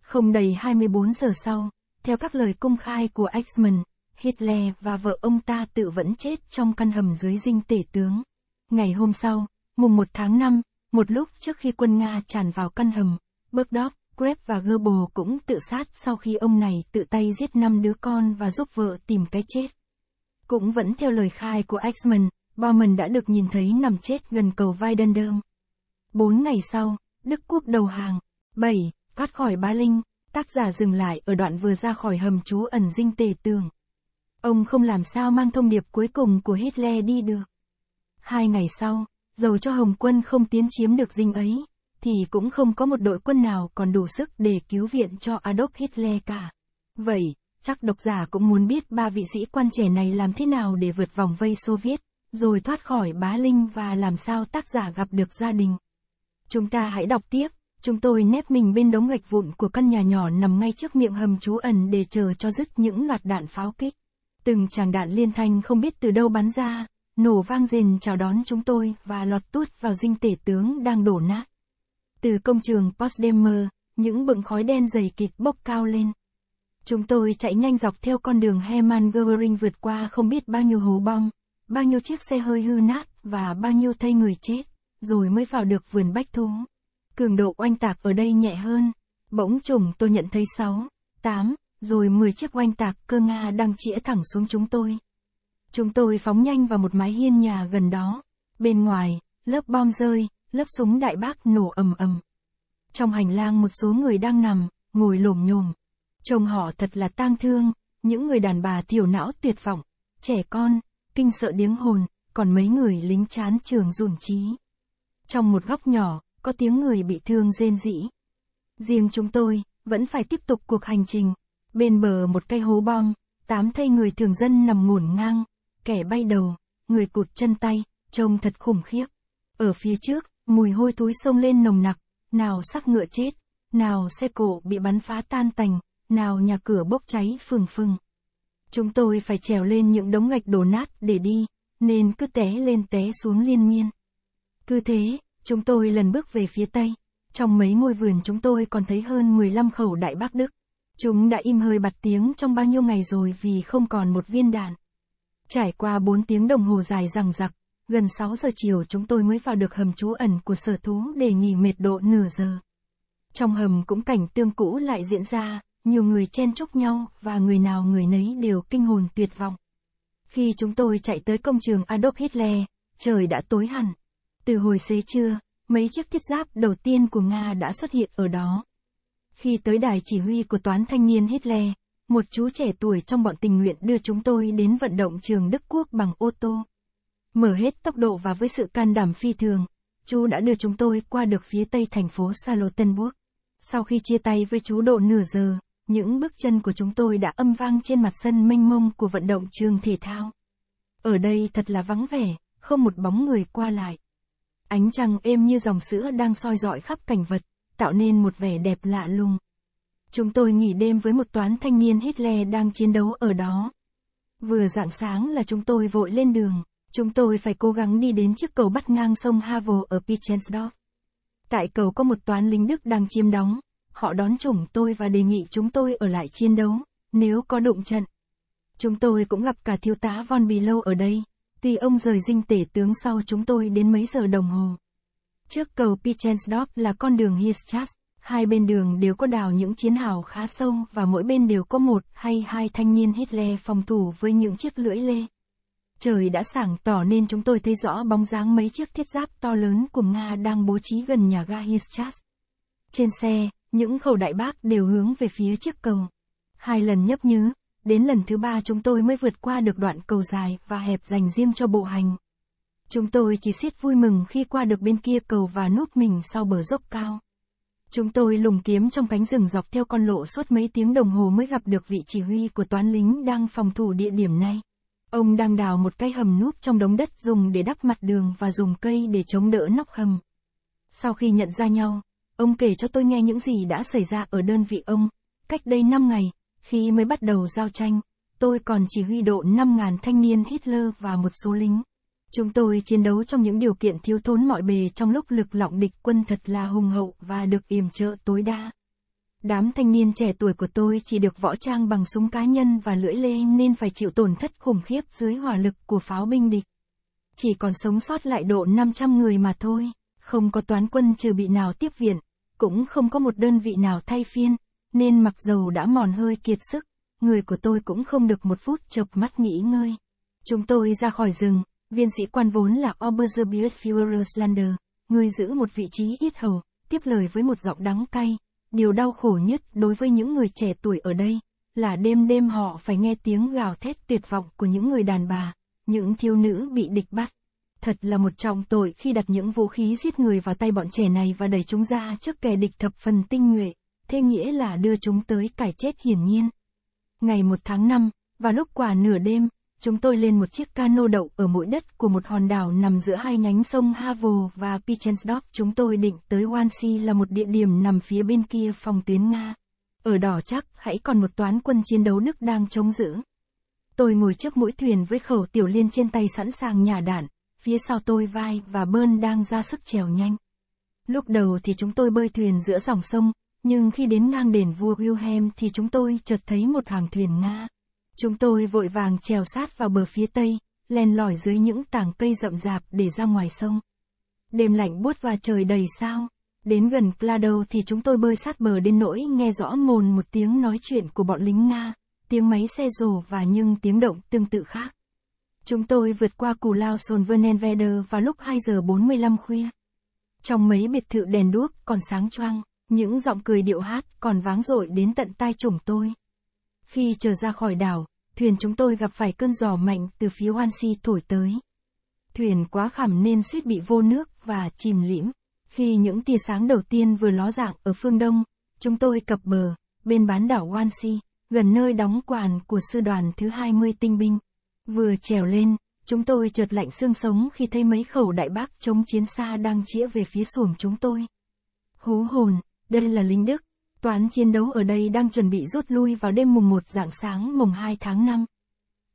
Không đầy 24 giờ sau, theo các lời công khai của Axman, Hitler và vợ ông ta tự vẫn chết trong căn hầm dưới dinh tể tướng. Ngày hôm sau, mùng 1 tháng 5, một lúc trước khi quân Nga tràn vào căn hầm, Bergdorf, Greb và Goebbels cũng tự sát sau khi ông này tự tay giết năm đứa con và giúp vợ tìm cái chết. Cũng vẫn theo lời khai của Axman, Bauman đã được nhìn thấy nằm chết gần cầu Weidendam. Bốn ngày sau, Đức Quốc đầu hàng. Bảy Thoát khỏi Ba Linh. Tác giả dừng lại ở đoạn vừa ra khỏi hầm trú ẩn dinh tề tường. Ông không làm sao mang thông điệp cuối cùng của Hitler đi được. Hai ngày sau, dầu cho Hồng quân không tiến chiếm được dinh ấy, thì cũng không có một đội quân nào còn đủ sức để cứu viện cho Adolf Hitler cả. Vậy, chắc độc giả cũng muốn biết ba vị sĩ quan trẻ này làm thế nào để vượt vòng vây Xô Viết, rồi thoát khỏi bá linh và làm sao tác giả gặp được gia đình. Chúng ta hãy đọc tiếp, chúng tôi nép mình bên đống gạch vụn của căn nhà nhỏ nằm ngay trước miệng hầm trú ẩn để chờ cho dứt những loạt đạn pháo kích. Từng tràng đạn liên thanh không biết từ đâu bắn ra, nổ vang rền chào đón chúng tôi và lọt tuốt vào dinh tể tướng đang đổ nát. Từ công trường Postdamer, những bựng khói đen dày kịt bốc cao lên. Chúng tôi chạy nhanh dọc theo con đường Hermann Goering vượt qua không biết bao nhiêu hố bom, bao nhiêu chiếc xe hơi hư nát và bao nhiêu thây người chết, rồi mới vào được vườn bách thú. Cường độ oanh tạc ở đây nhẹ hơn. Bỗng trùng tôi nhận thấy 6, 8, rồi 10 chiếc oanh tạc cơ Nga đang chĩa thẳng xuống chúng tôi. Chúng tôi phóng nhanh vào một mái hiên nhà gần đó. Bên ngoài, lớp bom rơi, lớp súng đại bác nổ ầm ầm. Trong hành lang một số người đang nằm, ngồi lồm nhồm Trông họ thật là tang thương, những người đàn bà tiểu não tuyệt vọng, trẻ con, kinh sợ điếng hồn, còn mấy người lính chán trường rủn trí. Trong một góc nhỏ, có tiếng người bị thương rên rỉ. Riêng chúng tôi, vẫn phải tiếp tục cuộc hành trình. Bên bờ một cây hố bom, tám thay người thường dân nằm ngổn ngang, kẻ bay đầu, người cụt chân tay, trông thật khủng khiếp. Ở phía trước, Mùi hôi thối sông lên nồng nặc, nào xác ngựa chết, nào xe cổ bị bắn phá tan tành, nào nhà cửa bốc cháy phừng phừng. Chúng tôi phải trèo lên những đống gạch đổ nát để đi, nên cứ té lên té xuống liên miên. Cứ thế, chúng tôi lần bước về phía Tây. Trong mấy ngôi vườn chúng tôi còn thấy hơn 15 khẩu đại bác Đức. Chúng đã im hơi bặt tiếng trong bao nhiêu ngày rồi vì không còn một viên đạn. Trải qua 4 tiếng đồng hồ dài rằng rặc, gần 6 giờ chiều chúng tôi mới vào được hầm trú ẩn của sở thú để nghỉ mệt độ nửa giờ. Trong hầm cũng cảnh tương cũ lại diễn ra, nhiều người chen chúc nhau và người nào người nấy đều kinh hồn tuyệt vọng. Khi chúng tôi chạy tới công trường Adolf Hitler, trời đã tối hẳn. Từ hồi xế trưa, mấy chiếc thiết giáp đầu tiên của Nga đã xuất hiện ở đó. Khi tới đài chỉ huy của toán thanh niên Hitler, một chú trẻ tuổi trong bọn tình nguyện đưa chúng tôi đến vận động trường Đức Quốc bằng ô tô. Mở hết tốc độ và với sự can đảm phi thường, chú đã đưa chúng tôi qua được phía tây thành phố Salotenburg. Sau khi chia tay với chú độ nửa giờ, những bước chân của chúng tôi đã âm vang trên mặt sân mênh mông của vận động trường thể thao. Ở đây thật là vắng vẻ, không một bóng người qua lại. Ánh trăng êm như dòng sữa đang soi dọi khắp cảnh vật, tạo nên một vẻ đẹp lạ lùng. Chúng tôi nghỉ đêm với một toán thanh niên Hitler đang chiến đấu ở đó. Vừa rạng sáng là chúng tôi vội lên đường. Chúng tôi phải cố gắng đi đến chiếc cầu bắt ngang sông Havel ở Pichensdorf. Tại cầu có một toán lính Đức đang chiêm đóng. Họ đón chủng tôi và đề nghị chúng tôi ở lại chiến đấu, nếu có đụng trận. Chúng tôi cũng gặp cả thiếu tá Von Bilow ở đây. Tuy ông rời dinh tể tướng sau chúng tôi đến mấy giờ đồng hồ. Trước cầu Pichensdorf là con đường Hischas. Hai bên đường đều có đào những chiến hào khá sâu và mỗi bên đều có một hay hai thanh niên Hitler phòng thủ với những chiếc lưỡi lê. Trời đã sảng tỏ nên chúng tôi thấy rõ bóng dáng mấy chiếc thiết giáp to lớn của Nga đang bố trí gần nhà ga Hischas. Trên xe, những khẩu đại bác đều hướng về phía chiếc cầu. Hai lần nhấp nhứ, đến lần thứ ba chúng tôi mới vượt qua được đoạn cầu dài và hẹp dành riêng cho bộ hành. Chúng tôi chỉ xiết vui mừng khi qua được bên kia cầu và núp mình sau bờ dốc cao. Chúng tôi lùng kiếm trong cánh rừng dọc theo con lộ suốt mấy tiếng đồng hồ mới gặp được vị chỉ huy của toán lính đang phòng thủ địa điểm này. Ông đang đào một cái hầm núp trong đống đất dùng để đắp mặt đường và dùng cây để chống đỡ nóc hầm. Sau khi nhận ra nhau, ông kể cho tôi nghe những gì đã xảy ra ở đơn vị ông. Cách đây 5 ngày, khi mới bắt đầu giao tranh, tôi còn chỉ huy độ 5.000 thanh niên Hitler và một số lính. Chúng tôi chiến đấu trong những điều kiện thiếu thốn mọi bề trong lúc lực lọng địch quân thật là hùng hậu và được yểm trợ tối đa. Đám thanh niên trẻ tuổi của tôi chỉ được võ trang bằng súng cá nhân và lưỡi lê nên phải chịu tổn thất khủng khiếp dưới hỏa lực của pháo binh địch. Chỉ còn sống sót lại độ 500 người mà thôi, không có toán quân trừ bị nào tiếp viện, cũng không có một đơn vị nào thay phiên, nên mặc dầu đã mòn hơi kiệt sức, người của tôi cũng không được một phút chợp mắt nghỉ ngơi. Chúng tôi ra khỏi rừng, viên sĩ quan vốn là Oberzerbiert Führerslander, người giữ một vị trí ít hầu, tiếp lời với một giọng đắng cay. Điều đau khổ nhất đối với những người trẻ tuổi ở đây, là đêm đêm họ phải nghe tiếng gào thét tuyệt vọng của những người đàn bà, những thiếu nữ bị địch bắt. Thật là một trọng tội khi đặt những vũ khí giết người vào tay bọn trẻ này và đẩy chúng ra trước kẻ địch thập phần tinh nhuệ, thế nghĩa là đưa chúng tới cải chết hiển nhiên. Ngày 1 tháng 5, vào lúc quả nửa đêm, chúng tôi lên một chiếc cano đậu ở mũi đất của một hòn đảo nằm giữa hai nhánh sông Havel và Pichensdorf. Chúng tôi định tới Wansi là một địa điểm nằm phía bên kia phòng tuyến Nga. Ở đỏ chắc hãy còn một toán quân chiến đấu Đức đang chống giữ. Tôi ngồi trước mũi thuyền với khẩu tiểu liên trên tay sẵn sàng nhả đạn, phía sau tôi vai và bơn đang ra sức trèo nhanh. Lúc đầu thì chúng tôi bơi thuyền giữa dòng sông, nhưng khi đến ngang đền vua Wilhelm thì chúng tôi chợt thấy một hàng thuyền Nga. Chúng tôi vội vàng trèo sát vào bờ phía tây, len lỏi dưới những tảng cây rậm rạp để ra ngoài sông. Đêm lạnh buốt và trời đầy sao. Đến gần Plado thì chúng tôi bơi sát bờ đến nỗi nghe rõ mồn một tiếng nói chuyện của bọn lính Nga, tiếng máy xe rồ và những tiếng động tương tự khác. Chúng tôi vượt qua cù lao Sồn Vernenveder vào lúc 2 giờ 45 khuya. Trong mấy biệt thự đèn đuốc còn sáng choang, những giọng cười điệu hát còn váng dội đến tận tai chủng tôi. Khi trở ra khỏi đảo, thuyền chúng tôi gặp phải cơn giò mạnh từ phía Wansi thổi tới. Thuyền quá khảm nên suýt bị vô nước và chìm lĩm. Khi những tia sáng đầu tiên vừa ló dạng ở phương đông, chúng tôi cập bờ, bên bán đảo Wansi, gần nơi đóng quản của sư đoàn thứ 20 tinh binh. Vừa trèo lên, chúng tôi chợt lạnh xương sống khi thấy mấy khẩu đại bác chống chiến xa đang chĩa về phía xuồng chúng tôi. Hú hồn, đây là lính Đức, Toán chiến đấu ở đây đang chuẩn bị rút lui vào đêm mùng 1 dạng sáng mùng 2 tháng 5.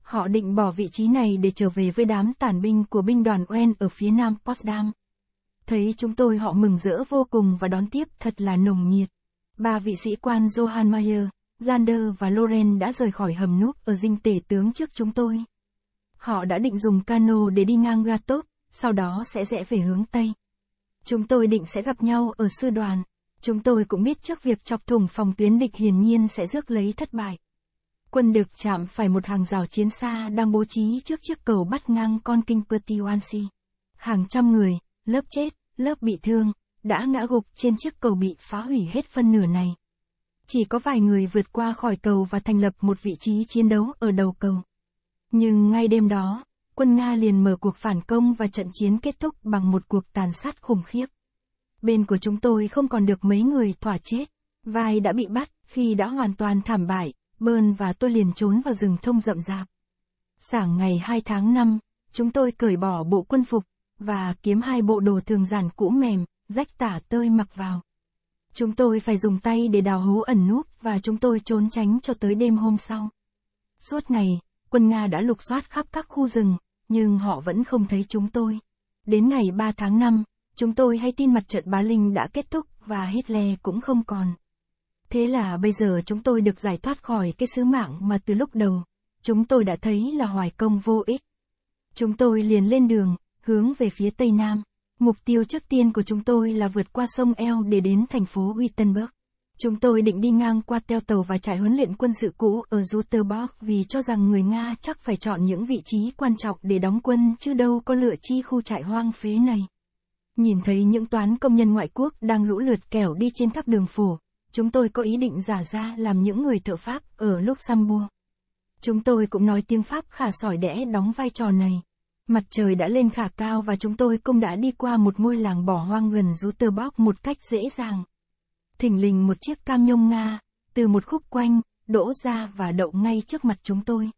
Họ định bỏ vị trí này để trở về với đám tản binh của binh đoàn Wen ở phía nam Potsdam. Thấy chúng tôi họ mừng rỡ vô cùng và đón tiếp thật là nồng nhiệt. Ba vị sĩ quan Johann Mayer, Zander và Loren đã rời khỏi hầm núp ở dinh tể tướng trước chúng tôi. Họ đã định dùng cano để đi ngang Gatop, sau đó sẽ rẽ về hướng Tây. Chúng tôi định sẽ gặp nhau ở sư đoàn, Chúng tôi cũng biết trước việc chọc thủng phòng tuyến địch hiển nhiên sẽ rước lấy thất bại. Quân được chạm phải một hàng rào chiến xa đang bố trí trước chiếc cầu bắt ngang con kinh Pertiwansi. Hàng trăm người, lớp chết, lớp bị thương, đã ngã gục trên chiếc cầu bị phá hủy hết phân nửa này. Chỉ có vài người vượt qua khỏi cầu và thành lập một vị trí chiến đấu ở đầu cầu. Nhưng ngay đêm đó, quân Nga liền mở cuộc phản công và trận chiến kết thúc bằng một cuộc tàn sát khủng khiếp bên của chúng tôi không còn được mấy người thỏa chết. Vai đã bị bắt, khi đã hoàn toàn thảm bại, Bơn và tôi liền trốn vào rừng thông rậm rạp. Sáng ngày 2 tháng 5, chúng tôi cởi bỏ bộ quân phục, và kiếm hai bộ đồ thường giản cũ mềm, rách tả tơi mặc vào. Chúng tôi phải dùng tay để đào hố ẩn núp và chúng tôi trốn tránh cho tới đêm hôm sau. Suốt ngày, quân Nga đã lục soát khắp các khu rừng, nhưng họ vẫn không thấy chúng tôi. Đến ngày 3 tháng 5, Chúng tôi hay tin mặt trận Bá Linh đã kết thúc và Hitler cũng không còn. Thế là bây giờ chúng tôi được giải thoát khỏi cái sứ mạng mà từ lúc đầu, chúng tôi đã thấy là hoài công vô ích. Chúng tôi liền lên đường, hướng về phía Tây Nam. Mục tiêu trước tiên của chúng tôi là vượt qua sông Eo để đến thành phố Wittenberg. Chúng tôi định đi ngang qua teo tàu và trại huấn luyện quân sự cũ ở Jutterborg vì cho rằng người Nga chắc phải chọn những vị trí quan trọng để đóng quân chứ đâu có lựa chi khu trại hoang phế này. Nhìn thấy những toán công nhân ngoại quốc đang lũ lượt kẻo đi trên khắp đường phủ, chúng tôi có ý định giả ra làm những người thợ Pháp ở lúc Luxembourg. Chúng tôi cũng nói tiếng Pháp khả sỏi đẽ đóng vai trò này. Mặt trời đã lên khả cao và chúng tôi cũng đã đi qua một ngôi làng bỏ hoang gần Rú Tơ Bóc một cách dễ dàng. Thỉnh lình một chiếc cam nhông Nga, từ một khúc quanh, đỗ ra và đậu ngay trước mặt chúng tôi.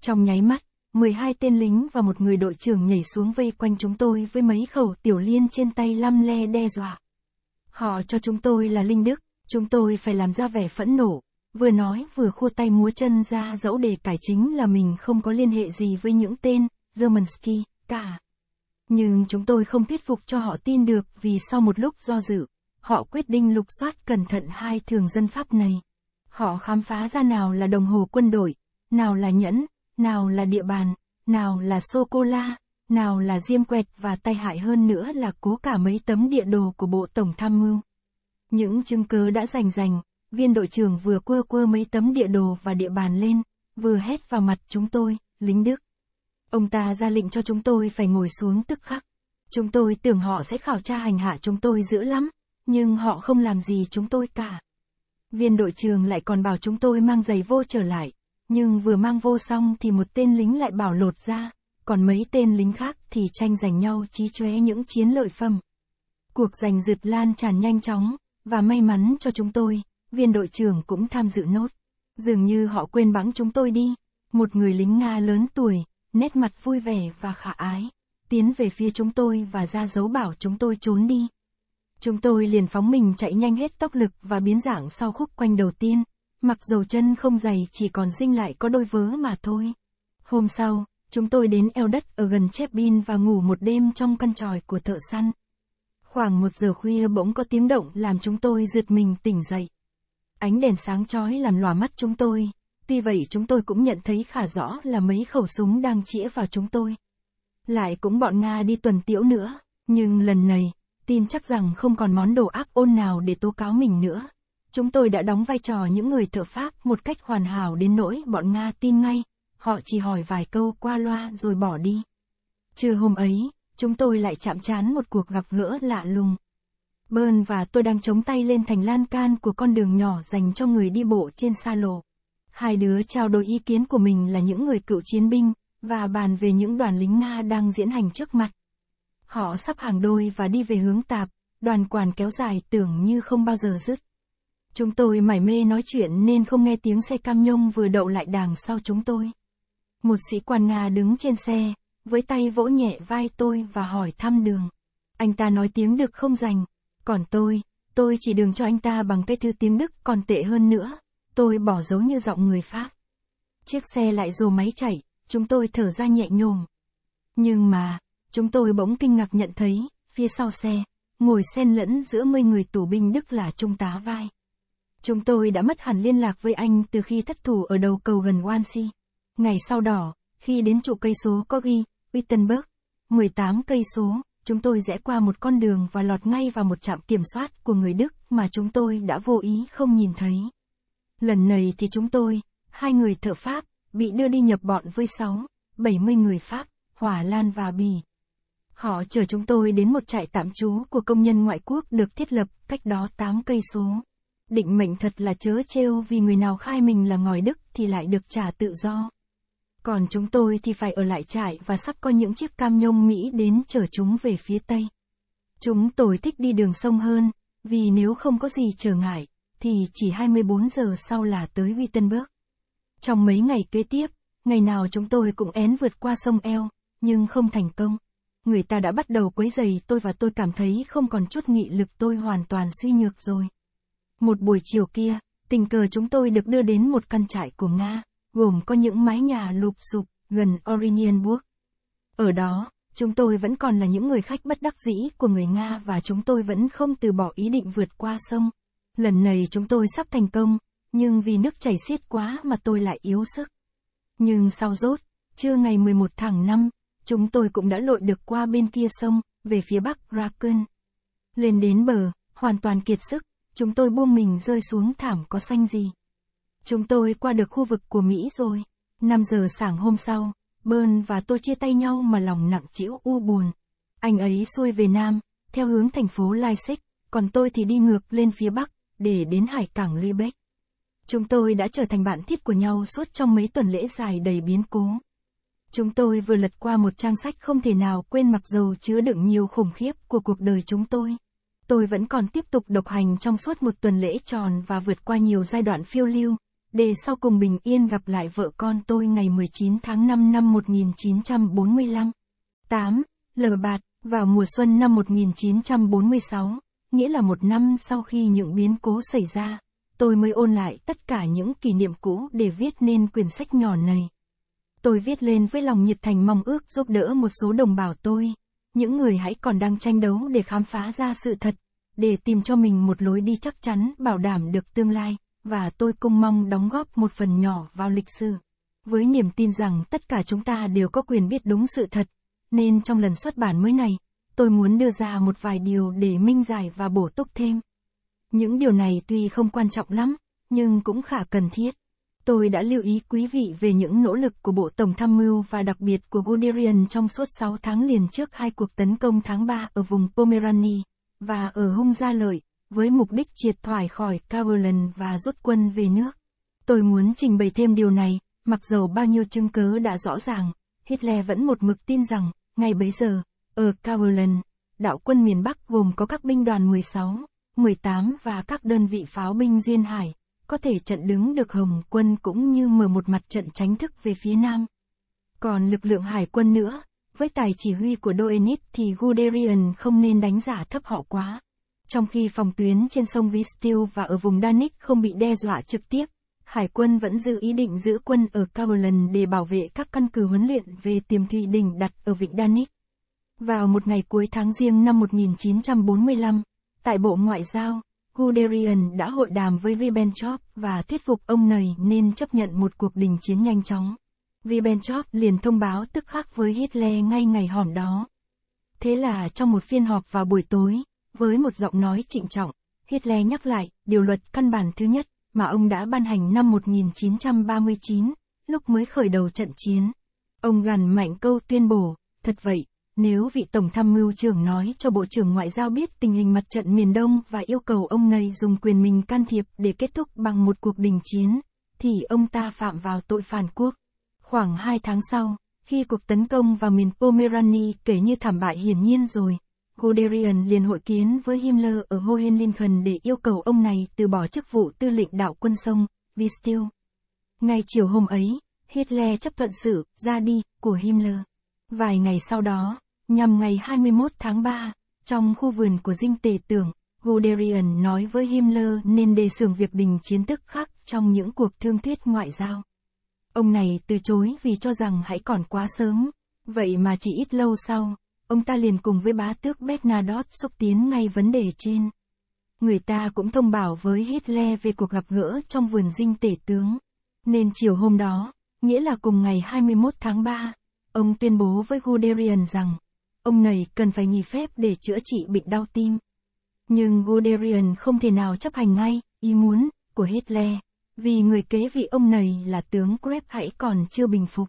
Trong nháy mắt, 12 tên lính và một người đội trưởng nhảy xuống vây quanh chúng tôi với mấy khẩu tiểu liên trên tay lăm le đe dọa. Họ cho chúng tôi là linh đức, chúng tôi phải làm ra vẻ phẫn nộ, vừa nói vừa khua tay múa chân ra dẫu đề cải chính là mình không có liên hệ gì với những tên, Zemanski, cả. Nhưng chúng tôi không thuyết phục cho họ tin được vì sau một lúc do dự, họ quyết định lục soát cẩn thận hai thường dân Pháp này. Họ khám phá ra nào là đồng hồ quân đội, nào là nhẫn, nào là địa bàn, nào là sô-cô-la, nào là diêm quẹt và tai hại hơn nữa là có cả mấy tấm địa đồ của Bộ Tổng Tham mưu. Những chứng cứ đã rành rành, viên đội trưởng vừa quơ quơ mấy tấm địa đồ và địa bàn lên, vừa hét vào mặt chúng tôi, lính Đức. Ông ta ra lệnh cho chúng tôi phải ngồi xuống tức khắc. Chúng tôi tưởng họ sẽ khảo tra hành hạ chúng tôi dữ lắm, nhưng họ không làm gì chúng tôi cả. Viên đội trưởng lại còn bảo chúng tôi mang giày vô trở lại, nhưng vừa mang vô xong thì một tên lính lại bảo lột ra, còn mấy tên lính khác thì tranh giành nhau chí chóe những chiến lợi phẩm. Cuộc giành giật lan tràn nhanh chóng, và may mắn cho chúng tôi, viên đội trưởng cũng tham dự nốt. Dường như họ quên bẵng chúng tôi đi. Một người lính Nga lớn tuổi, nét mặt vui vẻ và khả ái, tiến về phía chúng tôi và ra dấu bảo chúng tôi trốn đi. Chúng tôi liền phóng mình chạy nhanh hết tốc lực và biến dạng sau khúc quanh đầu tiên. Mặc dù chân không giày chỉ còn sinh lại có đôi vớ mà thôi. Hôm sau, chúng tôi đến eo đất ở gần Chepin và ngủ một đêm trong căn tròi của thợ săn. Khoảng một giờ khuya bỗng có tiếng động làm chúng tôi giật mình tỉnh dậy. Ánh đèn sáng chói làm lòa mắt chúng tôi, tuy vậy chúng tôi cũng nhận thấy khả rõ là mấy khẩu súng đang chĩa vào chúng tôi. Lại cũng bọn Nga đi tuần tiễu nữa, nhưng lần này, tin chắc rằng không còn món đồ ác ôn nào để tố cáo mình nữa. Chúng tôi đã đóng vai trò những người thợ Pháp một cách hoàn hảo đến nỗi bọn Nga tin ngay, họ chỉ hỏi vài câu qua loa rồi bỏ đi. Trưa hôm ấy, chúng tôi lại chạm trán một cuộc gặp gỡ lạ lùng. Bơn và tôi đang chống tay lên thành lan can của con đường nhỏ dành cho người đi bộ trên xa lộ. Hai đứa trao đổi ý kiến của mình là những người cựu chiến binh, và bàn về những đoàn lính Nga đang diễn hành trước mặt. Họ sắp hàng đôi và đi về hướng tạp, đoàn quản kéo dài tưởng như không bao giờ dứt. Chúng tôi mải mê nói chuyện nên không nghe tiếng xe cam nhông vừa đậu lại đằng sau chúng tôi. Một sĩ quan Nga đứng trên xe, với tay vỗ nhẹ vai tôi và hỏi thăm đường. Anh ta nói tiếng được không dành còn tôi, tôi chỉ đường cho anh ta bằng cái thư tiếng Đức còn tệ hơn nữa. Tôi bỏ dấu như giọng người Pháp. Chiếc xe lại rồ máy chảy, chúng tôi thở ra nhẹ nhồm. Nhưng mà, chúng tôi bỗng kinh ngạc nhận thấy, phía sau xe, ngồi xen lẫn giữa mươi người tù binh Đức là trung tá vai. Chúng tôi đã mất hẳn liên lạc với anh từ khi thất thủ ở đầu cầu gần Wansi. Ngày sau đó, khi đến trụ cây số có ghi, Wittenberg, 18 cây số, chúng tôi rẽ qua một con đường và lọt ngay vào một trạm kiểm soát của người Đức mà chúng tôi đã vô ý không nhìn thấy. Lần này thì chúng tôi, hai người thợ Pháp, bị đưa đi nhập bọn với 6, 70 người Pháp, Hỏa Lan và Bỉ. Họ chở chúng tôi đến một trại tạm trú của công nhân ngoại quốc được thiết lập cách đó 8 cây số định mệnh thật là chớ trêu vì người nào khai mình là ngòi đức thì lại được trả tự do. Còn chúng tôi thì phải ở lại trại và sắp có những chiếc cam nhông Mỹ đến chở chúng về phía Tây. Chúng tôi thích đi đường sông hơn, vì nếu không có gì trở ngại, thì chỉ 24 giờ sau là tới Wittenberg. Trong mấy ngày kế tiếp, ngày nào chúng tôi cũng én vượt qua sông eo, nhưng không thành công. Người ta đã bắt đầu quấy giày tôi và tôi cảm thấy không còn chút nghị lực tôi hoàn toàn suy nhược rồi. Một buổi chiều kia, tình cờ chúng tôi được đưa đến một căn trại của Nga, gồm có những mái nhà lụp sụp, gần Orinienburg. Ở đó, chúng tôi vẫn còn là những người khách bất đắc dĩ của người Nga và chúng tôi vẫn không từ bỏ ý định vượt qua sông. Lần này chúng tôi sắp thành công, nhưng vì nước chảy xiết quá mà tôi lại yếu sức. Nhưng sau rốt, trưa ngày 11 tháng 5, chúng tôi cũng đã lội được qua bên kia sông, về phía bắc Raken. Lên đến bờ, hoàn toàn kiệt sức, Chúng tôi buông mình rơi xuống thảm có xanh gì. Chúng tôi qua được khu vực của Mỹ rồi. 5 giờ sáng hôm sau, Bơn và tôi chia tay nhau mà lòng nặng trĩu u buồn. Anh ấy xuôi về Nam, theo hướng thành phố lai xích, còn tôi thì đi ngược lên phía Bắc, để đến hải cảng Lübeck. Chúng tôi đã trở thành bạn thiếp của nhau suốt trong mấy tuần lễ dài đầy biến cố. Chúng tôi vừa lật qua một trang sách không thể nào quên mặc dù chứa đựng nhiều khủng khiếp của cuộc đời chúng tôi tôi vẫn còn tiếp tục độc hành trong suốt một tuần lễ tròn và vượt qua nhiều giai đoạn phiêu lưu, để sau cùng bình yên gặp lại vợ con tôi ngày 19 tháng 5 năm 1945. 8. Lờ Bạt, vào mùa xuân năm 1946, nghĩa là một năm sau khi những biến cố xảy ra, tôi mới ôn lại tất cả những kỷ niệm cũ để viết nên quyển sách nhỏ này. Tôi viết lên với lòng nhiệt thành mong ước giúp đỡ một số đồng bào tôi, những người hãy còn đang tranh đấu để khám phá ra sự thật, để tìm cho mình một lối đi chắc chắn bảo đảm được tương lai, và tôi cũng mong đóng góp một phần nhỏ vào lịch sử. Với niềm tin rằng tất cả chúng ta đều có quyền biết đúng sự thật, nên trong lần xuất bản mới này, tôi muốn đưa ra một vài điều để minh giải và bổ túc thêm. Những điều này tuy không quan trọng lắm, nhưng cũng khả cần thiết tôi đã lưu ý quý vị về những nỗ lực của Bộ Tổng Tham mưu và đặc biệt của Guderian trong suốt 6 tháng liền trước hai cuộc tấn công tháng 3 ở vùng Pomerania và ở Hung Gia Lợi, với mục đích triệt thoải khỏi Cumberland và rút quân về nước. Tôi muốn trình bày thêm điều này, mặc dù bao nhiêu chứng cứ đã rõ ràng, Hitler vẫn một mực tin rằng, ngay bấy giờ, ở Cumberland, đạo quân miền Bắc gồm có các binh đoàn 16, 18 và các đơn vị pháo binh duyên hải có thể chặn đứng được Hồng quân cũng như mở một mặt trận tránh thức về phía nam. Còn lực lượng hải quân nữa, với tài chỉ huy của Doenit thì Guderian không nên đánh giả thấp họ quá. Trong khi phòng tuyến trên sông Vistil và ở vùng Danic không bị đe dọa trực tiếp, hải quân vẫn giữ ý định giữ quân ở Cumberland để bảo vệ các căn cứ huấn luyện về tiềm thủy đỉnh đặt ở vịnh Danic. Vào một ngày cuối tháng riêng năm 1945, tại Bộ Ngoại giao, Guderian đã hội đàm với Ribbentrop và thuyết phục ông này nên chấp nhận một cuộc đình chiến nhanh chóng. Ribbentrop liền thông báo tức khắc với Hitler ngay ngày hòm đó. Thế là trong một phiên họp vào buổi tối, với một giọng nói trịnh trọng, Hitler nhắc lại điều luật căn bản thứ nhất mà ông đã ban hành năm 1939, lúc mới khởi đầu trận chiến. Ông gằn mạnh câu tuyên bố, thật vậy, nếu vị Tổng tham mưu trưởng nói cho Bộ trưởng Ngoại giao biết tình hình mặt trận miền Đông và yêu cầu ông này dùng quyền mình can thiệp để kết thúc bằng một cuộc đình chiến, thì ông ta phạm vào tội phản quốc. Khoảng hai tháng sau, khi cuộc tấn công vào miền Pomerani kể như thảm bại hiển nhiên rồi, Guderian liền hội kiến với Himmler ở Hohenlinchen để yêu cầu ông này từ bỏ chức vụ tư lệnh đạo quân sông, Vistil. Ngay chiều hôm ấy, Hitler chấp thuận sự ra đi của Himmler. Vài ngày sau đó, nhằm ngày 21 tháng 3, trong khu vườn của dinh tề tưởng, Guderian nói với Himmler nên đề xưởng việc đình chiến tức khắc trong những cuộc thương thuyết ngoại giao. Ông này từ chối vì cho rằng hãy còn quá sớm, vậy mà chỉ ít lâu sau, ông ta liền cùng với bá tước Bernadotte xúc tiến ngay vấn đề trên. Người ta cũng thông báo với Hitler về cuộc gặp gỡ trong vườn dinh tể tướng. Nên chiều hôm đó, nghĩa là cùng ngày 21 tháng 3, Ông tuyên bố với Guderian rằng, ông này cần phải nghỉ phép để chữa trị bị đau tim. Nhưng Guderian không thể nào chấp hành ngay, ý muốn, của Hitler, vì người kế vị ông này là tướng Krep hãy còn chưa bình phục.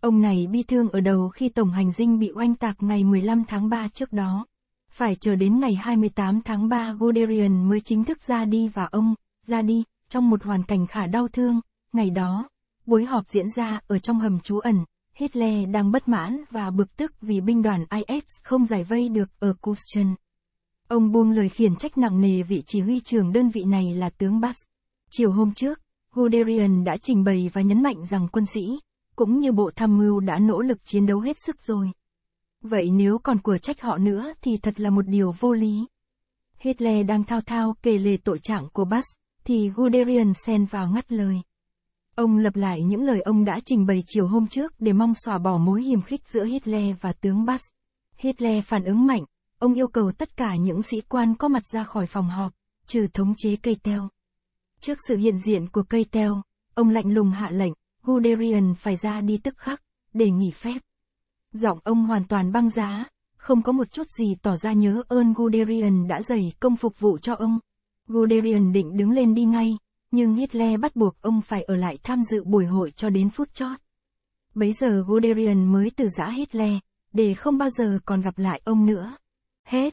Ông này bi thương ở đầu khi Tổng hành dinh bị oanh tạc ngày 15 tháng 3 trước đó. Phải chờ đến ngày 28 tháng 3 Guderian mới chính thức ra đi và ông, ra đi, trong một hoàn cảnh khả đau thương, ngày đó. Buổi họp diễn ra ở trong hầm trú ẩn, Hitler đang bất mãn và bực tức vì binh đoàn IS không giải vây được ở Kuschen. Ông buông lời khiển trách nặng nề vị chỉ huy trưởng đơn vị này là tướng Bass. Chiều hôm trước, Guderian đã trình bày và nhấn mạnh rằng quân sĩ, cũng như bộ tham mưu đã nỗ lực chiến đấu hết sức rồi. Vậy nếu còn của trách họ nữa thì thật là một điều vô lý. Hitler đang thao thao kể lề tội trạng của Bass, thì Guderian xen vào ngắt lời. Ông lặp lại những lời ông đã trình bày chiều hôm trước để mong xòa bỏ mối hiềm khích giữa Hitler và tướng Bass. Hitler phản ứng mạnh, ông yêu cầu tất cả những sĩ quan có mặt ra khỏi phòng họp, trừ thống chế cây teo. Trước sự hiện diện của cây teo, ông lạnh lùng hạ lệnh, Guderian phải ra đi tức khắc, để nghỉ phép. Giọng ông hoàn toàn băng giá, không có một chút gì tỏ ra nhớ ơn Guderian đã dày công phục vụ cho ông. Guderian định đứng lên đi ngay, nhưng Hitler bắt buộc ông phải ở lại tham dự buổi hội cho đến phút chót. Bấy giờ Guderian mới từ giã Hitler, để không bao giờ còn gặp lại ông nữa. Hết.